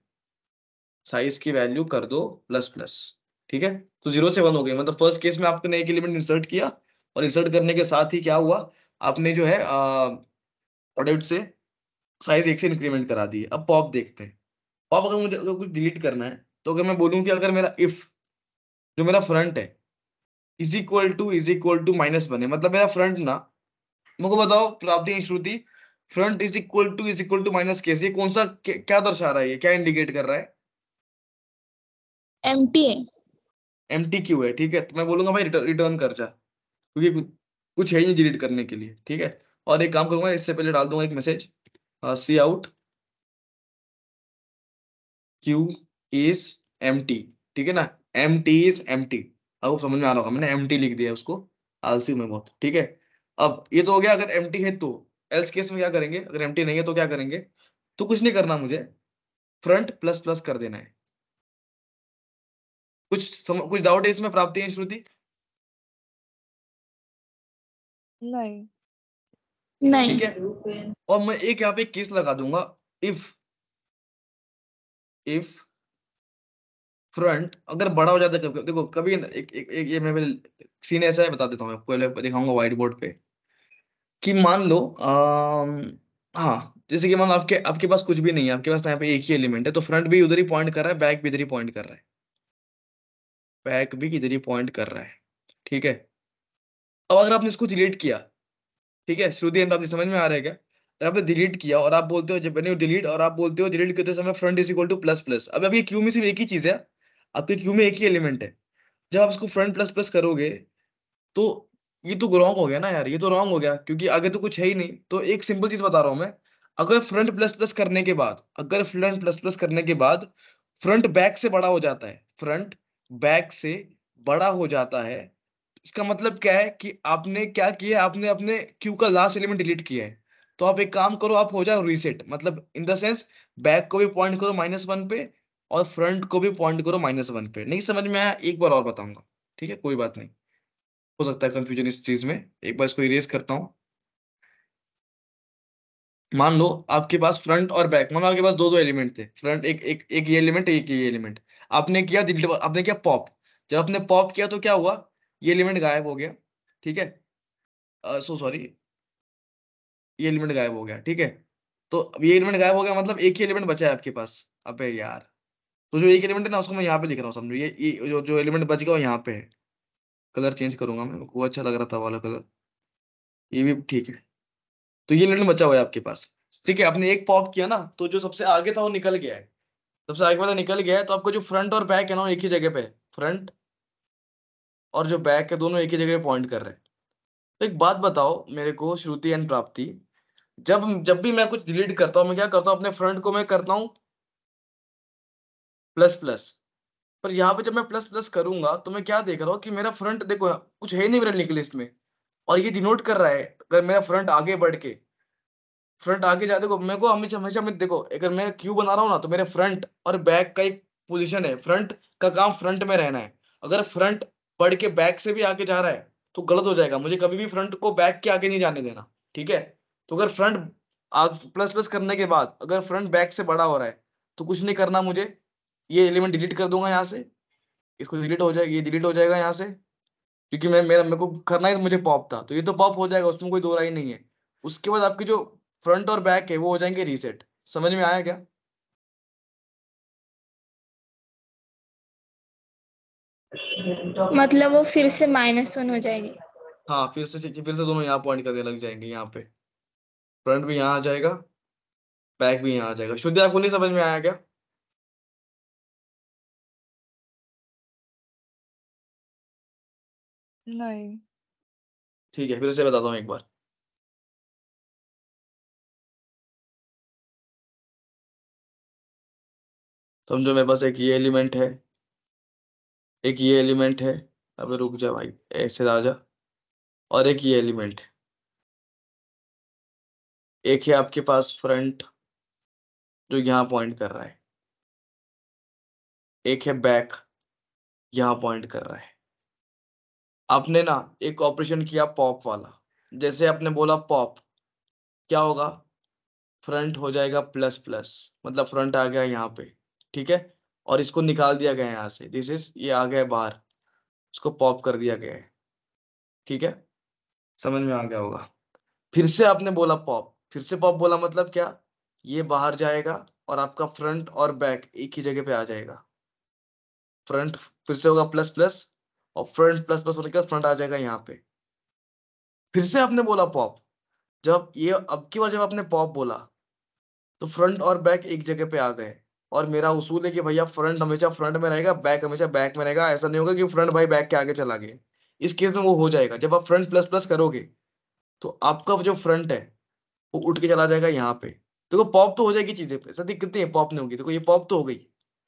साइज की वैल्यू कर दो प्लस प्लस ठीक है तो जीरो से वन हो गई मतलब फर्स्ट केस में आपने एक एलिमेंट इंसर्ट किया और इंसर्ट करने के साथ ही क्या हुआ आपने जो है प्रोडक्ट से साइज एक से इंक्रीमेंट करा दी अब पॉप देखते हैं पॉप अगर मुझे अगर कुछ डिलीट करना है तो अगर मैं बोलूँ कि अगर मेरा इफ जो मेरा फ्रंट है is equal to is equal to minus बने मतलब मेरा फ्रंट ना मुझे बताओ Prapti Shruti front is equal to is equal to minus case ये कौन सा क्या दर्शा रहा है ये क्या इंडिकेट कर रहा है एम्प्टी है एम्प्टी क्यू है ठीक है तो मैं बोलूंगा भाई रिटर्न कर जा क्योंकि कुछ है ही नहीं डिलीट करने के लिए ठीक है और एक काम करूंगा इससे पहले डाल दूंगा एक message cout queue is एम ठीक है ना empty is empty अब समझ में आ रहा होगा मैंने एम लिख दिया उसको आलसी में बहुत ठीक है अब ये तो हो गया अगर एम है तो एल्स केस में क्या करेंगे अगर एम नहीं है तो क्या करेंगे तो कुछ नहीं करना मुझे फ्रंट प्लस प्लस कर देना है कुछ सम, कुछ डाउट है इसमें प्राप्ति है श्रुति नहीं नहीं ठीक है और मैं एक यहाँ पे केस लगा दूंगा इफ इफ फ्रंट अगर बड़ा हो जाता है देखो कभी एक एक, एक ये मैं सीन ऐसा है बता देता हूँ आपको पहले दिखाऊंगा व्हाइट बोर्ड पे कि मान लो हाँ जैसे कि मान लो आपके आपके पास कुछ भी नहीं है आपके पास तो यहाँ पे एक ही एलिमेंट है तो फ्रंट भी उधर ही पॉइंट कर रहा है बैक भी इधर ही पॉइंट कर रहा है पैक भी किधर ही पॉइंट कर रहा है ठीक है अब अगर आपने इसको डिलीट किया ठीक है श्रुति एंड आपकी समझ में आ रहा है क्या अगर आपने डिलीट किया और आप बोलते हो जब मैंने डिलीट और आप बोलते हो डिलीट करते समय front is equal to plus plus अब आपके क्यू में सिर्फ एक ही चीज है आपके क्यू में एक ही एलिमेंट है जब आप इसको फ्रंट प्लस प्लस करोगे तो ये तो रॉन्ग हो गया ना यार ये तो रॉन्ग हो गया क्योंकि आगे तो कुछ है ही नहीं तो एक सिंपल चीज बता रहा हूं मैं अगर फ्रंट प्लस प्लस करने के बाद अगर फ्रंट प्लस प्लस करने के बाद फ्रंट बैक से बड़ा हो जाता है फ्रंट बैग से बड़ा हो जाता है इसका मतलब क्या है कि आपने क्या किया आपने अपने क्यू का लास्ट एलिमेंट डिलीट किया है तो आप एक काम करो आप हो जाओ रीसेट मतलब इन द सेंस बैक को भी पॉइंट करो माइनस वन पे और फ्रंट को भी पॉइंट करो माइनस वन पे नहीं समझ में आया एक बार और बताऊंगा ठीक है कोई बात नहीं हो सकता है कंफ्यूजन इस चीज में एक बार इसको इरेज करता हूं मान लो आपके पास फ्रंट और बैक मान लो आपके पास दो दो एलिमेंट थे फ्रंट एक एक एक ये एलिमेंट एक ये एलिमेंट आपने किया आपने किया पॉप जब आपने पॉप किया तो क्या हुआ ये एलिमेंट गायब हो गया ठीक है सो सॉरी ये एलिमेंट गायब हो गया ठीक है तो ये एलिमेंट गायब हो गया मतलब एक ही एलिमेंट बचा है आपके पास अब यार तो जो एक एलिमेंट है ना उसको मैं यहाँ पे लिख रहा हूँ समझो ये, ये जो जो एलिमेंट बच गया वो यहाँ पे है कलर चेंज करूंगा मैं वो अच्छा लग रहा था वाला कलर ये भी ठीक है तो ये एलिमेंट बचा हुआ है आपके पास ठीक है आपने एक पॉप किया ना तो जो सबसे आगे था वो निकल गया है जब साइक वाला निकल गया है तो आपको जो फ्रंट और बैक है ना एक ही जगह पे फ्रंट और जो बैक है दोनों एक ही जगह पे पॉइंट कर रहे हैं तो एक बात बताओ मेरे को श्रुति एंड प्राप्ति जब जब भी मैं कुछ डिलीट करता हूँ मैं क्या करता हूँ अपने फ्रंट को मैं करता हूं प्लस प्लस पर यहाँ पे जब मैं प्लस प्लस करूंगा तो मैं क्या देख रहा हूँ कि मेरा फ्रंट देखो कुछ है नहीं मेरा निकलिस्ट में और ये डिनोट कर रहा है अगर मेरा फ्रंट आगे बढ़ के फ्रंट आगे जाए देखो मेरे को हमेशा हमेशा मैं देखो अगर मैं क्यू बना रहा हूँ ना तो मेरे फ्रंट और बैक का एक पोजिशन है फ्रंट का काम फ्रंट में रहना है अगर फ्रंट बढ़ के बैक से भी आगे जा रहा है तो गलत हो जाएगा मुझे कभी भी फ्रंट को बैक के आगे नहीं जाने देना ठीक है तो अगर फ्रंट प्लस प्लस करने के बाद अगर फ्रंट बैक से बड़ा हो रहा है तो कुछ नहीं करना मुझे ये एलिमेंट डिलीट कर दूंगा यहाँ से इसको डिलीट हो जाएगा ये डिलीट हो जाएगा यहाँ से क्योंकि मैं मेरा मेरे को करना ही मुझे पॉप था तो ये तो पॉप हो जाएगा उसमें कोई दो राय नहीं है उसके बाद आपकी जो फ्रंट और बैक है वो हो जाएंगे रीसेट समझ में आया क्या मतलब वो फिर से माइनस वन हो जाएगी हाँ फिर से फिर से दोनों यहाँ पॉइंट करने लग जाएंगे यहाँ पे फ्रंट भी यहाँ आ जाएगा बैक भी यहाँ आ जाएगा शुद्ध आपको नहीं समझ में आया क्या नहीं ठीक है फिर से बताता हूँ एक बार समझो तो मेरे पास एक ये एलिमेंट है एक ये एलिमेंट है अब रुक जा भाई ऐसे राजा और एक ये एलिमेंट है एक है आपके पास फ्रंट जो यहाँ पॉइंट कर रहा है एक है बैक यहां पॉइंट कर रहा है आपने ना एक ऑपरेशन किया पॉप वाला जैसे आपने बोला पॉप क्या होगा फ्रंट हो जाएगा प्लस प्लस मतलब फ्रंट आ गया यहाँ पे ठीक है और इसको निकाल दिया गया है यहाँ से दिस इज ये आ गया बाहर इसको पॉप कर दिया गया है ठीक है समझ में आ गया होगा फिर से आपने बोला पॉप फिर से पॉप बोला मतलब क्या ये बाहर जाएगा और आपका फ्रंट और बैक एक ही जगह पे आ जाएगा फ्रंट फिर से होगा प्लस प्लस और फ्रंट प्लस प्लस होने के बाद फ्रंट आ जाएगा यहाँ पे फिर से आपने बोला पॉप जब ये अब की बार जब आपने पॉप बोला तो फ्रंट और बैक एक जगह पे आ गए और मेरा उसूल है कि भैया फ्रंट हमेशा फ्रंट में रहेगा बैक हमेशा बैक में रहेगा ऐसा नहीं होगा कि फ्रंट भाई बैक के आगे चला गया इस केस में वो हो जाएगा जब आप फ्रंट प्लस प्लस करोगे तो आपका जो फ्रंट है वो उठ के चला जाएगा यहाँ पे देखो पॉप तो हो जाएगी चीजें ऐसा सदी कितनी है पॉप नहीं होगी देखो ये पॉप तो हो गई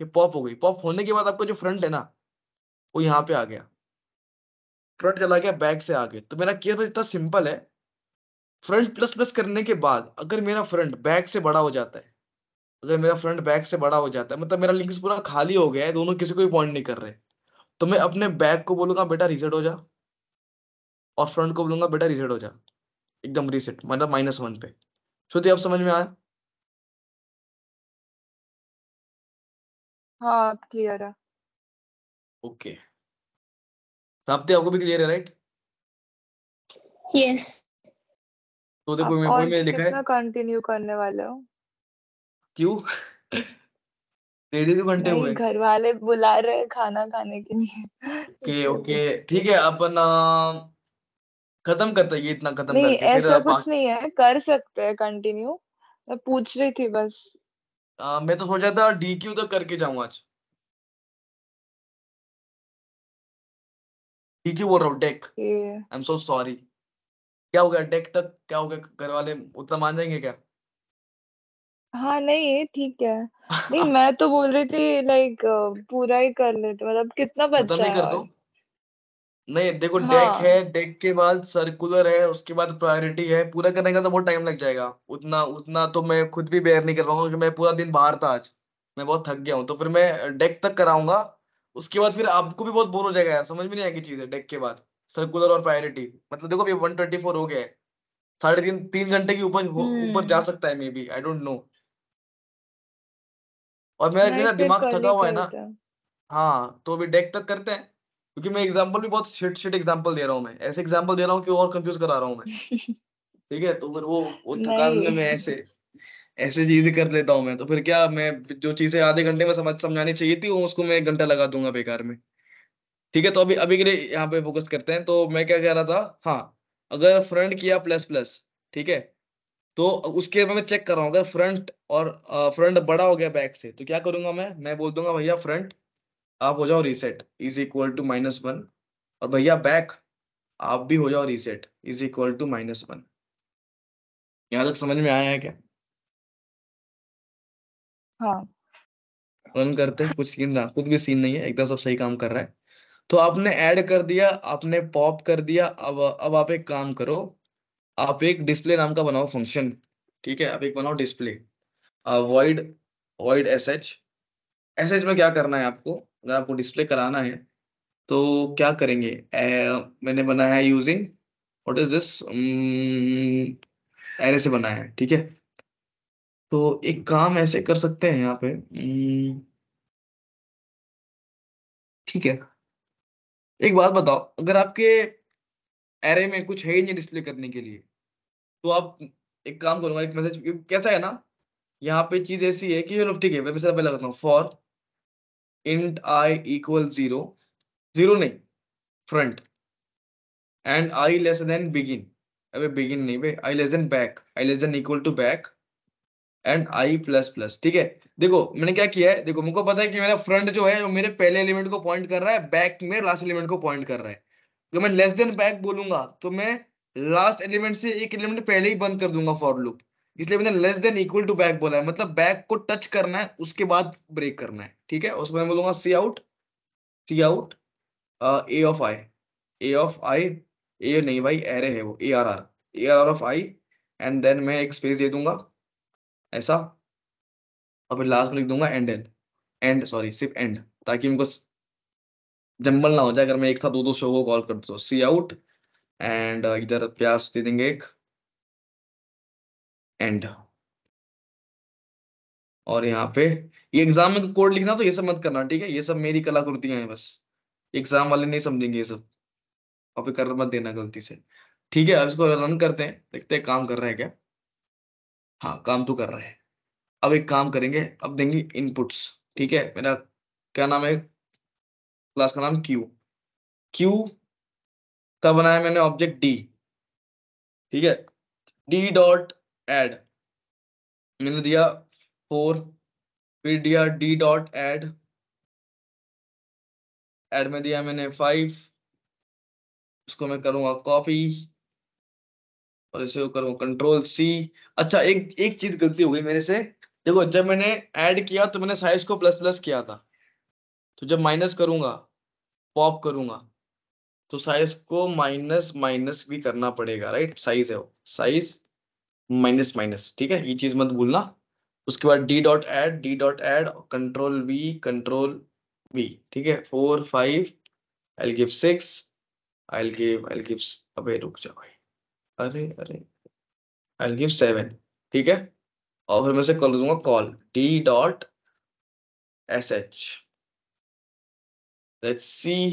ये पॉप हो गई पॉप होने के बाद आपका जो फ्रंट है ना वो यहाँ पे आ गया फ्रंट चला गया बैक से आगे तो मेरा केस इतना सिंपल है फ्रंट प्लस प्लस करने के बाद अगर मेरा फ्रंट बैक से बड़ा हो जाता है अगर मेरा फ्रंट बैक से बड़ा हो जाता है मतलब मेरा लिंक्स पूरा खाली हो गया है दोनों किसी को भी पॉइंट नहीं कर रहे तो मैं अपने बैक को बोलूंगा बेटा रिसेट हो जा और फ्रंट को बोलूंगा बेटा रिसेट हो जा एकदम रिसेट मतलब माइनस वन पे श्रुति आप समझ में आया हाँ क्लियर है ओके प्राप्ति आपको भी क्लियर है राइट यस तो देखो मैं में लिखा है कंटिन्यू करने वाला हूँ क्यों डेढ़ दो घंटे हुए घर वाले बुला रहे हैं खाना खाने के लिए ओके ओके ठीक है अपन खत्म करते ये इतना खत्म नहीं करते ऐसा कुछ नहीं है कर सकते हैं कंटिन्यू मैं पूछ रही थी बस आ, मैं तो सोचा था डी क्यू तक करके जाऊं आज डी क्यू बोल रहा हूँ deque I am so sorry क्या हो गया डेक तक क्या हो गया घर वाले उतना मान जाएंगे क्या हाँ नहीं ये ठीक है नहीं मैं तो बोल रही थी लाइक पूरा ही कर लेते मतलब कितना खत्म मतलब बचा नहीं है कर दो नहीं देखो हाँ. डेक है डेक के बाद सर्कुलर है उसके बाद प्रायोरिटी है पूरा करने का तो बहुत टाइम लग जाएगा उतना उतना तो मैं खुद भी बेयर नहीं कर पाऊंगा क्योंकि मैं पूरा दिन बाहर था आज मैं बहुत थक गया हूँ तो फिर मैं डेक तक कराऊंगा उसके बाद फिर आपको भी बहुत बोर हो जाएगा यार समझ में नहीं आएगी चीज़ है डेक के बाद सर्कुलर और प्रायोरिटी मतलब देखो अभी वन हो गया है साढ़े तीन तीन घंटे की ऊपर ऊपर जा हम्म। सकता है maybe I don't know और मेरा इतना दिमाग थका हुआ है ना हाँ तो अभी डेक तक करते हैं क्योंकि मैं एग्जाम्पल भी बहुत शिट शिट एग्जाम्पल दे रहा हूँ मैं ऐसे एग्जाम्पल दे रहा हूँ कि और कंफ्यूज करा रहा हूँ मैं ठीक है तो फिर वो वो थका में मैं ऐसे ऐसे चीजें कर लेता हूँ मैं तो फिर क्या मैं जो चीजें आधे घंटे में समझ समझानी चाहिए थी उसको मैं एक घंटा लगा दूंगा बेकार में ठीक है तो अभी अभी के लिए यहाँ पे फोकस करते हैं तो मैं क्या कह रहा था हाँ अगर फ्रेंड किया प्लस प्लस ठीक है तो उसके मैं चेक कर रहा हूँ अगर फ्रंट और फ्रंट बड़ा हो गया बैक से तो क्या करूंगा मैं मैं बोल दूंगा भैया फ्रंट आप हो जाओ reset is equal to minus one और भैया बैक आप भी हो जाओ reset is equal to minus one यहाँ तक समझ में आया है क्या हाँ रन करते हैं कुछ सीन ना कुछ भी सीन नहीं है एकदम सब सही काम कर रहा है तो आपने ऐड कर दिया आपने पॉप कर दिया अब अब आप एक काम करो आप एक डिस्प्ले नाम का बनाओ फंक्शन ठीक है आप एक बनाओ display void void S H S H में क्या करना है आपको अगर आपको डिस्प्ले कराना है तो क्या करेंगे ए, मैंने बनाया है using what is this array से बनाया है ठीक है तो एक काम ऐसे कर सकते हैं यहाँ पे mm, ठीक है एक बात बताओ अगर आपके एरे में कुछ है ही नहीं डिस्प्ले करने के लिए तो आप एक काम करूंगा एक मैसेज कैसा है ना यहाँ पे चीज ऐसी है कि चलो ठीक है मैं मैसेज पहले करता हूँ for int i equal zero zero नहीं front and i less than begin अबे बिगिन नहीं बे i less than back i less than equal to back and i plus plus ठीक है देखो मैंने क्या किया है देखो मुझको पता है कि मेरा फ्रंट जो है वो मेरे पहले एलिमेंट को पॉइंट कर रहा है बैक में लास्ट एलिमेंट को पॉइंट कर रहा है अगर मैं लेस देन बैक बोलूंगा तो मैं लास्ट एलिमेंट से एक एलिमेंट पहले ही बंद कर दूंगा फॉर लूप इसलिए मैंने less than equal to back बोला है मतलब बैक को टच करना है उसके बाद ब्रेक करना है ठीक है उसमें मैं बोलूंगा cout cout a of i a of i a नहीं भाई एरे है वो A R R A R R of i and then मैं एक स्पेस दे दूंगा ऐसा और फिर लास्ट में लिख दूंगा एंड एंड एंड सॉरी सिर्फ एंड ताकि उनको जम्बल ना हो जाए अगर मैं एक साथ दो दो शो को कॉल कर दो सी आउट एंड इधर प्यास दे देंगे एक एंड और यहाँ पे ये एग्जाम में कोड तो लिखना तो ये सब मत करना ठीक है ये सब मेरी कलाकृतियां हैं बस एग्जाम वाले नहीं समझेंगे ये सब कॉपी कर मत देना गलती से ठीक है अब इसको रन करते हैं देखते हैं काम कर रहे हैं क्या हाँ काम तो कर रहे हैं अब एक काम करेंगे अब देंगे इनपुट्स ठीक है मेरा क्या नाम है क्लास का नाम क्यू क्यू का बनाया मैंने ऑब्जेक्ट डी ठीक है डी डॉट एड मैंने दिया फोर फिर दिया डी डॉट एड एड में दिया मैंने फाइव इसको मैं करूंगा कॉपी और इसे करूंगा कंट्रोल सी अच्छा एक एक चीज गलती हो गई मेरे से देखो जब मैंने ऐड किया तो मैंने साइज को प्लस प्लस किया था तो जब माइनस करूंगा पॉप करूंगा तो साइज को माइनस माइनस भी करना पड़ेगा राइट साइज है वो साइज माइनस माइनस ठीक है ये चीज मत भूलना उसके बाद D dot add D dot add control V control V ठीक है four five I give six I give I give अबे रुक जाओ भाई अरे अरे आई गिव सेवन ठीक है और फिर मैं से कर दूंगा call D dot S H let's see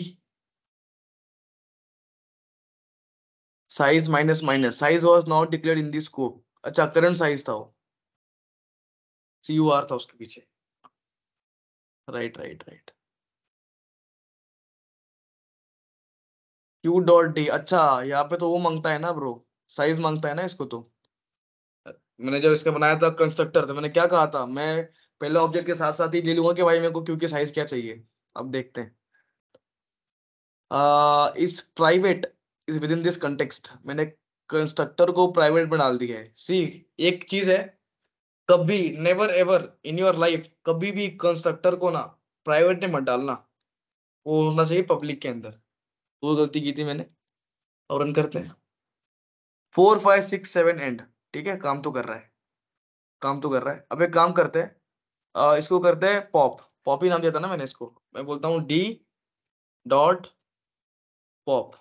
size minus minus size was not declared in this scope अच्छा current size था वो सी यू आर था उसके पीछे right right right q dot d अच्छा यहाँ पे तो वो मांगता है ना ब्रो साइज मांगता है ना इसको तो मैंने जब इसका बनाया था कंस्ट्रक्टर तो मैंने क्या कहा था मैं पहले ऑब्जेक्ट के साथ साथ ही ले लूंगा कि भाई मेरे को क्यू की साइज क्या चाहिए अब देखते हैं is private is within this context मैंने कंस्ट्रक्टर को प्राइवेट में डाल दिया है सी एक चीज है कभी never ever in your life कभी भी कंस्ट्रक्टर को ना प्राइवेट में मत डालना वो होना चाहिए पब्लिक के अंदर वो गलती की थी मैंने और रन करते हैं four five six seven and ठीक है काम तो कर रहा है काम तो कर रहा है अब एक काम करते हैं इसको करते हैं पॉप पॉप ही नाम दिया था ना मैंने इसको मैं बोलता हूँ डी डॉट पॉप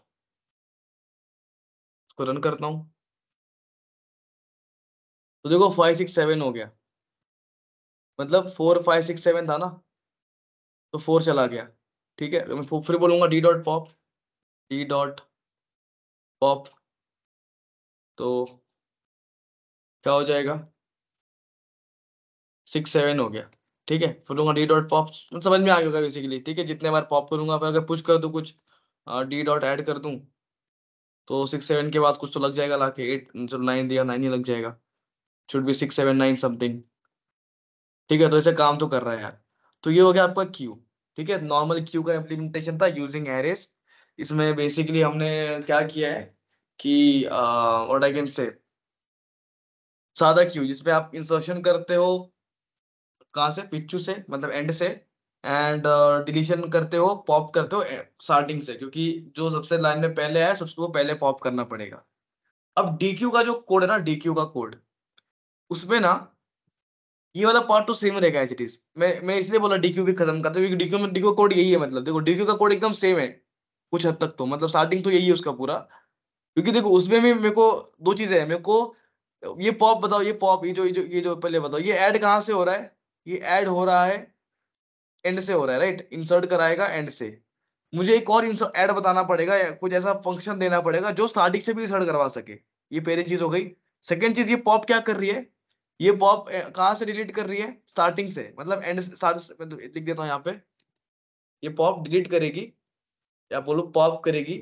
इसको रन करता हूं तो देखो फाइव सिक्स सेवन हो गया मतलब फोर फाइव सिक्स सेवन था ना तो फोर चला गया ठीक है तो मैं फिर बोलूंगा d dot pop d dot pop तो क्या हो जाएगा सिक्स सेवन हो गया ठीक है फिर बोलूंगा डी डॉट पॉप समझ में आ गया बेसिकली ठीक है जितने बार पॉप करूंगा अगर पुश कर दो कुछ डी डॉट ऐड कर दूं तो सिक्स सेवन के बाद कुछ तो लग जाएगा लाके एट जो नाइन दिया नाइन ही लग जाएगा should be six seven nine something ठीक है तो ऐसे काम तो कर रहा है यार तो ये हो गया आपका क्यू ठीक है नॉर्मल क्यू का इम्प्लीमेंटेशन था यूजिंग एरेस इसमें बेसिकली हमने क्या किया है कि व्हाट आई कैन से सादा क्यू जिसमें आप इंसर्शन करते हो कहाँ से पिच्चू से मतलब एंड से एंड डिलीशन uh, करते हो पॉप करते हो स्टार्टिंग eh, से क्योंकि जो सबसे लाइन में पहले आया सबसे वो पहले पॉप करना पड़ेगा अब DQ का जो कोड है ना DQ का कोड उसमें ना ये वाला पार्ट तो सेम रहेगा मैं मैं इसलिए बोला DQ भी खत्म करते क्योंकि DQ में DQ कोड यही है मतलब देखो DQ का कोड एकदम सेम है कुछ हद तक तो मतलब स्टार्टिंग तो यही है उसका पूरा क्योंकि देखो उसमें भी मेरे को दो चीजें हैं मेरे को ये पॉप बताओ ये पॉप ये जो ये जो पहले बताओ ये एड कहाँ से हो रहा है ये एड हो रहा है एंड से हो रहा है राइट इंसर्ट कराएगा एंड से मुझे एक और एड बताना पड़ेगा कुछ ऐसा फंक्शन देना पड़ेगा जो स्टार्टिंग से भी इंसर्ट करवा सके ये पहली चीज हो गई सेकेंड चीज ये पॉप क्या कर रही है ये पॉप कहाँ से डिलीट कर रही है स्टार्टिंग से मतलब एंड तो लिख देता हूँ यहाँ पे ये पॉप डिलीट करेगी या बोलो पॉप करेगी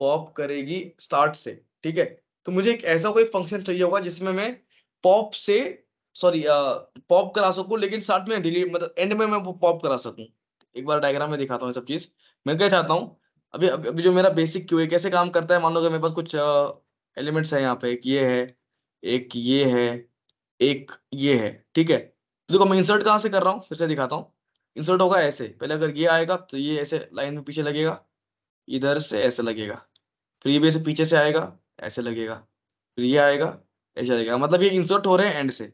पॉप करेगी स्टार्ट से ठीक है तो मुझे एक ऐसा कोई फंक्शन चाहिए होगा जिसमें मैं पॉप से सॉरी पॉप uh, करा सकूँ लेकिन साथ में डिलीट मतलब एंड में मैं पॉप करा सकूं एक बार डायग्राम में दिखाता हूँ सब चीज़ मैं क्या चाहता हूँ अभी अभी जो मेरा बेसिक क्यू है कैसे काम करता है मान लो अगर मेरे पास कुछ एलिमेंट्स uh, है यहाँ पे एक ये है एक ये है एक ये है ठीक है तो देखो मैं इंसर्ट कहाँ से कर रहा हूँ फिर से दिखाता हूँ इंसर्ट होगा ऐसे पहले अगर ये आएगा तो ये ऐसे लाइन में पीछे लगेगा इधर से ऐसे लगेगा फिर ये भी ऐसे पीछे से आएगा ऐसे लगेगा फिर ये आएगा ऐसे लगेगा मतलब ये इंसर्ट हो रहे हैं एंड से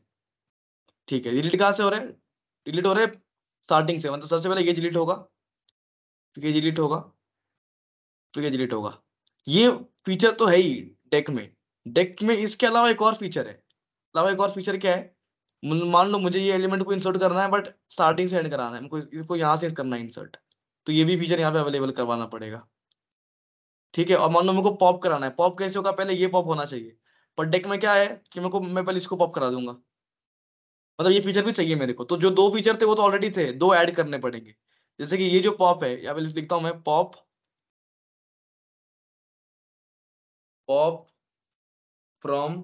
ठीक है डिलीट कहाँ से हो रहा है डिलीट हो रहा है स्टार्टिंग से मतलब सबसे पहले ये डिलीट होगा फिर ये डिलीट होगा फिर ये डिलीट होगा ये फीचर तो है ही डेक में डेक में इसके अलावा एक और फीचर है अलावा एक और फीचर क्या है मान लो मुझे ये एलिमेंट को इंसर्ट करना है बट स्टार्टिंग से एंड कराना है इसको यहाँ से करना है इंसर्ट तो ये भी फीचर यहाँ पे अवेलेबल करवाना पड़ेगा ठीक है और मान लो मेरे को पॉप कराना है पॉप कैसे होगा पहले ये पॉप होना चाहिए पर डेक में क्या है कि मेरे को मैं पहले इसको पॉप करा दूंगा मतलब ये फीचर भी चाहिए मेरे को तो जो दो फीचर थे वो तो ऑलरेडी थे दो ऐड करने पड़ेंगे जैसे कि ये जो पॉप है यहाँ पे लिखता हूं मैं पॉप पॉप फ्रॉम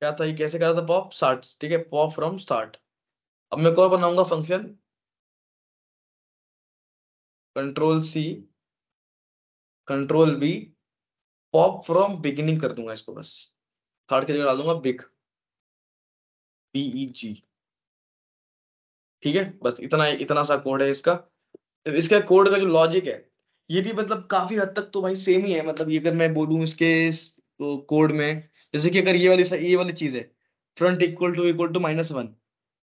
क्या था ये कैसे रहा था पॉप स्टार्ट ठीक है पॉप फ्रॉम स्टार्ट अब मैं कौन बनाऊंगा function control C control B pop from beginning कर दूंगा इसको बस स्टार्ट के जगह डाल दूंगा बिग ई e ठीक है बस इतना इतना सा कोड है इसका तो इसका कोड का जो लॉजिक है ये भी मतलब काफी हद तक तो भाई सेम ही है मतलब ये अगर मैं बोलूं इसके तो कोड में जैसे कि अगर ये वाली ये वाली चीज है front equal to equal to minus one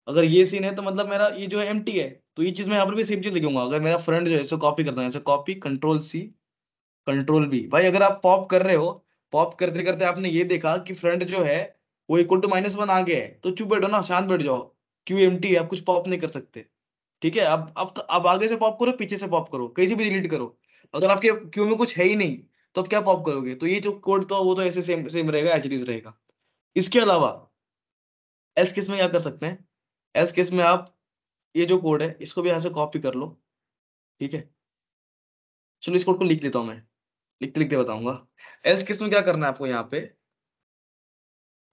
अगर ये सीन है तो मतलब मेरा ये जो एम है तो ये चीज मैं यहाँ पर भी सेम चीज लिखूंगा अगर मेरा फ्रंट जो है इसे कॉपी करता है copy control C control B भाई अगर आप पॉप कर रहे हो पॉप करते करते आपने ये देखा कि फ्रंट जो है वो इक्वल टू माइनस वन आ गए तो चुप बैठो ना शांत बैठ जाओ क्यू एम टी आप कुछ पॉप नहीं कर सकते ठीक है अब अब तो, अब आगे से पॉप करो पीछे से पॉप करो कहीं से भी डिलीट करो अगर आपके क्यू में कुछ है ही नहीं तो आप क्या पॉप करोगे तो ये जो कोड था वो तो ऐसे सेम सेम रहेगा एच डीज रहेगा इसके अलावा एल्स केस में क्या कर सकते हैं एल्स केस में आप ये जो कोड है इसको भी यहाँ से कॉपी कर लो ठीक है चलो इस कोड को लिख लेता हूँ मैं लिखते लिखते बताऊंगा एल्स केस में क्या करना है आपको यहाँ पे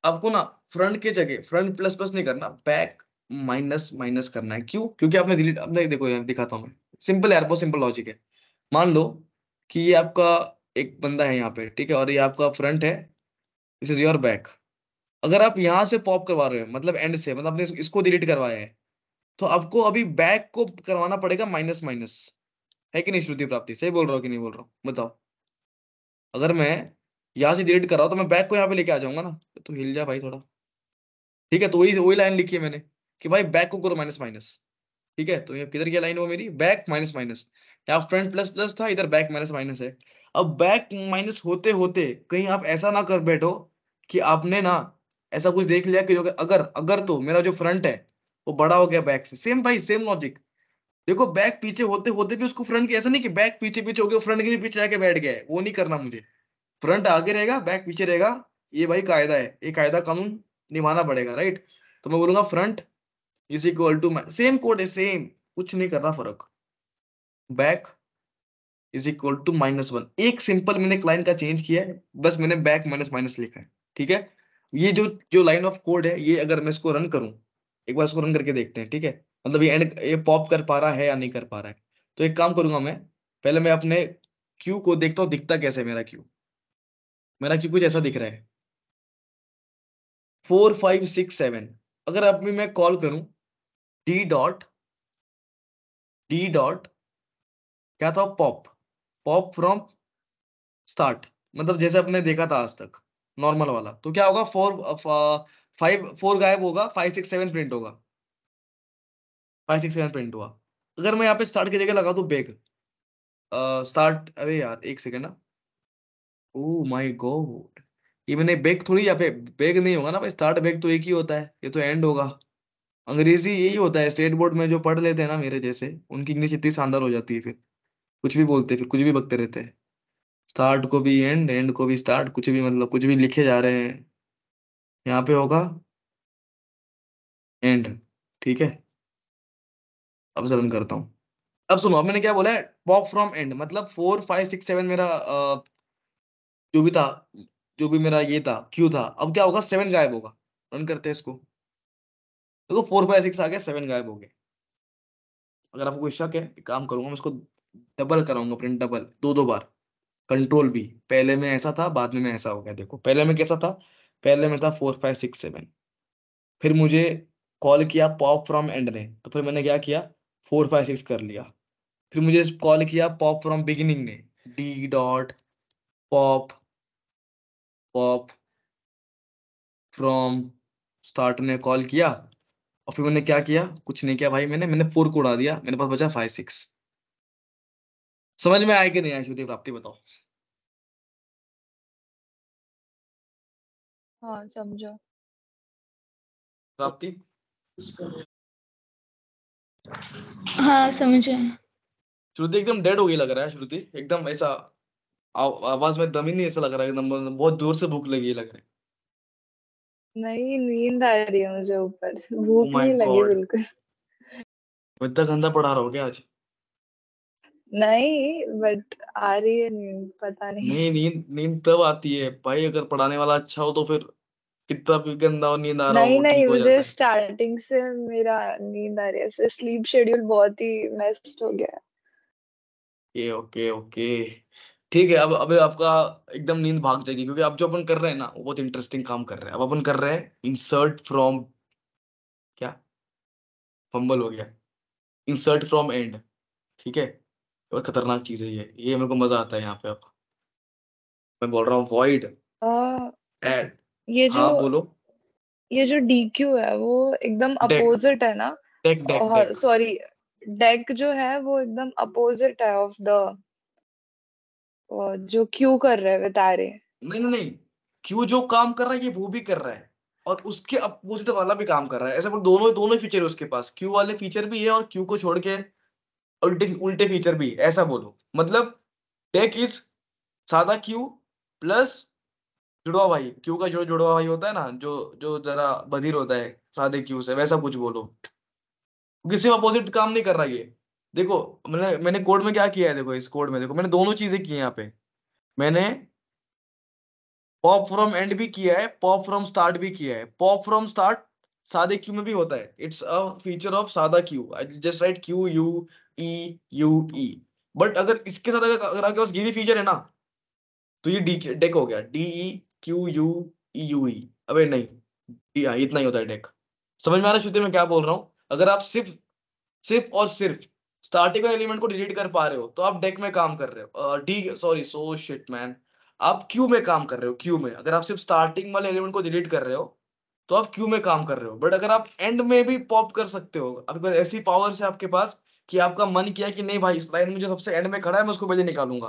आपको ना फ्रंट के जगह फ्रंट प्लस प्लस नहीं करना बैक माइनस माइनस करना है क्यों क्योंकि आपने डिलीट आपने देखो यार दिखाता हूँ मैं सिंपल यार बहुत सिंपल लॉजिक है मान लो कि ये आपका एक बंदा है यहाँ पे ठीक है और ये आपका फ्रंट है दिस इज योर बैक अगर आप यहाँ से पॉप करवा रहे हो मतलब एंड से मतलब आपने इसको डिलीट करवाया है तो आपको अभी बैक को करवाना पड़ेगा माइनस माइनस है कि नहीं श्रुति प्राप्ति सही बोल रहा हूँ कि नहीं बोल रहा हूँ बताओ अगर मैं यहाँ से डिलीट कर रहा हूँ तो मैं बैक को यहाँ पे लेके आ जाऊंगा ना तो हिल जा भाई थोड़ा ठीक है तो वही वही लाइन लिखी है मैंने कि भाई बैक को करो माइनस माइनस ठीक है तो ये किधर की लाइन वो मेरी बैक माइनस माइनस यहाँ फ्रंट प्लस प्लस था इधर बैक माइनस माइनस है अब बैक माइनस होते होते कहीं आप ऐसा ना कर बैठो कि आपने ना ऐसा कुछ देख लिया कि जो अगर अगर तो मेरा जो फ्रंट है वो बड़ा हो गया बैक से सेम भाई सेम लॉजिक देखो बैक पीछे होते होते भी उसको फ्रंट की ऐसा नहीं कि बैक पीछे पीछे हो गया फ्रंट के भी पीछे आके बैठ गया वो नहीं करना मुझे फ्रंट आगे रहेगा बैक पीछे रहेगा ये भाई कायदा है ये कायदा कानून निभाना पड़ेगा राइट तो मैं बोलूंगा front is equal to same code है सेम कुछ नहीं करना फर्क back is equal to minus one एक सिंपल मैंने लाइन का चेंज किया है बस मैंने बैक माइनस माइनस लिखा है ठीक है ये जो जो लाइन ऑफ कोड है ये अगर मैं इसको रन करूं एक बार इसको रन करके देखते हैं ठीक है मतलब ये एंड ये पॉप कर पा रहा है या नहीं कर पा रहा है तो एक काम करूंगा मैं पहले मैं अपने क्यू को देखता हूँ दिखता कैसे मेरा क्यू मेरा कि कुछ ऐसा दिख रहा है फोर फाइव सिक्स सेवन अगर अब भी मैं कॉल करूं डी डॉट डी डॉट क्या था पॉप पॉप फ्रॉम स्टार्ट मतलब जैसे आपने देखा था आज तक नॉर्मल वाला तो क्या होगा फोर फाइव फोर गायब होगा फाइव सिक्स सेवन प्रिंट होगा फाइव सिक्स सेवन प्रिंट हुआ अगर मैं यहाँ पे स्टार्ट की जगह लगा दू बेग स्टार्ट अरे यार एक सेकेंड ना ओ माय गॉड ये मैंने बैग थोड़ी यहाँ पे बैग नहीं होगा ना भाई स्टार्ट बैग तो एक ही होता है ये तो एंड होगा अंग्रेजी यही होता है स्टेट बोर्ड में जो पढ़ लेते हैं ना मेरे जैसे उनकी इंग्लिश इतनी शानदार हो जाती है फिर कुछ भी बोलते हैं फिर कुछ भी बकते रहते हैं स्टार्ट को भी एंड एंड को भी स्टार्ट कुछ भी मतलब कुछ भी लिखे जा रहे हैं यहाँ पे होगा एंड ठीक है अब रन करता हूँ अब सुनो अब मैंने क्या बोला है वॉक फ्रॉम एंड मतलब फोर फाइव सिक्स सेवन मेरा जो भी था जो भी मेरा ये था क्यू था अब क्या होगा सेवन गायब होगा रन करते हैं इसको देखो फोर बाय सिक्स आ गया सेवन गायब हो गया अगर आपको कोई शक है एक काम करूंगा मैं इसको डबल कराऊंगा प्रिंट डबल दो दो बार कंट्रोल भी पहले में ऐसा था बाद में ऐसा हो गया देखो पहले में कैसा था पहले में था फोर फाइव सिक्स सेवन फिर मुझे कॉल किया पॉप फ्रॉम एंड ने तो फिर मैंने क्या किया फोर फाइव सिक्स कर लिया फिर मुझे कॉल किया पॉप फ्रॉम बिगिनिंग ने d dot pop pop from start ने कॉल किया और फिर मैंने क्या किया कुछ नहीं किया भाई मैंने मैंने फोर को उड़ा दिया मेरे पास बचा फाइव सिक्स समझ में आया कि नहीं आया श्रुति प्राप्ति बताओ हाँ समझो प्राप्ति हाँ समझे श्रुति एकदम डेड हो गई लग रहा है श्रुति एकदम ऐसा आवाज में दम ही नहीं ऐसा लग रहा है नंबर बहुत दूर से भूख लगी लग रही नहीं नींद आ रही है मुझे ऊपर oh भूख oh नहीं लगी बिल्कुल इतना गंदा पढ़ा रहा हो क्या आज नहीं बट आ रही है नींद पता नहीं नहीं नींद नींद तब आती है भाई अगर पढ़ाने वाला अच्छा हो तो फिर कितना भी गंदा और नींद आ रहा हो नहीं नहीं मुझे स्टार्टिंग से मेरा नींद आ रही है स्लीप शेड्यूल बहुत ही मेस्ड हो गया ओके ओके ओके ठीक है अब अब आपका एकदम नींद भाग जाएगी क्योंकि अब जो अपन कर रहे हैं ना वो बहुत इंटरेस्टिंग काम कर रहे हैं अब अपन कर रहे हैं इंसर्ट फ्रॉम क्या फंबल हो गया इंसर्ट फ्रॉम एंड ठीक है बहुत खतरनाक चीज है ये ये मेरे को मजा आता है यहाँ पे अब मैं बोल रहा हूँ वॉइड एड ये जो हाँ, बोलो ये जो क्यू है वो एकदम अपोजिट है ना सॉरी डेक जो है वो एकदम अपोजिट है ऑफ द जो क्यू कर रहा है बता रहे नहीं नहीं नहीं क्यू जो काम कर रहा है ये वो भी कर रहा है और उसके अपोजिट वाला भी काम कर रहा है ऐसे दोनों दोनों फीचर है उसके पास क्यू वाले फीचर भी है और क्यू को छोड़ के उल्टे उल्टे फीचर भी है ऐसा बोलो मतलब टेक इज सादा क्यू प्लस जुड़वा भाई क्यू का जो जुड़वा भाई होता है ना जो जो जरा बधिर होता है सादे क्यू से वैसा कुछ बोलो किसी अपोजिट काम नहीं कर रहा ये देखो मतलब मैंने कोड में क्या किया है देखो इस कोड में देखो मैंने दोनों चीजें की यहाँ पे मैंने पॉप फ्रॉम एंड भी किया है पॉप फ्रॉम स्टार्ट भी किया है पॉप फ्रॉम स्टार्ट सादे क्यू में भी होता है इट्स अ फीचर ऑफ सादा queue I just write Q U E U E but अगर इसके साथ अगर अगर आपके पास ये भी फीचर है ना तो ये डी डेक हो गया D E Q U E U E अबे नहीं हाँ इतना ही होता है डेक समझ में आ रहा है श्रुति मैं क्या बोल रहा हूँ अगर आप सिर्फ सिर्फ और सिर्फ स्टार्टिंग एलिमेंट को डिलीट कर पा रहे हो तो आप डेक में काम कर रहे हो D sorry so shit man आप क्यू में काम कर रहे हो क्यू में अगर आप सिर्फ स्टार्टिंग वाले एलिमेंट को डिलीट कर रहे हो तो आप क्यू में काम कर रहे हो बट अगर आप एंड में भी पॉप कर सकते हो आपके पास ऐसी पावर है आपके पास कि आपका मन किया कि नहीं भाई इस लाइन में जो सबसे एंड में खड़ा है मैं उसको पहले निकालूंगा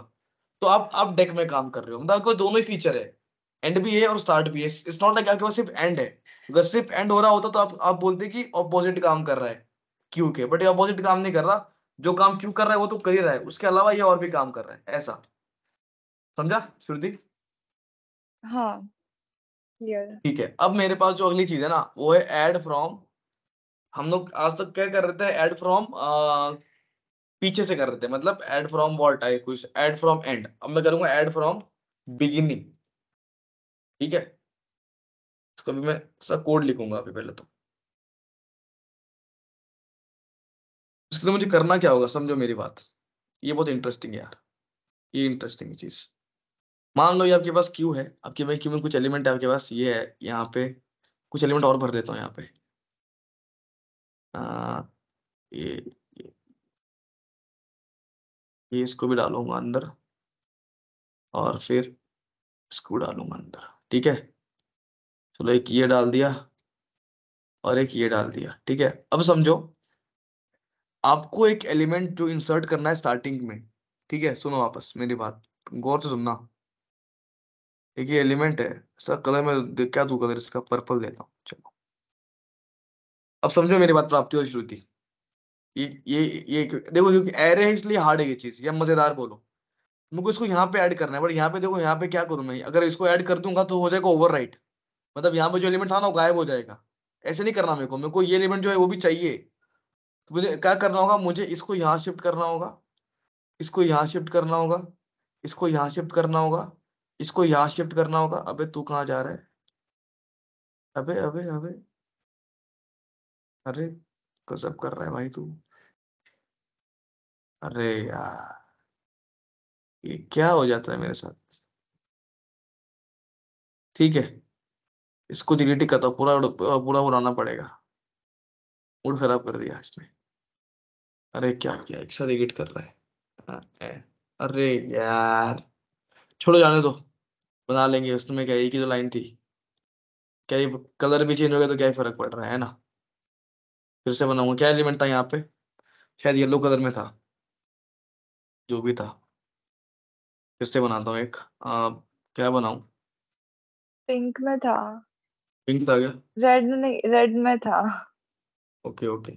तो आप आप डेक में काम कर रहे हो मतलब आपके दोनों ही फीचर है एंड भी है और स्टार्ट भी है इट्स नॉट लाइक आपके पास सिर्फ एंड है अगर सिर्फ एंड हो रहा होता तो आप आप बोलते कि ऑपोजिट काम कर रहा है क्यू के बट ये ऑपोजिट काम नहीं कर रहा जो काम क्यों कर रहा है वो तो कर ही रहा है उसके अलावा ये और भी काम कर रहा है ऐसा समझा श्रुति हाँ ठीक है अब मेरे पास जो अगली चीज है ना वो है एड फ्रॉम हम लोग आज तक क्या कर रहे थे एड फ्रॉम पीछे से कर रहे थे मतलब एड फ्रॉम वॉल्ट आई कुछ एड फ्रॉम एंड अब मैं करूंगा एड फ्रॉम बिगिनिंग ठीक है इसको भी मैं कोड लिखूंगा अभी पहले तो उसके लिए मुझे करना क्या होगा समझो मेरी बात ये बहुत इंटरेस्टिंग है यार ये इंटरेस्टिंग चीज मान लो ये आपके पास क्यू है आपके भाई क्यू में कुछ एलिमेंट है आपके पास ये है यहाँ पे कुछ एलिमेंट और भर देता हूँ यहाँ पे आ, हाँ, ये, ये ये इसको भी डालूंगा अंदर और फिर इसको डालूंगा अंदर ठीक है चलो एक ये डाल दिया और एक ये डाल दिया ठीक है अब समझो आपको एक एलिमेंट जो इंसर्ट करना है स्टार्टिंग में ठीक है सुनो वापस मेरी बात गौर से सुनना एक ये एलिमेंट है सर कलर में क्या दू कलर इसका पर्पल देता हूँ चलो अब समझो मेरी बात प्राप्ति और श्रुति ये ये ये देखो क्योंकि एरे है इसलिए हार्ड है ये चीज या मजेदार बोलो मुझे इसको यहाँ पे ऐड करना है बट यहाँ पे देखो यहाँ पे क्या करूँ मैं अगर इसको ऐड कर दूंगा तो हो जाएगा ओवर मतलब यहाँ पे जो एलिमेंट था ना वो गायब हो जाएगा ऐसे नहीं करना मेरे को मेरे को ये एलिमेंट जो है वो भी चाहिए तो मुझे क्या करना होगा मुझे इसको यहाँ शिफ्ट करना होगा इसको यहाँ शिफ्ट करना होगा इसको यहाँ शिफ्ट करना होगा इसको यहाँ शिफ्ट करना होगा अबे तू कहाँ जा रहा है अबे अबे अबे अरे कसब कर रहा है भाई तू अरे यार ये क्या हो जाता है मेरे साथ ठीक है इसको डिलीट करता पूरा पूरा उड़ाना पड़ेगा मूड खराब कर दिया इसमें अरे क्या किया एक साथ एडिट कर रहा है अरे यार छोड़ो जाने दो बना लेंगे उसमें क्या एक ही तो लाइन थी क्या ये कलर भी चेंज हो गया तो क्या फर्क पड़ रहा है ना फिर से बनाऊंगा क्या एलिमेंट था यहाँ पे शायद येलो कलर में था जो भी था फिर से बनाता हूँ एक आ, क्या बनाऊ पिंक में था पिंक था क्या रेड नहीं रेड में था ओके ओके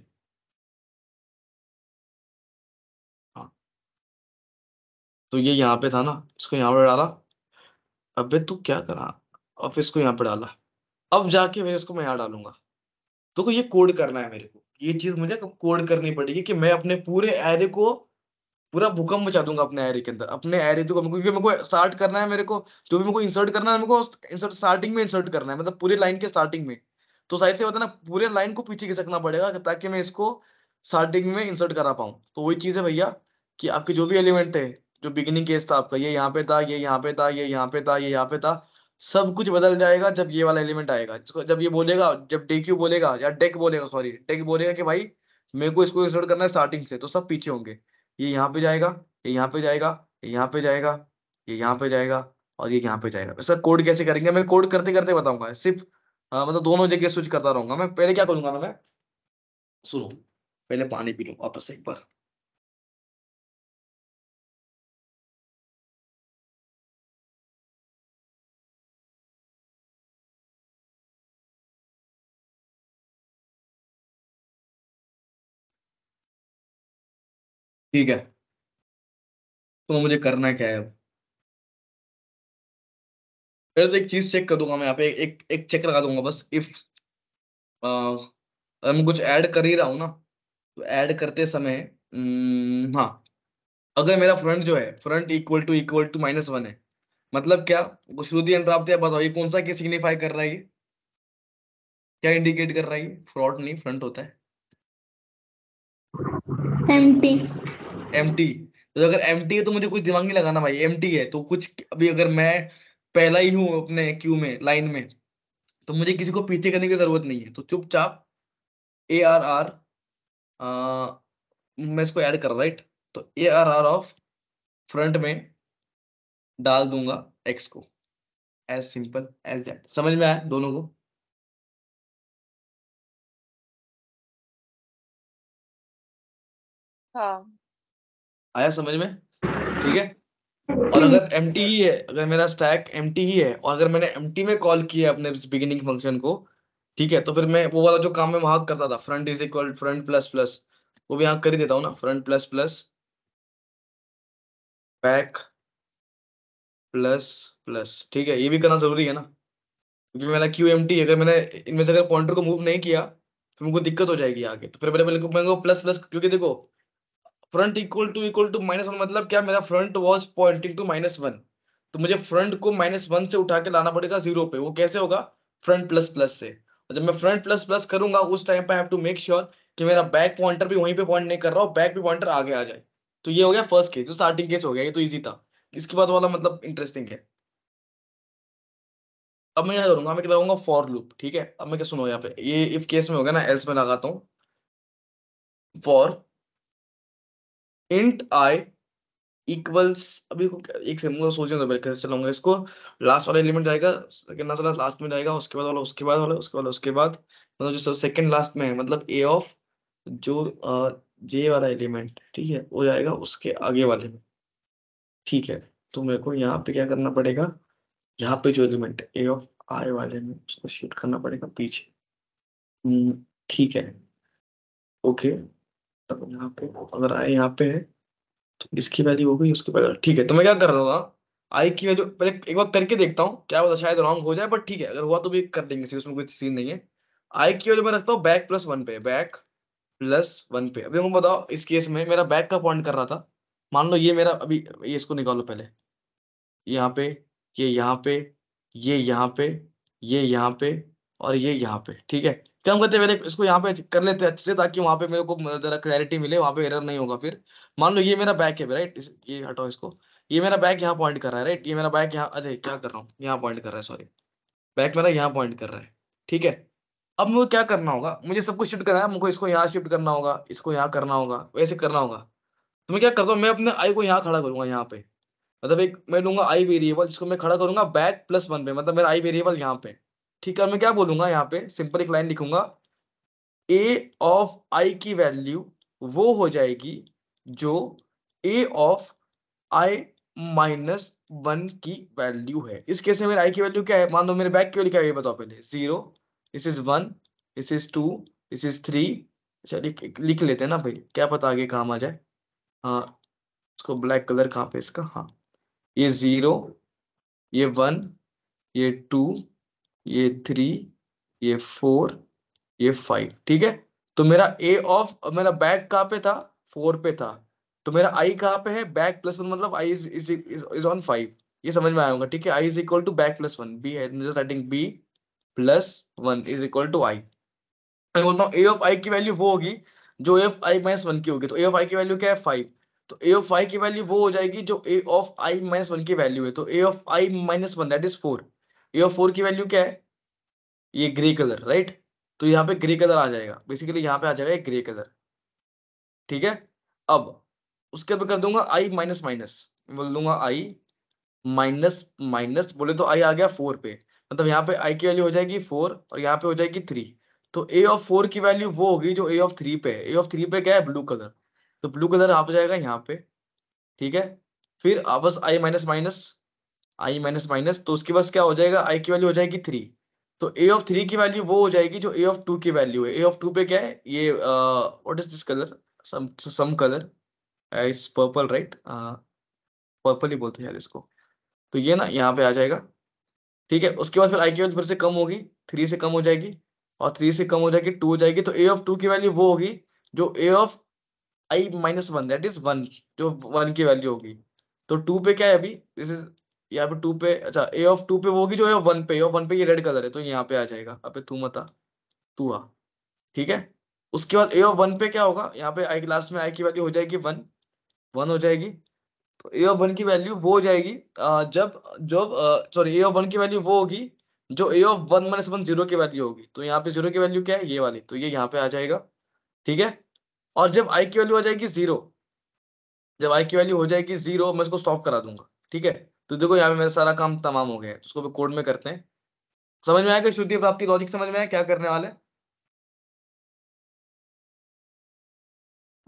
तो ये यहाँ पे था ना इसको यहाँ पे डाला अबे तू क्या करा अब इसको यहाँ पे डाला अब जाके मेरे इसको मैं यहाँ डालूंगा देखो तो ये कोड करना है मेरे को ये चीज मुझे कोड करनी पड़ेगी कि मैं अपने पूरे एरे को पूरा भूकंप मचा दूंगा अपने एरे के अंदर अपने एरे को क्योंकि मेरे को स्टार्ट करना है मेरे को जो भी मेरे को इंसर्ट करना है मेरे को इंसर्ट स्टार्टिंग में इंसर्ट करना है मतलब पूरे लाइन के स्टार्टिंग में तो साइड से बताना पूरे लाइन को पीछे खिसकना पड़ेगा ताकि मैं इसको स्टार्टिंग में इंसर्ट करा पाऊँ तो वही चीज़ है भैया कि आपके जो भी एलिमेंट है जो बिगिनिंग केस था आपका ये यहाँ पे था ये यहाँ पे था ये यहाँ पे था ये यहाँ पे था सब कुछ बदल जाएगा जब ये वाला एलिमेंट आएगा जब ये बोलेगा जब डेक्यू बोलेगा या डेक बोलेगा सॉरी डेक बोलेगा कि भाई मेरे को इसको इंसर्ट करना है स्टार्टिंग से तो सब पीछे होंगे ये यहाँ पे जाएगा ये यहाँ पे जाएगा ये यहाँ पे जाएगा ये यहाँ पे जाएगा और ये यहाँ पे जाएगा सर कोड कैसे करेंगे मैं कोड करते करते बताऊंगा सिर्फ मतलब दोनों जगह स्विच करता रहूंगा मैं पहले क्या करूंगा ना मैं सुनो पहले पानी पी लूँ वापस एक बार ठीक है तो मुझे करना क्या है अब पहले तो एक चीज चेक कर दूंगा मैं यहाँ पे एक एक चेक लगा दूंगा बस इफ अगर मैं कुछ ऐड कर ही रहा हूं ना तो ऐड करते समय हम्म, हाँ अगर मेरा फ्रंट जो है front equal to equal to minus one है मतलब क्या श्रुति एंड बताओ ये कौन सा क्या सिग्निफाई कर रहा है क्या इंडिकेट कर रहा है फ्रॉड नहीं फ्रंट होता है एमटी एमटी तो अगर एमटी है तो मुझे कुछ दिमाग नहीं लगाना भाई एमटी है तो कुछ अभी अगर मैं पहला ही हूं अपने क्यू में लाइन में तो मुझे किसी को पीछे करने की जरूरत नहीं है तो चुपचाप ए आर आर मैं इसको ऐड कर राइट तो A R R of front में डाल दूंगा एक्स को एज सिंपल एज दैट समझ में आया दोनों को हाँ आया समझ में ठीक है और अगर एम ही है अगर मेरा स्टैक एम ही है और अगर मैंने एम में कॉल किया अपने बिगिनिंग फंक्शन को ठीक है तो फिर मैं वो वाला जो काम मैं वहां करता था front is equal front plus plus वो भी यहाँ कर ही देता हूँ ना front plus plus back plus plus ठीक है ये भी करना जरूरी है ना क्योंकि मेरा क्यू एम टी अगर मैंने इनमें से अगर पॉइंटर को मूव नहीं किया तो मुझे दिक्कत हो जाएगी आगे तो फिर मेरे को प्लस प्लस क्योंकि देखो front equal to equal to minus one मतलब क्या मेरा front was pointing to minus one तो मुझे फ्रंट को माइनस वन से उठा के लाना पड़ेगा जीरो पे वो कैसे होगा फ्रंट प्लस प्लस से और जब मैं फ्रंट प्लस प्लस करूंगा उस टाइम पर हैव मेक श्योर कि मेरा बैक पॉइंटर भी वहीं पे पॉइंट नहीं कर रहा हूँ बैक भी पॉइंटर आगे आ जाए तो ये हो गया फर्स्ट केस जो स्टार्टिंग केस हो गया ये तो ईजी था इसके बाद वाला मतलब इंटरेस्टिंग है अब मैं क्या करूंगा मैं क्या लगाऊंगा फॉर लूप ठीक है अब मैं क्या सुनो यहाँ पे ये इफ केस में होगा ना एल्स में लगाता हूँ फॉर int i equals अभी एक सोचने दो कैसे चलाऊंगा इसको लास्ट वाला एलिमेंट जाएगा कितना सारा लास्ट में जाएगा उसके बाद वाला उसके बाद वाला उसके बाद उसके बाद मतलब जो सब सेकंड लास्ट में है मतलब a ऑफ जो j वाला एलिमेंट ठीक है वो जाएगा उसके आगे वाले में ठीक है तो मेरे को यहाँ पे क्या करना पड़ेगा यहाँ पे जो एलिमेंट ए ऑफ आई वाले में उसको शिफ्ट करना पड़ेगा पीछे हम्म, ठीक है ओके यहाँ पे अगर आई यहाँ पे है तो इसकी वैल्यू हो गई उसके बाद ठीक है तो मैं क्या कर रहा था आई की वैल्यू पहले एक बार करके देखता हूँ क्या होता शायद रॉन्ग हो जाए बट ठीक है अगर हुआ तो भी कर देंगे उसमें कोई सीन नहीं है आई की वैल्यू मैं रखता हूँ बैक प्लस वन पे बैक प्लस वन पे अभी हम बताओ इस केस में मेरा बैक का पॉइंट कर रहा था मान लो ये मेरा अभी ये इसको निकालो पहले यहाँ पे ये यहाँ पे ये यहाँ पे ये यहाँ पे और ये यहाँ पे ठीक है क्या हम कहते हैं इसको यहाँ पे कर लेते हैं अच्छे से ताकि वहाँ पे मेरे को ज़रा क्लैरिटी मिले वहाँ पे एरर नहीं होगा फिर मान लो ये मेरा बैक है राइट ये हटाओ इसको ये मेरा बैक यहाँ पॉइंट कर रहा है राइट ये मेरा बैक यहाँ अरे क्या कर रहा हूँ यहाँ पॉइंट कर रहा है सॉरी बैक मेरा यहाँ पॉइंट कर रहा है ठीक है अब मुझे क्या करना होगा मुझे सब कुछ शिफ्ट करना है मुझको इसको यहाँ शिफ्ट करना होगा इसको यहाँ करना होगा वैसे करना होगा तो मैं क्या करता हूँ मैं अपने आई को यहाँ खड़ा करूंगा यहाँ पे मतलब एक मैं लूंगा आई वेरिएबल जिसको मैं खड़ा करूंगा बैक प्लस वन पे मतलब मेरा आई वेरिएबल यहाँ पे ठीक है मैं क्या बोलूंगा यहाँ पे सिंपल एक लाइन लिखूंगा ए ऑफ आई की वैल्यू वो हो जाएगी जो A of I minus one की वैल्यू है इस केस में मेरे आई की वैल्यू क्या है मान लो मेरे बैक क्यों लिखा है ये बताओ पहले zero this is one this is two this is three अच्छा लिख लिख लेते हैं ना भाई क्या पता आगे काम आ जाए हाँ इसको ब्लैक कलर कहाँ पे इसका हाँ ये जीरो ये वन ये टू ये थ्री ये फोर ये फाइव ठीक है तो मेरा ए ऑफ मेरा बैक कहाँ पे था फोर पे था तो मेरा आई कहाँ पे है बैक प्लस वन मतलब आई इज ऑन फाइव ये समझ में आऊंगा ठीक है I is equal to back plus one B है B plus one is equal to I मैं बोलता हूँ ए ऑफ आई की वैल्यू वो होगी जो A of I minus one की होगी तो ए ऑफ आई की वैल्यू क्या है फाइव तो ए ऑफ आई की वैल्यू वो हो जाएगी जो A of I minus one की वैल्यू है तो A of I minus one that is four A of four की वैल्यू क्या है ये ग्रे कलर राइट तो यहाँ पे ग्रे कलर आ जाएगा बेसिकली यहाँ पे आ जाएगा एक ग्रे कलर ठीक है अब उसके बाद कर दूंगा आई माइनस माइनस बोल दूंगा आई माइनस माइनस बोले तो आई आ गया फोर पे मतलब यहाँ पे आई की वैल्यू हो जाएगी फोर और यहाँ पे हो जाएगी थ्री तो ए ऑफ फोर की वैल्यू वो होगी जो ए ऑफ थ्री पे है ए ऑफ थ्री पे क्या है ब्लू कलर तो ब्लू कलर आप जाएगा यहाँ पे ठीक है फिर आपस I minus minus I minus minus तो उसके पास क्या हो जाएगा आई की वैल्यू हो जाएगी थ्री तो ए ऑफ थ्री की वैल्यू वो हो जाएगी जो ए ऑफ टू की वैल्यू है ए ऑफ टू पे क्या है ये what is this colour some some colour it's purple right purple ही बोलते हैं इसको तो ये ना यहाँ पे आ जाएगा ठीक है उसके बाद फिर आई की वैल्यू फिर से कम होगी थ्री से कम हो जाएगी और थ्री से कम हो जाएगी टू हो जाएगी तो ए ऑफ टू की वैल्यू वो होगी जो A of I minus one that is one जो वन की वैल्यू होगी तो टू पे क्या है अभी दिस इज यहाँ पे टू पे अच्छा ए ऑफ टू पे वो होगी जो है वन पे ऑफ वन पे ये रेड कलर है तो यहाँ पे आ जाएगा अबे तू मता तू आ ठीक है उसके बाद ए ऑफ वन पे क्या होगा यहाँ पे आई क्लास में आई की वैल्यू हो जाएगी वन वन हो जाएगी तो ए ऑफ वन की वैल्यू वो हो जाएगी जब जब सॉरी ए ऑफ वन की वैल्यू वो होगी जो A of one minus one zero की वैल्यू होगी तो यहाँ पे जीरो की वैल्यू क्या है ये वाली तो ये यहाँ पे आ जाएगा ठीक है और जब आई की वैल्यू आ जाएगी जीरो जब आई की वैल्यू हो जाएगी जीरो मैं इसको स्टॉप करा दूंगा ठीक है तो देखो यहाँ पे मेरा सारा काम तमाम हो गया है तो उसको भी कोड में करते हैं समझ में आया कि शुद्धि प्राप्ति लॉजिक समझ में आया क्या करने वाले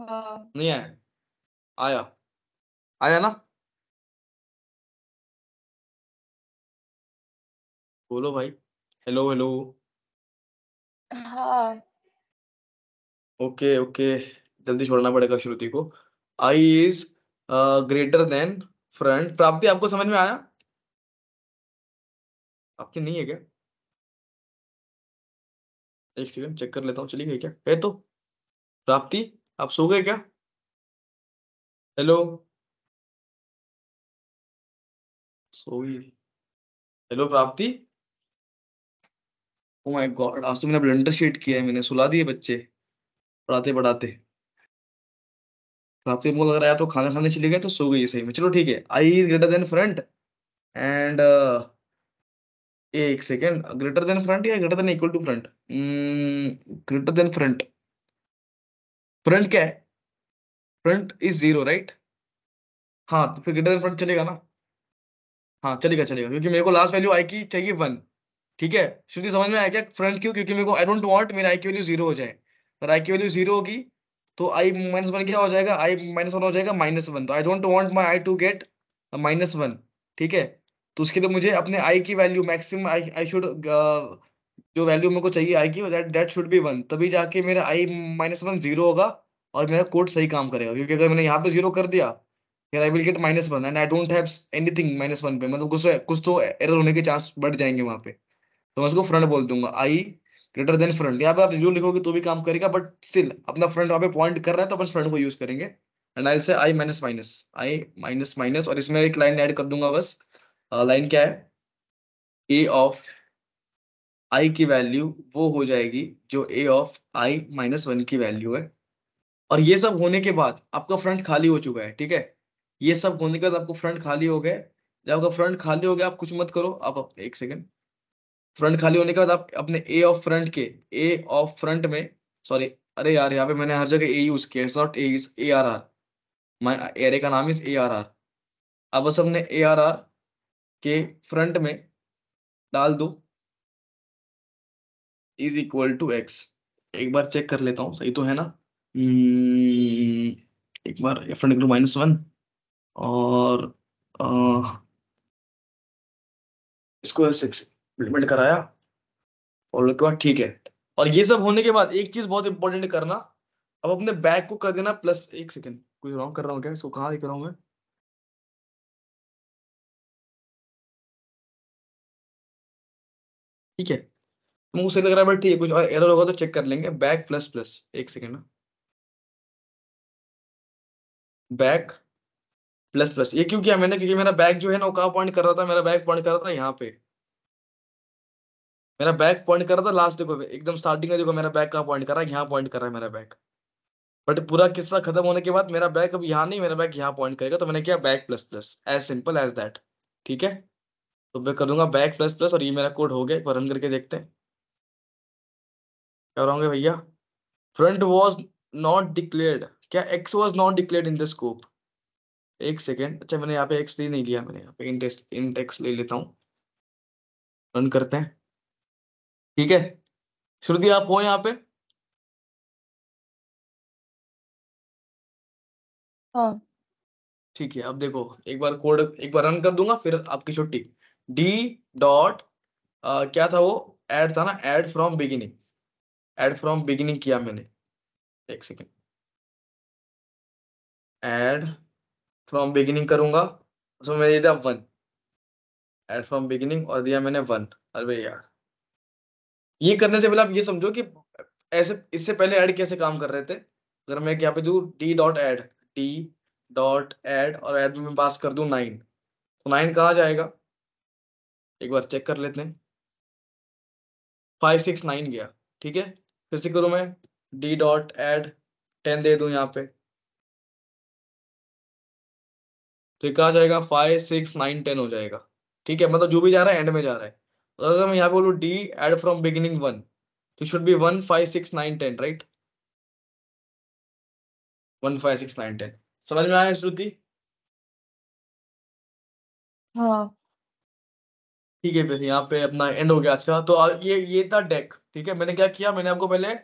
हाँ। नहीं आया आया आया ना बोलो भाई हेलो हेलो हाँ ओके ओके जल्दी छोड़ना पड़ेगा श्रुति को I is greater than front Prapti आपको समझ में आया आपके नहीं है क्या एक सेकंड चेक कर लेता हूँ चली गई क्या है तो प्राप्ति आप सो गए क्या हेलो सो गई हेलो प्राप्ति ओ माय गॉड आज तो मैंने ब्लेंडर शेट किया है मैंने सुला दिए बच्चे पढ़ाते पढ़ाते तो आपसे इनको लग रहा है तो खाना खाने चली गए तो सो गई सही में चलो ठीक है I is greater than front and एक सेकेंड ग्रेटर देन फ्रंट या greater than equal to front greater than front front क्या है फ्रंट इज जीरो राइट हाँ तो फिर ग्रेटर देन फ्रंट चलेगा ना हाँ चलेगा चलेगा क्योंकि मेरे को लास्ट वैल्यू आई की चाहिए वन ठीक है श्रुति समझ में आया क्या फ्रंट क्यों क्योंकि मेरे को आई डोंट वांट मेरा आई की वैल्यू जीरो हो जाए अगर आई की वैल्यू जीरो होगी तो आई माइनस वन क्या हो जाएगा i माइनस वन हो जाएगा माइनस वन तो I don't want my I to get minus one ठीक है तो उसके लिए मुझे अपने आई की value maxim I I should जो वैल्यू मेरे को चाहिए आई की that that should be one तभी जाके मेरा आई माइनस वन जीरो होगा और मेरा कोड सही काम करेगा क्योंकि अगर मैंने यहाँ पे जीरो कर दिया फिर I will get minus one and I don't have thing minus one पे मतलब कुछ कुछ तो एरर होने के चांस बढ़ जाएंगे वहाँ पे तो मैं उसको फ्रंट बोल दूंगा आई ग्रेटर देन फ्रंट यहाँ पे आप जरूर लिखोगे तो भी काम करेगा बट स्टिल अपना फ्रंट वहाँ पे पॉइंट कर रहा है तो अपन फ्रंट को यूज करेंगे एंड आई से I minus minus I minus minus और इसमें एक लाइन ऐड कर दूंगा बस लाइन uh, क्या है ए ऑफ आई की वैल्यू वो हो जाएगी जो A of I minus one की वैल्यू है और ये सब होने के बाद आपका फ्रंट खाली हो चुका है ठीक है ये सब होने के बाद आपको फ्रंट खाली हो गया जब आपका फ्रंट खाली हो गया आप कुछ मत करो आप, आप एक सेकेंड फ्रंट खाली होने के बाद आप अपने ए ऑफ फ्रंट के ए ऑफ फ्रंट में सॉरी अरे यार यहाँ पे मैंने हर जगह ए यूज किया it's not A is A R R my array का नाम इज ए आर आर अब बस अपने ए आर आर के फ्रंट में डाल दो इज इक्वल टू एक्स एक बार चेक कर लेता हूँ सही तो है ना hmm, एक बार फ्रंट इक्वल माइनस वन और आ, इसको सिक्स ट्रीटमेंट कराया और उसके बाद ठीक है और ये सब होने के बाद एक चीज बहुत इंपॉर्टेंट करना अब अपने बैक को कर देना प्लस एक सेकेंड कुछ रॉन्ग कर रहा हूँ क्या इसको कहाँ देख रहा हूँ मैं ठीक है तो मुंह लग रहा है ठीक है कुछ और एरर होगा तो चेक कर लेंगे बैक प्लस प्लस एक सेकेंड बैक प्लस प्लस ये क्यों किया मैंने क्योंकि मेरा बैक जो है ना वो कहाँ पॉइंट कर रहा था मेरा बैक पॉइंट कर रहा था यहाँ पे मेरा बैक पॉइंट कर रहा था लास्ट देखो एकदम स्टार्टिंग में देखो मेरा बैक कहाँ पॉइंट कर रहा है यहाँ पॉइंट कर रहा है मेरा बैक बट पूरा किस्सा खत्म होने के बाद मेरा बैक अब यहाँ नहीं मेरा बैक यहाँ पॉइंट करेगा तो मैंने किया back plus plus as simple as that ठीक है तो मैं करूंगा बैक प्लस प्लस और ये मेरा कोड हो गया एक रन करके देखते हैं क्या रहोगे भैया फ्रंट वॉज नॉट डिक्लेयर्ड क्या X was not declared in the scope एक सेकेंड अच्छा मैंने यहाँ पे एक्स नहीं लिया मैंने यहाँ पे इंटेक्स ले लेता हूँ रन करते हैं ठीक है श्रुति आप हो यहाँ पे हाँ। ठीक है अब देखो एक बार कोड एक बार रन कर दूंगा फिर आपकी छुट्टी डी डॉट क्या था वो एड था ना add from beginning add from beginning किया मैंने एक सेकेंड एड फ्रॉम बिगिनिंग करूंगा उसमें मैंने दिया वन एड फ्रॉम बिगिनिंग और दिया मैंने वन अरे यार ये करने से पहले आप ये समझो कि ऐसे इससे पहले ऐड कैसे काम कर रहे थे अगर मैं यहाँ पे दू D dot add D dot add और एड में पास कर दू नाइन तो नाइन कहाँ जाएगा एक बार चेक कर लेते हैं फाइव सिक्स नाइन गया ठीक है फिर से करूँ मैं डी डॉट एड टेन दे दू यहाँ पे तो कहा जाएगा फाइव सिक्स नाइन टेन हो जाएगा ठीक है मतलब जो भी जा रहा है एंड में जा रहा है अगर मैं यहाँ बोलू D add from beginning one तो should be one five six nine ten right one five six nine ten समझ में आया श्रुति हाँ। ठीक है फिर यहाँ पे अपना एंड हो गया आज का तो ये ये था डेक ठीक है मैंने क्या किया मैंने आपको पहले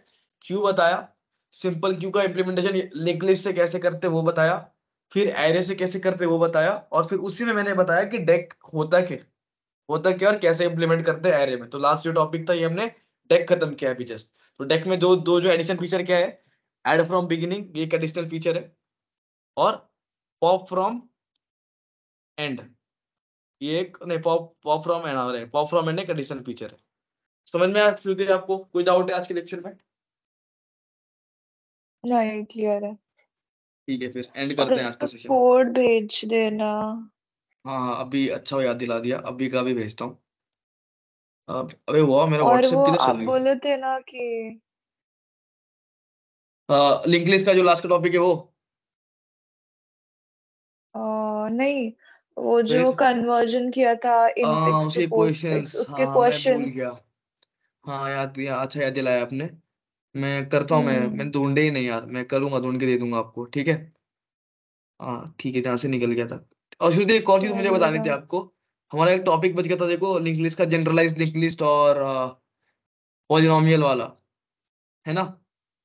क्यू बताया सिंपल क्यू का इम्प्लीमेंटेशन लिंक से कैसे करते वो बताया फिर एरे से कैसे करते वो बताया और फिर उसी में मैंने बताया कि डेक होता क्या होता क्या और कैसे इंप्लीमेंट करते हैं एरे में तो लास्ट जो टॉपिक था ये हमने डेक खत्म किया है जस्ट तो डेक में जो दो जो एडिशनल फीचर क्या है एड फ्रॉम बिगिनिंग ये एक एडिशनल फीचर है और पॉप फ्रॉम एंड ये एक नहीं पॉप पॉप फ्रॉम एंड और पॉप फ्रॉम एंड एक एडिशनल फीचर है समझ में आ चुकी है आपको कोई डाउट है आज के लेक्चर में नहीं क्लियर है ठीक है फिर एंड करते हैं आज का सेशन कोड भेज देना हाँ अभी अच्छा याद दिला दिया अभी का भी भेजता हूँ अब- अबे वो मेरा और व्हाट्सएप किधर तो आप चल गया बोले थे ना कि लिंक लिस्ट का जो लास्ट का टॉपिक है वो आ, नहीं वो तो जो फिर कन्वर्जन किया था आ, इनफिक्स टू उसके पोस्टफिक्स उसके हाँ मैं भूल क्वेश्चंस गया हाँ याद दिया अच्छा याद दिलाया आपने मैं करता हूँ मैं हम्म। मैं ढूंढे ही नहीं यार मैं करूंगा ढूंढ के दे दूंगा आपको ठीक है हाँ ठीक है जहाँ से निकल गया था और शुरू एक और चीज मुझे बतानी थी आपको हमारा एक टॉपिक बच गया था देखो लिंक लिस्ट का जनरलाइज लिंक लिस्ट और पॉलिनोमियल वाला है ना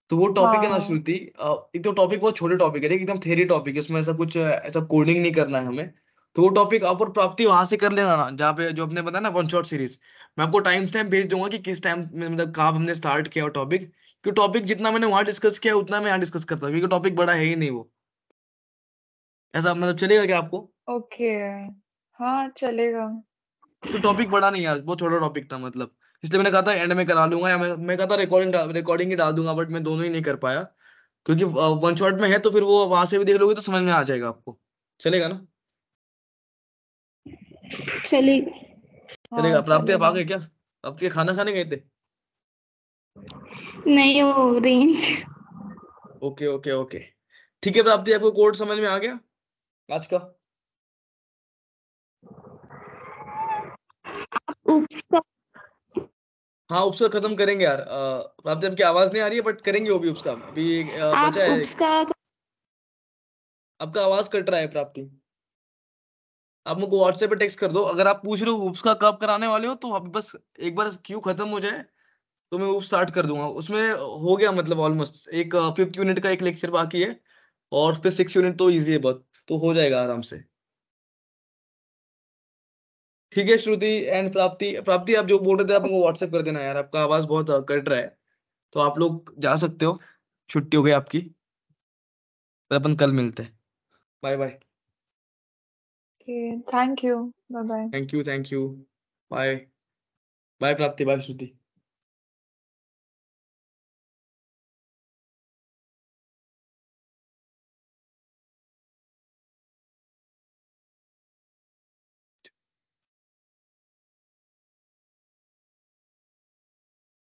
तो वो टॉपिक है ना हाँ। श्रुति एक तो टॉपिक बहुत छोटे टॉपिक है एकदम थेरी टॉपिक है उसमें ऐसा कुछ ऐसा कोडिंग नहीं करना है हमें तो वो टॉपिक आप और प्राप्ति वहां से कर लेना ना जहाँ पे जो आपने बताया ना वन शॉट सीरीज मैं आपको टाइम स्टैम्प भेज दूंगा कि किस टाइम मतलब कहाँ हमने स्टार्ट किया टॉपिक कि टॉपिक जितना मैंने वहां डिस्कस किया उतना मैं यहाँ डिस्कस करता हूँ क्योंकि टॉपिक बड़ा है ही नहीं वो ऐसा मतलब चलेगा क्या आपको ओके हाँ चलेगा तो टॉपिक बड़ा नहीं यार बहुत छोटा टॉपिक था मतलब इसलिए मैंने कहा था एंड में करा लूंगा या मैं मैं कहा था रिकॉर्डिंग रिकॉर्डिंग ही डाल दूंगा बट मैं दोनों ही नहीं कर पाया क्योंकि वन शॉट में है तो फिर वो वहां से भी देख लोगे तो समझ में आ जाएगा आपको चलेगा ना चले चलेगा प्राप्ति हाँ, आप आगे गए क्या प्राप्ति खाना खाने गए थे नहीं वो रेंज ओके ओके ओके ठीक है प्राप्ति आपको कोड समझ में आ गया आज का उपसर्ग हाँ उपसर्ग खत्म करेंगे यार प्राप्ति तो की आवाज नहीं आ रही है बट करेंगे वो भी उपसर्ग अभी बचा है आपका आवाज कट रहा है प्राप्ति आप मुझको व्हाट्सएप पे टेक्स्ट कर दो अगर आप पूछ रहे हो उप्स का कब कराने वाले हो तो आप बस एक बार क्यू खत्म हो जाए तो मैं उप्स स्टार्ट कर दूंगा उसमें हो गया मतलब ऑलमोस्ट एक फिफ्थ यूनिट का एक लेक्चर बाकी है और फिर सिक्स यूनिट तो ईजी है बहुत तो हो जाएगा आराम से ठीक है श्रुति एंड प्राप्ति प्राप्ति आप जो बोल रहे थे आप हमको व्हाट्सएप कर देना यार आपका आवाज बहुत कट रहा है तो आप लोग जा सकते हो छुट्टी हो गई आपकी पर अपन कल मिलते हैं bye bye thank you bye bye thank you thank you bye bye Prapti bye Shruti